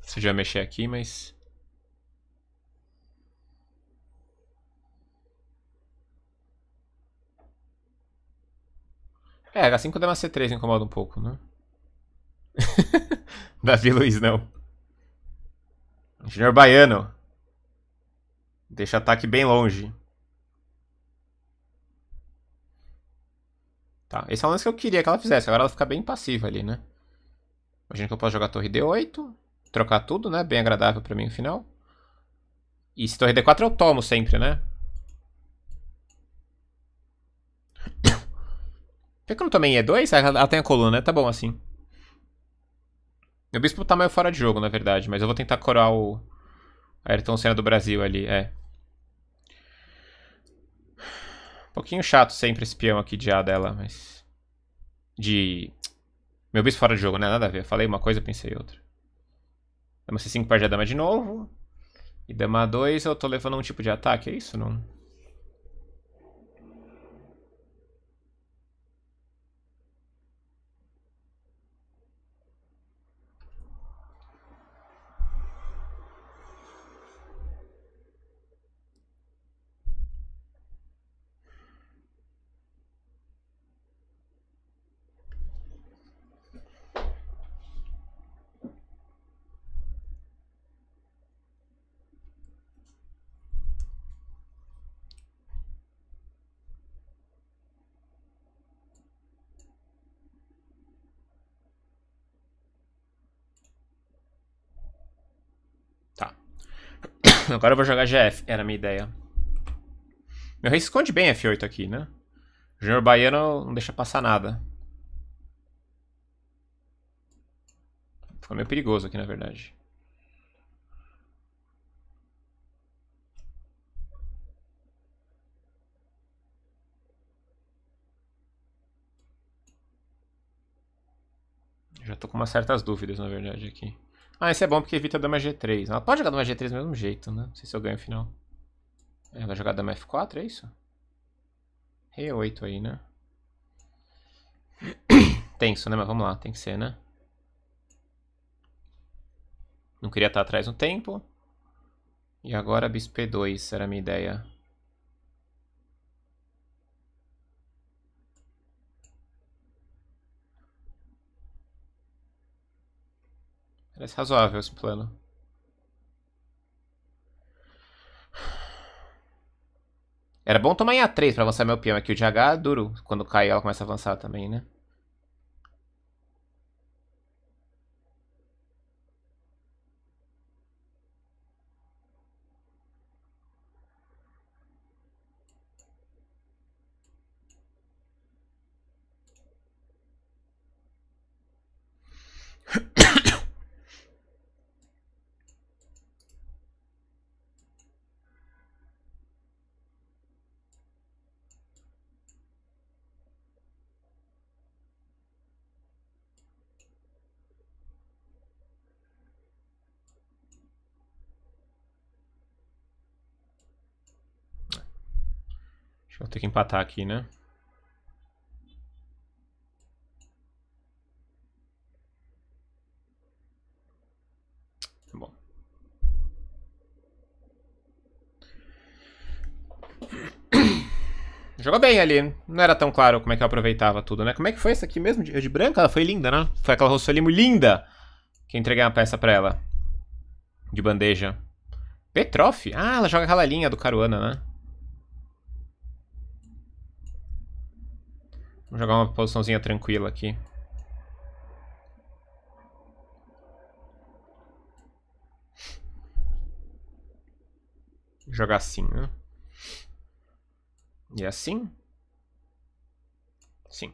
Você já mexer aqui, mas... É, H5 dama C3 incomoda um pouco, né? Davi Luiz não. Engenheiro Baiano. Deixa ataque bem longe. Tá, esse é o lance que eu queria que ela fizesse. Agora ela fica bem passiva ali, né? Imagina que eu posso jogar torre D8. Trocar tudo, né? Bem agradável pra mim no final. E se torre D4 eu tomo sempre, né? Por que eu não tomei E2? Ela tem a coluna, né? Tá bom assim. O Bispo tá meio fora de jogo, na verdade, mas eu vou tentar corar o Ayrton Senna do Brasil ali, é. Um pouquinho chato sempre esse peão aqui de A dela, mas... De... Meu bispo fora de jogo, né? Nada a ver. Eu falei uma coisa, pensei outra. Dama C5 perde a dama de novo. E dama A2 eu tô levando um tipo de ataque, é isso? Não... Agora eu vou jogar GF, era a minha ideia. Meu rei esconde bem F8 aqui, né? O Júnior Baiano não deixa passar nada. Ficou meio perigoso aqui, na verdade. Já tô com umas certas dúvidas, na verdade, aqui. Ah, isso é bom porque evita dama G3. Né? Ela pode jogar dama G3 do mesmo jeito, né? Não sei se eu ganho o final. Ela vai jogar dama F4, é isso? Rei 8 aí, né? Tenso, né? Mas vamos lá, tem que ser, né? Não queria estar atrás no tempo. E agora bispo P2, era a minha ideia. Parece é razoável esse plano. Era bom tomar em A3 pra avançar meu peão aqui. É o de H é duro. Quando cai, ela começa a avançar também, né? empatar aqui, né? Bom. Jogou bem ali. Não era tão claro como é que eu aproveitava tudo, né? Como é que foi essa aqui mesmo? De, é de branca? Ela foi linda, né? Foi aquela Rossoli muito linda que entreguei uma peça pra ela. De bandeja. Petroff? Ah, ela joga aquela linha do Caruana, né? Vou jogar uma posiçãozinha tranquila aqui. Jogar assim, né? E é assim? Sim.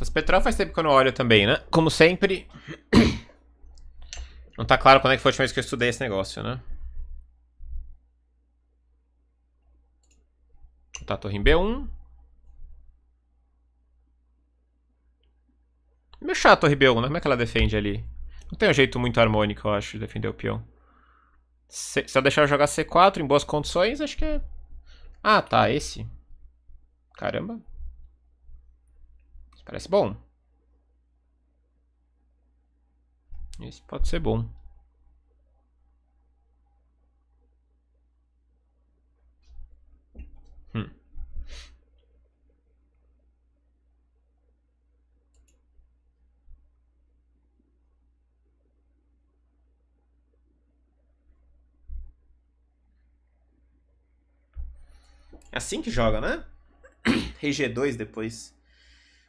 Essas petrol faz tempo que eu não olho também, né? Como sempre. Não tá claro quando é que foi a última vez que eu estudei esse negócio, né? Tá, torre em B1. Meu chato a torre B1, né? Como é que ela defende ali? Não tem um jeito muito harmônico, eu acho, de defender o peão. Se, se eu deixar eu jogar C4 em boas condições, acho que é... Ah, tá, esse. Caramba. Parece bom. Esse pode ser bom. Hum. É assim que joga, né? Reg2 depois.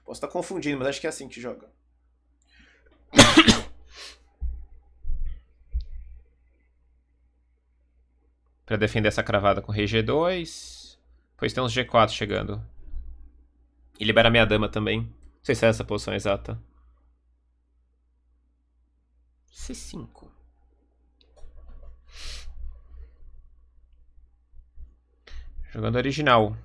Posso estar tá confundindo, mas acho que é assim que joga. Para defender essa cravada com rei G2. Pois tem uns G4 chegando. E libera minha dama também. Não sei se é essa a posição exata. C5. Jogando original.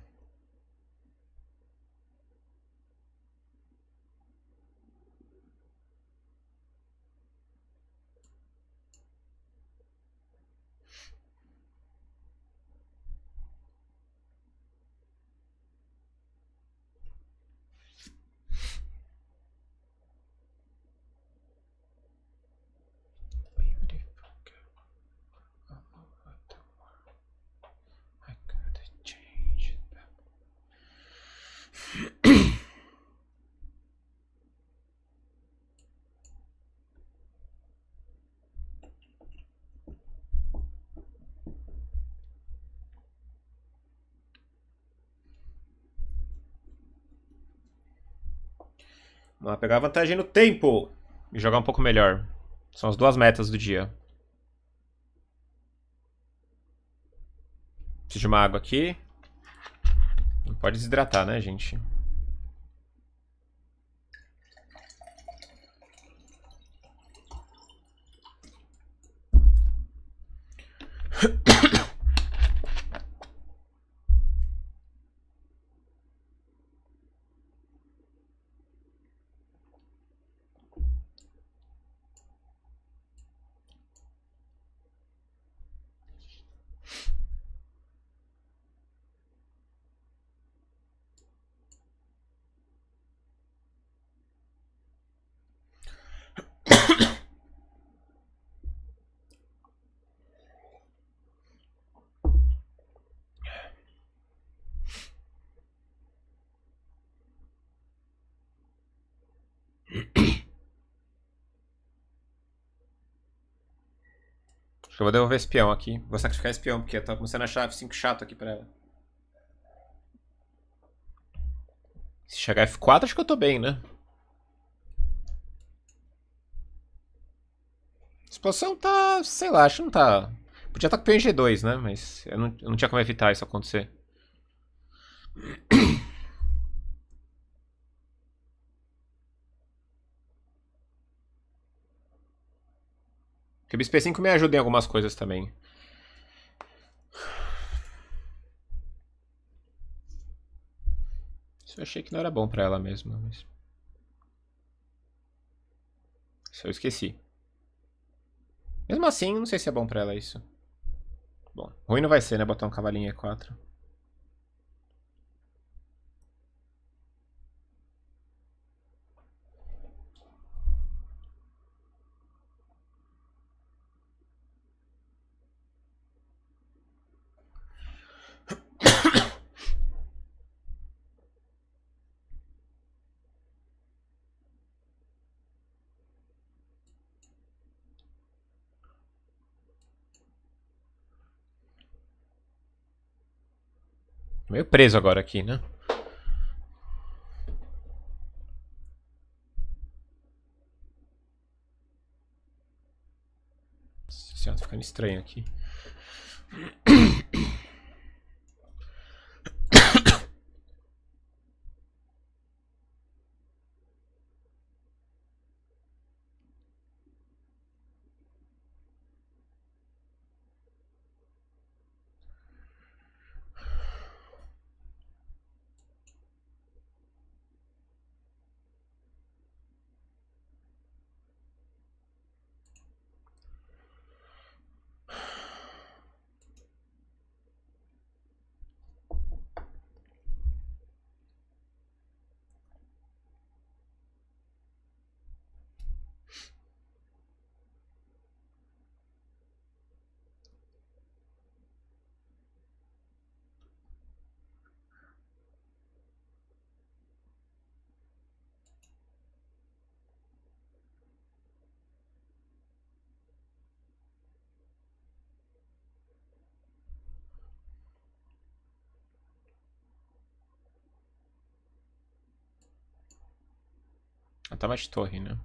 Vamos lá, pegar vantagem no tempo e jogar um pouco melhor. São as duas metas do dia. Preciso de uma água aqui. Não pode desidratar, né, gente? Acho que eu vou devolver esse peão aqui. Vou sacrificar esse peão, porque eu tô começando a achar F5 chato aqui pra ela. Se chegar F4, acho que eu tô bem, né? Explosão tá... Sei lá, acho que não tá... Podia estar tá com o peão G2, né? Mas eu não, eu não tinha como evitar isso acontecer. Que o BSP5 me ajuda em algumas coisas também. Isso eu achei que não era bom pra ela mesmo, mas... Isso eu esqueci. Mesmo assim, não sei se é bom pra ela isso. Bom, ruim não vai ser, né? Botar um cavalinho E4. meio preso agora aqui, né? Nossa senhora, tá ficando estranho aqui. tava tá de torre, né?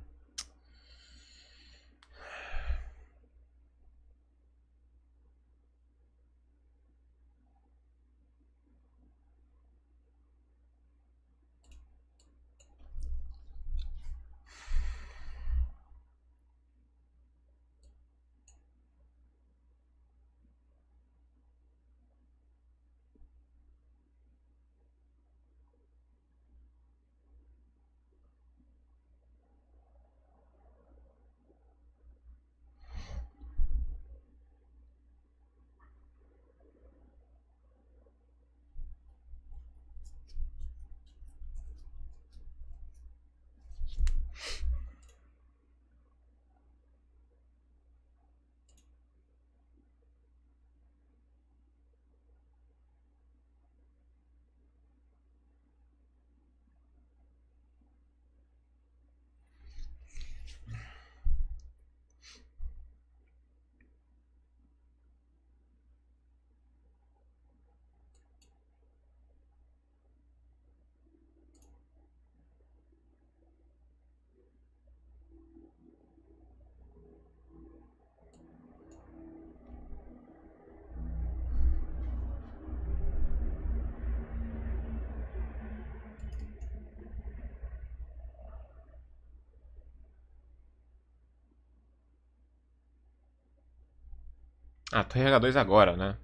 Ah, tô em H2 agora, né?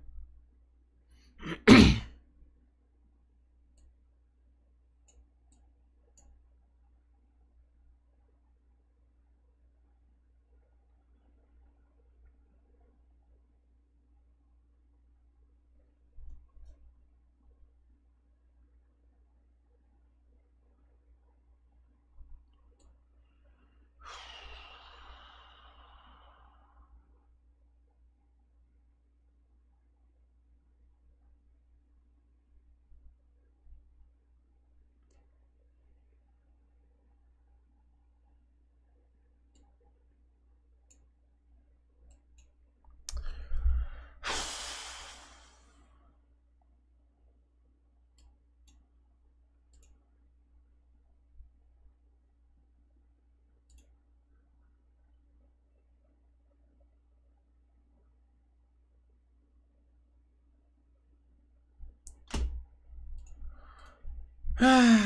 Vamos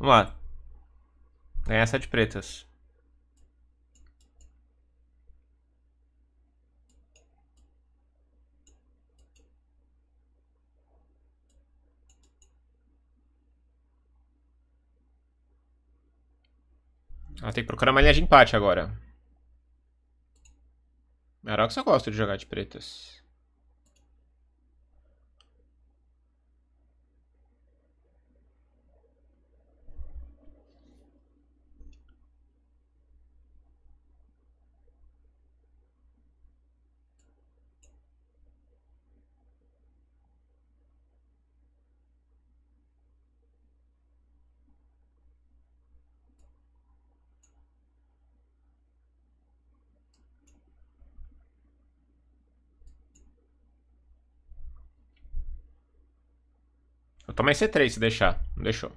lá. Ganhar sete pretas. Ah, tem que procurar uma linha de empate agora. É que eu gosto de jogar de pretas. Tomei C3 se deixar. Não deixou.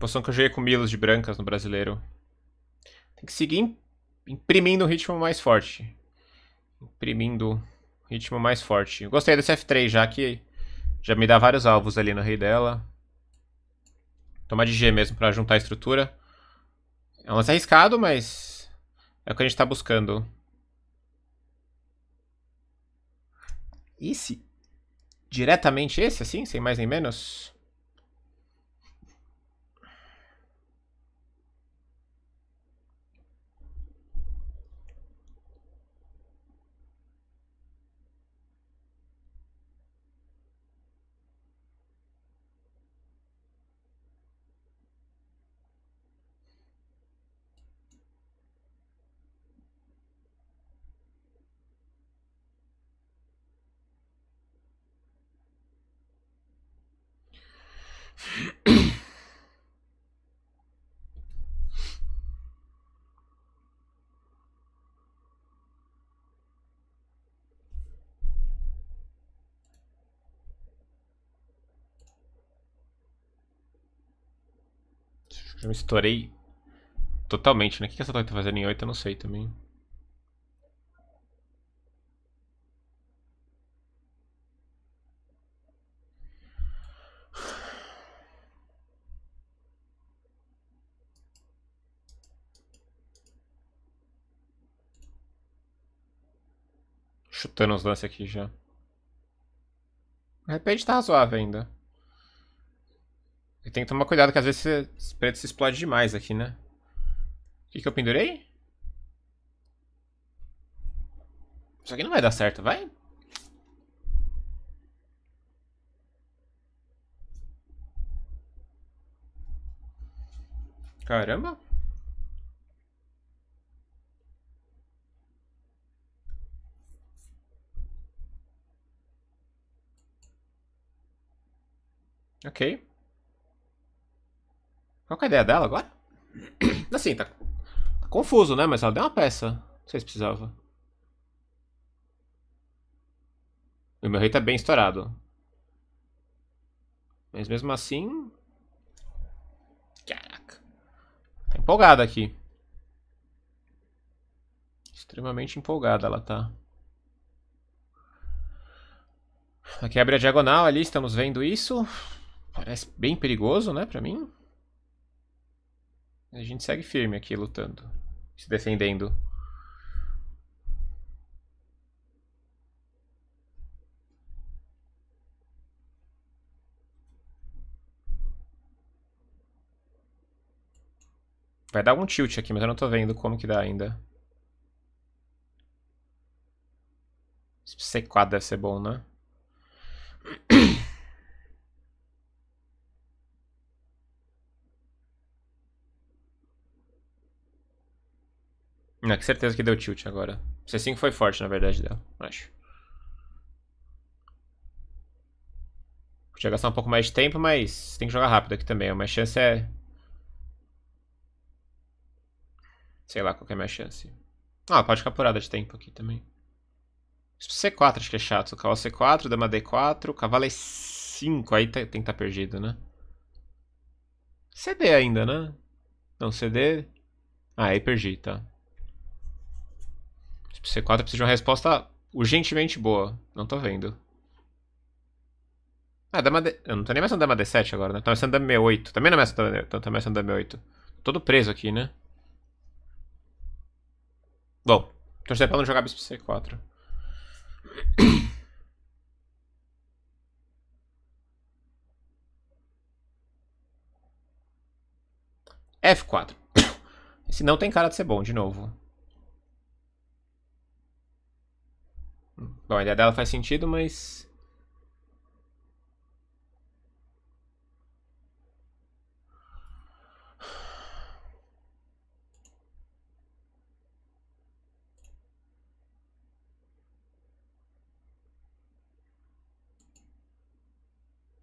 Posição que eu joguei com Milos de brancas no brasileiro. Tem que seguir imprimindo um ritmo mais forte. Imprimindo um ritmo mais forte. Eu gostei desse F3 já que já me dá vários alvos ali no rei dela. Tomar de G mesmo pra juntar a estrutura. É um lance arriscado, mas é o que a gente tá buscando. Esse? Diretamente esse, assim? Sem mais nem menos? me estourei totalmente, né? O que essa torre tá fazendo em 8? Eu não sei também. Chutando os lances aqui já. De repente tá razoável ainda. E tem que tomar cuidado que às vezes esse preto se explode demais aqui, né? O que, que eu pendurei? Isso aqui não vai dar certo, vai? Caramba! Ok. Qual é a ideia dela agora? assim, tá, tá confuso, né? Mas ela deu uma peça. Não sei se precisava. O meu rei tá bem estourado. Mas mesmo assim... Caraca. Tá empolgada aqui. Extremamente empolgada ela tá. Aqui abre a diagonal ali, estamos vendo isso. Parece bem perigoso, né, pra mim. A gente segue firme aqui lutando, se defendendo. Vai dar um tilt aqui, mas eu não tô vendo como que dá ainda. C4 deve ser bom, né? Não, é, que certeza que deu tilt agora. C5 foi forte, na verdade, dela, acho. Podia gastar um pouco mais de tempo, mas tem que jogar rápido aqui também. Uma chance é... Sei lá qual é a minha chance. Ah, pode ficar apurada de tempo aqui também. C4 acho que é chato. Cavalo C4, dama D4, cavalo E5. Aí tá, tem que estar tá perdido, né? CD ainda, né? Não, CD... Ah, aí perdi, tá. C4 precisa de uma resposta urgentemente boa. Não tô vendo. Ah, dama D... Eu não tô nem mais dama D7 agora, né? Tá mais dama B8. Também não é mais dama, tá mais dama B8. Todo preso aqui, né? Bom, torcer pra não jogar bispo C4. F4. Esse não tem cara de ser bom, de novo. Bom, a ideia dela faz sentido, mas...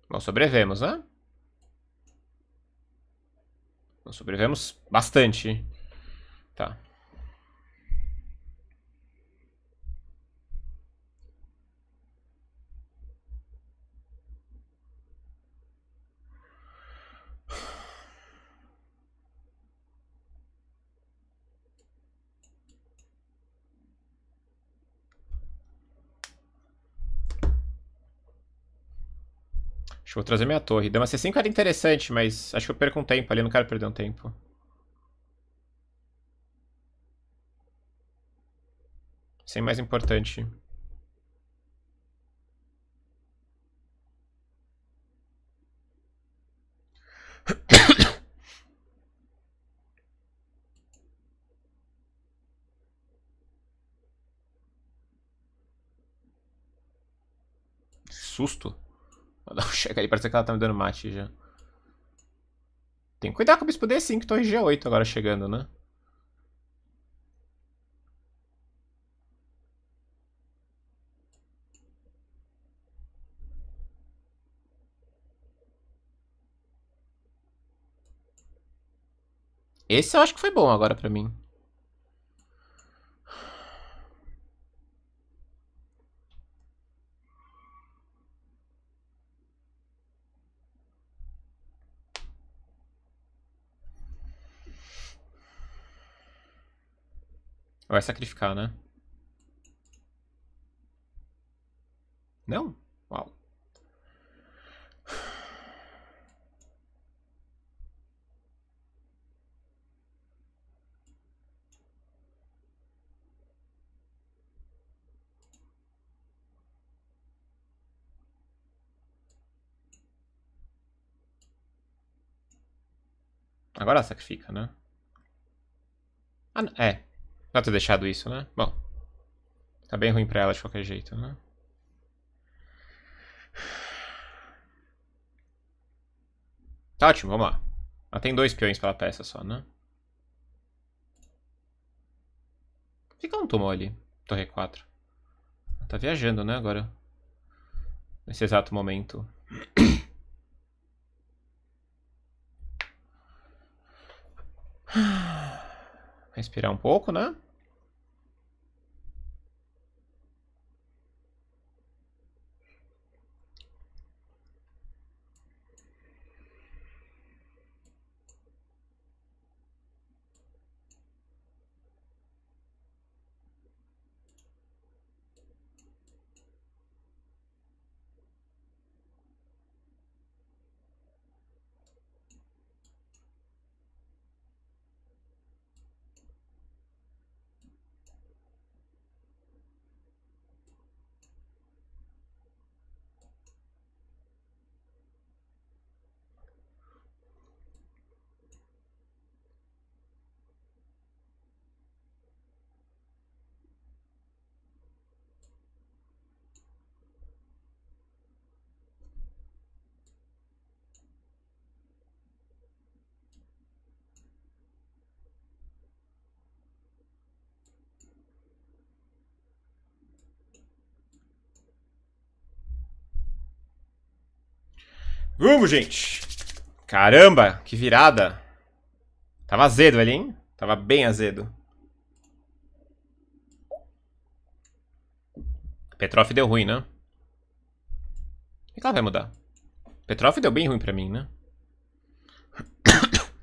Nós sobrevivemos, né? Nós sobrevivemos bastante. Vou trazer minha torre. Dama C5 era interessante, mas acho que eu perco um tempo ali. Não quero perder um tempo. Sem mais importante. Susto. Vou dar um cheque ali, parece que ela tá me dando mate já. Tem que cuidar com o bispo D5, que tô em G8 agora chegando, né? Esse eu acho que foi bom agora pra mim. Vai sacrificar, né? Não? Uau. Agora sacrifica, né? Ah, é. Não ter deixado isso, né? Bom. Tá bem ruim pra ela de qualquer jeito, né? Tá ótimo, vamos lá. Ela tem dois peões pela peça só, né? Por que ela não tomou ali? Torre 4. Ela tá viajando, né, agora? Nesse exato momento. Respirar um pouco, né? Vamos, gente. Caramba, que virada. Tava azedo ali, hein? Tava bem azedo. Petrov deu ruim, né? O que ela vai mudar? Petrov deu bem ruim pra mim, né?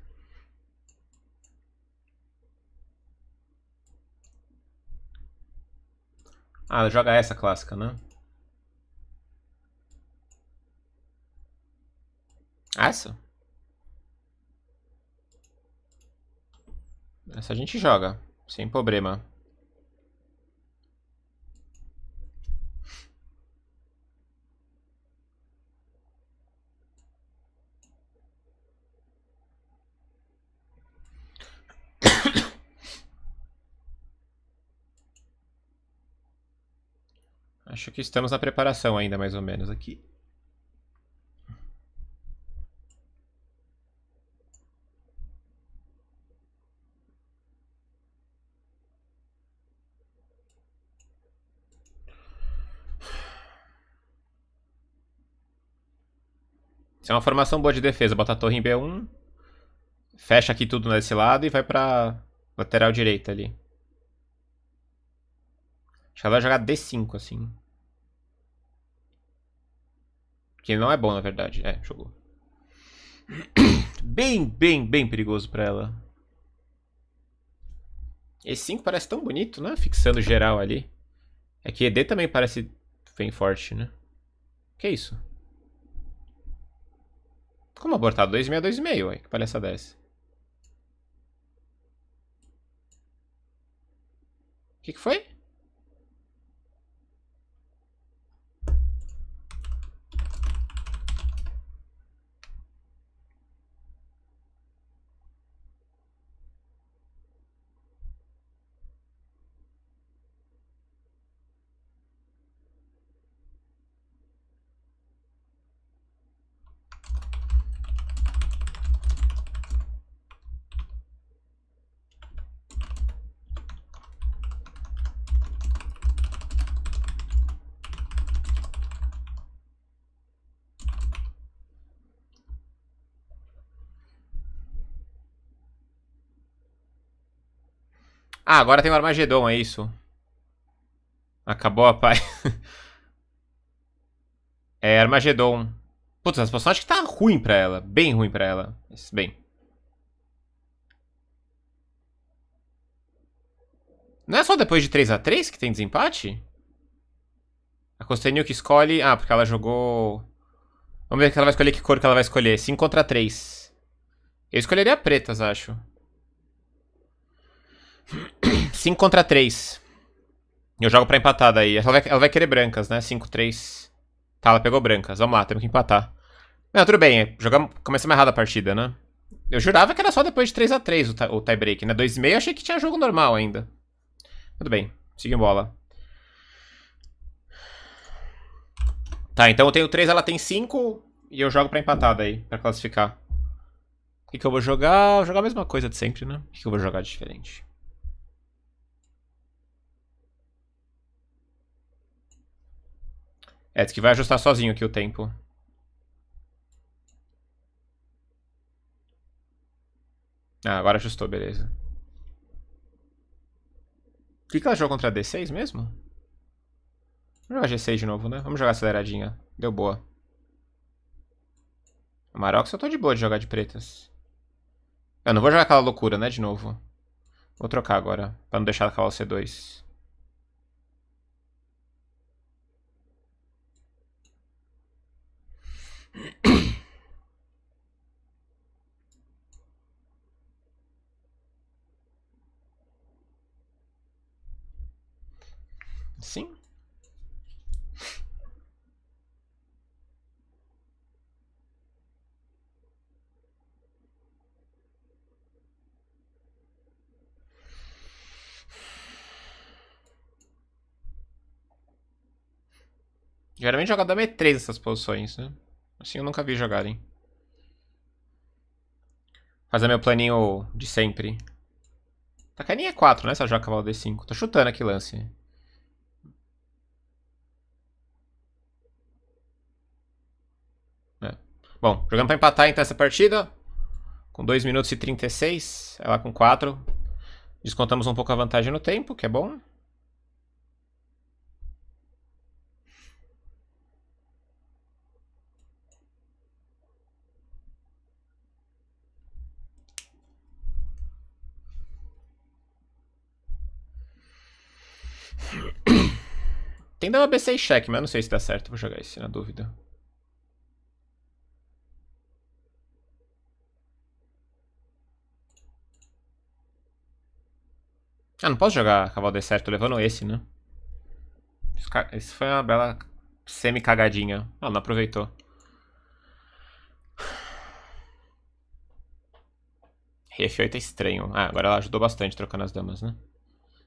Ah, joga essa clássica, né? Essa? Ah, Essa a gente joga, sem problema. Acho que estamos na preparação ainda, mais ou menos, aqui. Isso é uma formação boa de defesa. Bota a torre em B1. Fecha aqui tudo nesse lado e vai pra lateral direita ali. Acho que ela vai jogar D5, assim. Que não é bom, na verdade. É, jogou. Bem, bem, bem perigoso pra ela. E5 parece tão bonito, né? Fixando geral ali. É que ED também parece bem forte, né? Que isso? Como abortar? 2,6, 2,5, é que palhaça é O que, que foi? Ah, agora tem o Armagedon, é isso. Acabou a paz. é, Armagedon. Putz, a situação acho que tá ruim pra ela. Bem ruim pra ela. Bem. Não é só depois de 3x3 que tem desempate? A Costenil que escolhe... Ah, porque ela jogou... Vamos ver que ela vai escolher que cor que ela vai escolher. 5 contra 3. Eu escolheria pretas, acho. 5 contra 3. Eu jogo pra empatar daí. Ela vai, ela vai querer brancas, né? 5, 3. Tá, ela pegou brancas. Vamos lá, temos que empatar. Não, tudo bem. começamos errado a partida, né? Eu jurava que era só depois de 3x3 o tie-break, né? 2,5 eu achei que tinha jogo normal ainda. Tudo bem, siga em bola. Tá, então eu tenho 3, ela tem 5 e eu jogo pra empatar daí, pra classificar. O que, que eu vou jogar? Vou jogar a mesma coisa de sempre, né? O que, que eu vou jogar de diferente? É, diz que vai ajustar sozinho aqui o tempo. Ah, agora ajustou, beleza. O que, que ela jogou contra D6 mesmo? Vamos jogar G6 de novo, né? Vamos jogar aceleradinha. Deu boa. O Marox eu tô de boa de jogar de pretas. Eu não vou jogar aquela loucura, né, de novo. Vou trocar agora, pra não deixar ela calar o C2. Geralmente joga dama E3 nessas posições, né? Assim eu nunca vi jogarem. Fazer meu planinho de sempre. Tá caindo E4, né? Se eu jogar cavalo D5. Tô chutando aqui lance. É. Bom, jogando pra empatar então essa partida. Com 2 minutos e 36. Ela com 4. Descontamos um pouco a vantagem no tempo, que é bom. Tem dado uma Bc cheque, mas eu não sei se dá certo. Vou jogar esse na dúvida. Ah, não posso jogar cavalo certo levando esse, né? Esse foi uma bela semi-cagadinha. Ah, não aproveitou. rf 8 é estranho. Ah, agora ela ajudou bastante trocando as damas, né?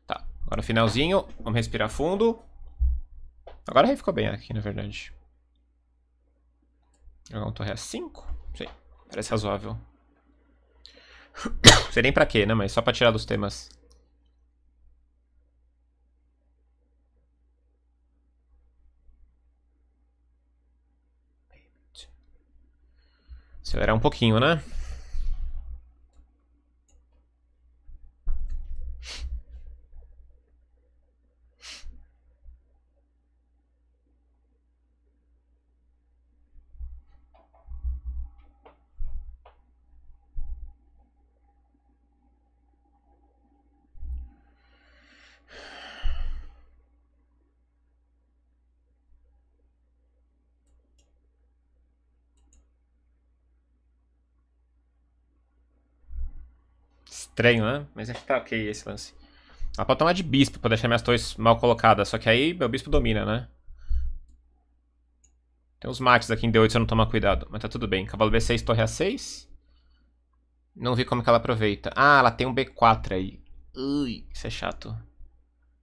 Tá, agora finalzinho. Vamos respirar fundo. Agora a rei ficou bem aqui, na verdade. Jogar um torre a 5? Sim, parece razoável. Sei nem pra quê, né? Mas só pra tirar dos temas. Acelerar um pouquinho, né? estranho, né? Mas acho que tá ok esse lance. Ela ah, pode tomar de bispo pra deixar minhas torres mal colocadas. Só que aí meu bispo domina, né? Tem uns mates aqui em D8 se eu não tomar cuidado. Mas tá tudo bem. Cavalo B6, torre A6. Não vi como que ela aproveita. Ah, ela tem um B4 aí. Ui, isso é chato.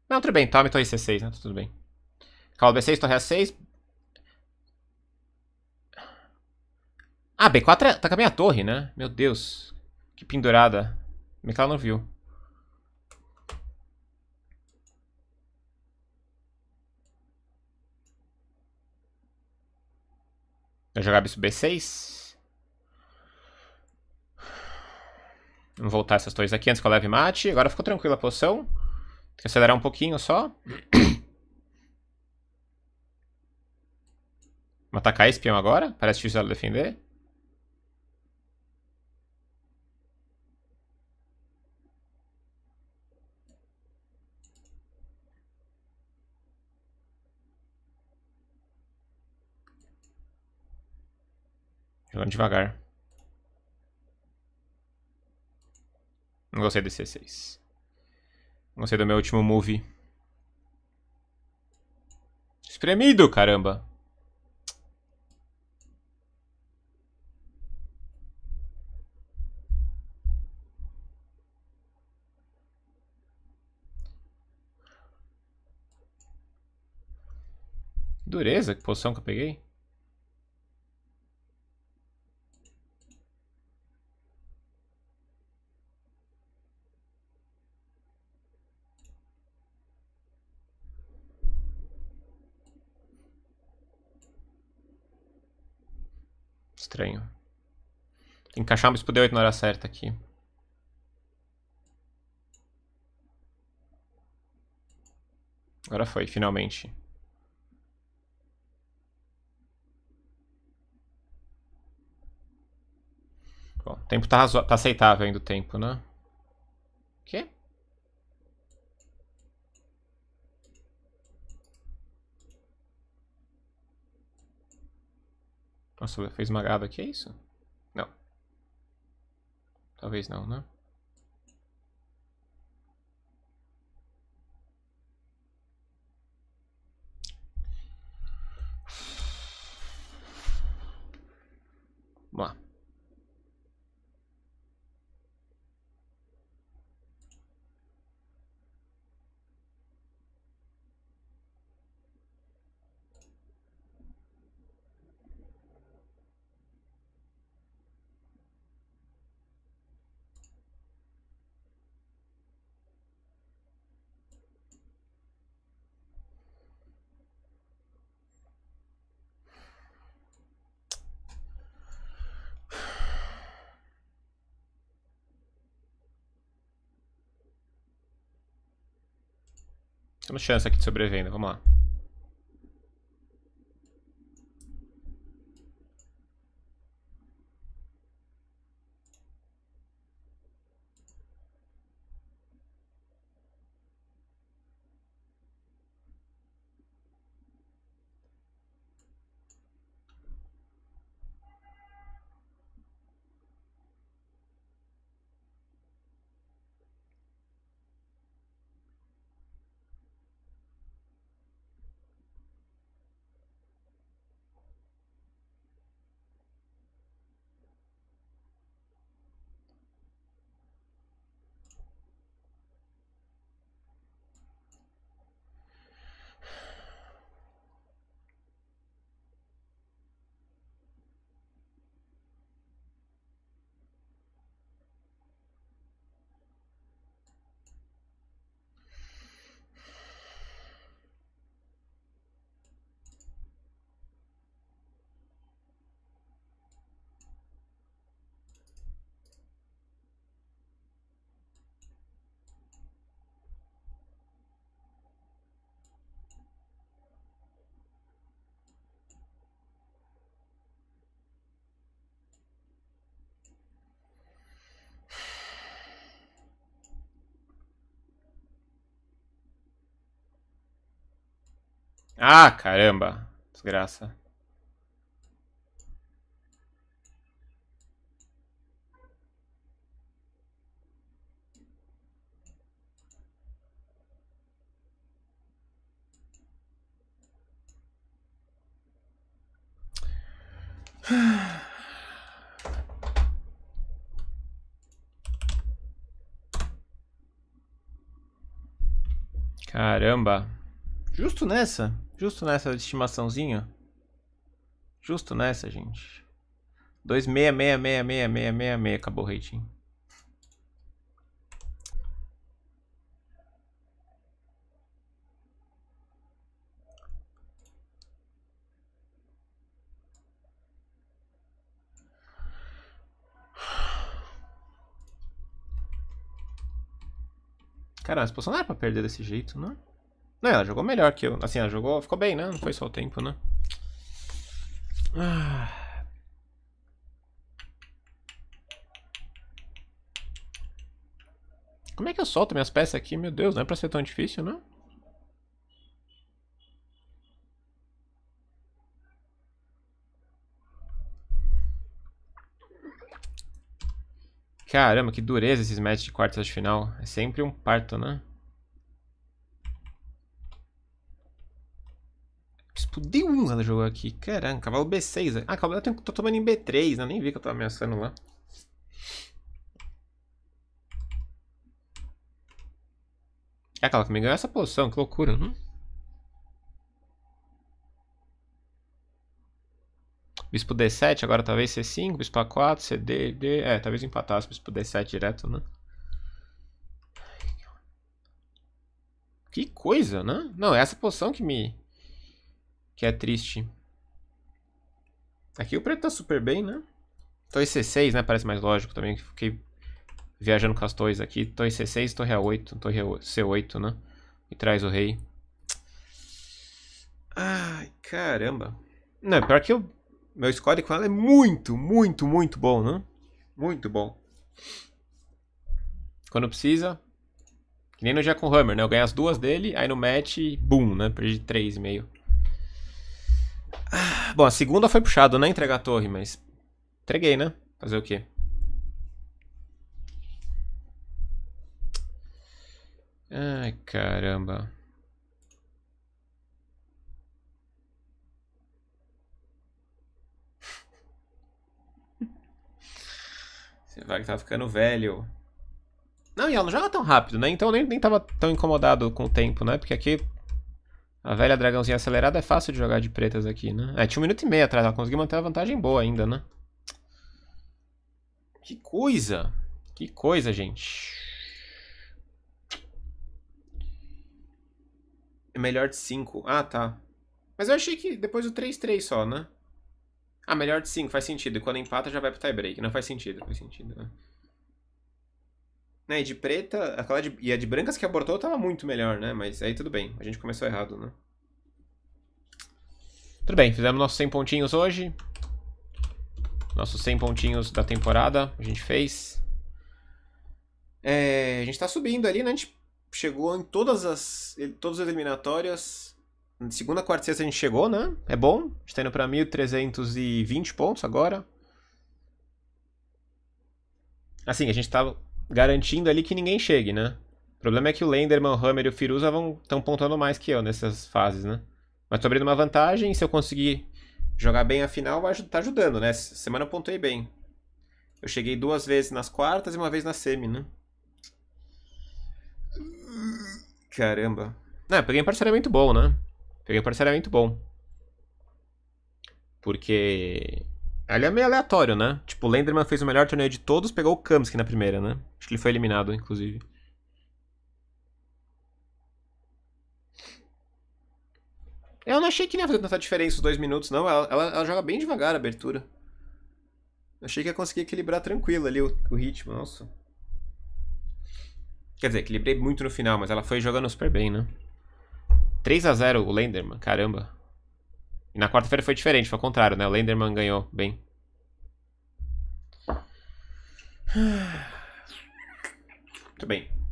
Não, tudo bem. Tome torre C6, né? Tá tudo bem. Cavalo B6, torre A6. Ah, B4 é... tá com a minha torre, né? Meu Deus. Que pendurada não viu. Eu jogar bispo B6. Vamos voltar essas torres aqui antes que eu leve mate. Agora ficou tranquila a posição. Tem que acelerar um pouquinho só. Vamos atacar esse agora. Parece difícil ela defender. Jogando devagar. Não gostei desse C6. Não gostei do meu último move. Espremido, caramba. Dureza, que poção que eu peguei. estranho. Tem que encaixar um bispo D8 na hora certa aqui. Agora foi, finalmente. Bom, o tempo tá, tá aceitável ainda o tempo, né? Nossa, fez magado aqui, é isso? Não. Talvez não, né? Vamos lá. Temos chance aqui de sobrevivência, vamos lá. Ah, caramba. Desgraça. Caramba. Justo nessa? Justo nessa estimaçãozinho. Justo nessa, gente. meia acabou o rating. Caramba, a exposição não era é pra perder desse jeito, não? Né? Não, ela jogou melhor que eu. Assim, ela jogou, ficou bem, né? Não foi só o tempo, né? Ah... Como é que eu solto minhas peças aqui? Meu Deus, não é pra ser tão difícil, né? Caramba, que dureza esses matches de quartas de final. É sempre um parto, né? tipo, 1 um ela jogou aqui. Caramba, cavalo B6. Ah, cavalo eu tenho, tô tomando em B3, né? Nem vi que eu tô ameaçando lá. É aquela que me ganhou essa posição, que loucura. Uhum. Bispo D7, agora talvez C5, Bispo A4, CD, D. É, talvez empatasse Bispo D7 direto, né? Que coisa, né? Não, é essa posição que me. Que é triste. Aqui o preto tá super bem, né? Torre C6, né? Parece mais lógico também. Fiquei viajando com as torres aqui. Torre C6, torre A8, torre C8, né? E traz o rei. Ai, caramba. Não, pior que o meu score com ela é muito, muito, muito bom, né? Muito bom. Quando precisa, que nem no dia com Hammer, né? Eu ganho as duas dele, aí no match, boom, né? Perdi três meio bom, a segunda foi puxado, né? Entregar a torre, mas. Entreguei, né? Fazer o quê? Ai, caramba. Você vai que tá ficando velho. Não, e ela não joga tão rápido, né? Então eu nem, nem tava tão incomodado com o tempo, né? Porque aqui a velha dragãozinha acelerada é fácil de jogar de pretas aqui, né? É, tinha um minuto e meio atrás, ela conseguiu manter uma vantagem boa ainda, né? Que coisa! Que coisa, gente. É melhor de 5. Ah, tá. Mas eu achei que depois do 3-3 só, né? Ah, melhor de 5, faz sentido. E quando empata já vai pro tiebreak. Não faz sentido, faz sentido, né? Né, e de preta, aquela de, e a de brancas que abortou tava muito melhor, né? Mas aí tudo bem, a gente começou errado, né? Tudo bem, fizemos nossos 100 pontinhos hoje. Nossos 100 pontinhos da temporada, a gente fez. É, a gente tá subindo ali, né? A gente chegou em todas as, todas as eliminatórias. segunda, quarta e sexta a gente chegou, né? É bom. A gente tá indo pra 1.320 pontos agora. Assim, a gente tava garantindo ali que ninguém chegue, né? O problema é que o Lenderman, o Hammer e o Firuza estão pontuando mais que eu nessas fases, né? Mas tô abrindo uma vantagem, se eu conseguir jogar bem a final, vai, tá ajudando, né? semana eu pontuei bem. Eu cheguei duas vezes nas quartas e uma vez na semi, né? Caramba. Não, eu peguei um parcelamento bom, né? Peguei um muito bom. Porque Ali é meio aleatório, né? Tipo, o Lenderman fez o melhor torneio de todos, pegou o Kamsky na primeira, né? Acho que ele foi eliminado, inclusive. Eu não achei que ia fazer tanta diferença os dois minutos, não. Ela, ela, ela joga bem devagar a abertura. Achei que ia conseguir equilibrar tranquilo ali o, o, ritmo, nossa. Quer dizer, equilibrei muito no final, mas ela foi jogando super bem, né? 3 a 0 o Lenderman, caramba. E na quarta-feira foi diferente, foi ao contrário, né? O Lenderman ganhou bem. Muito bem.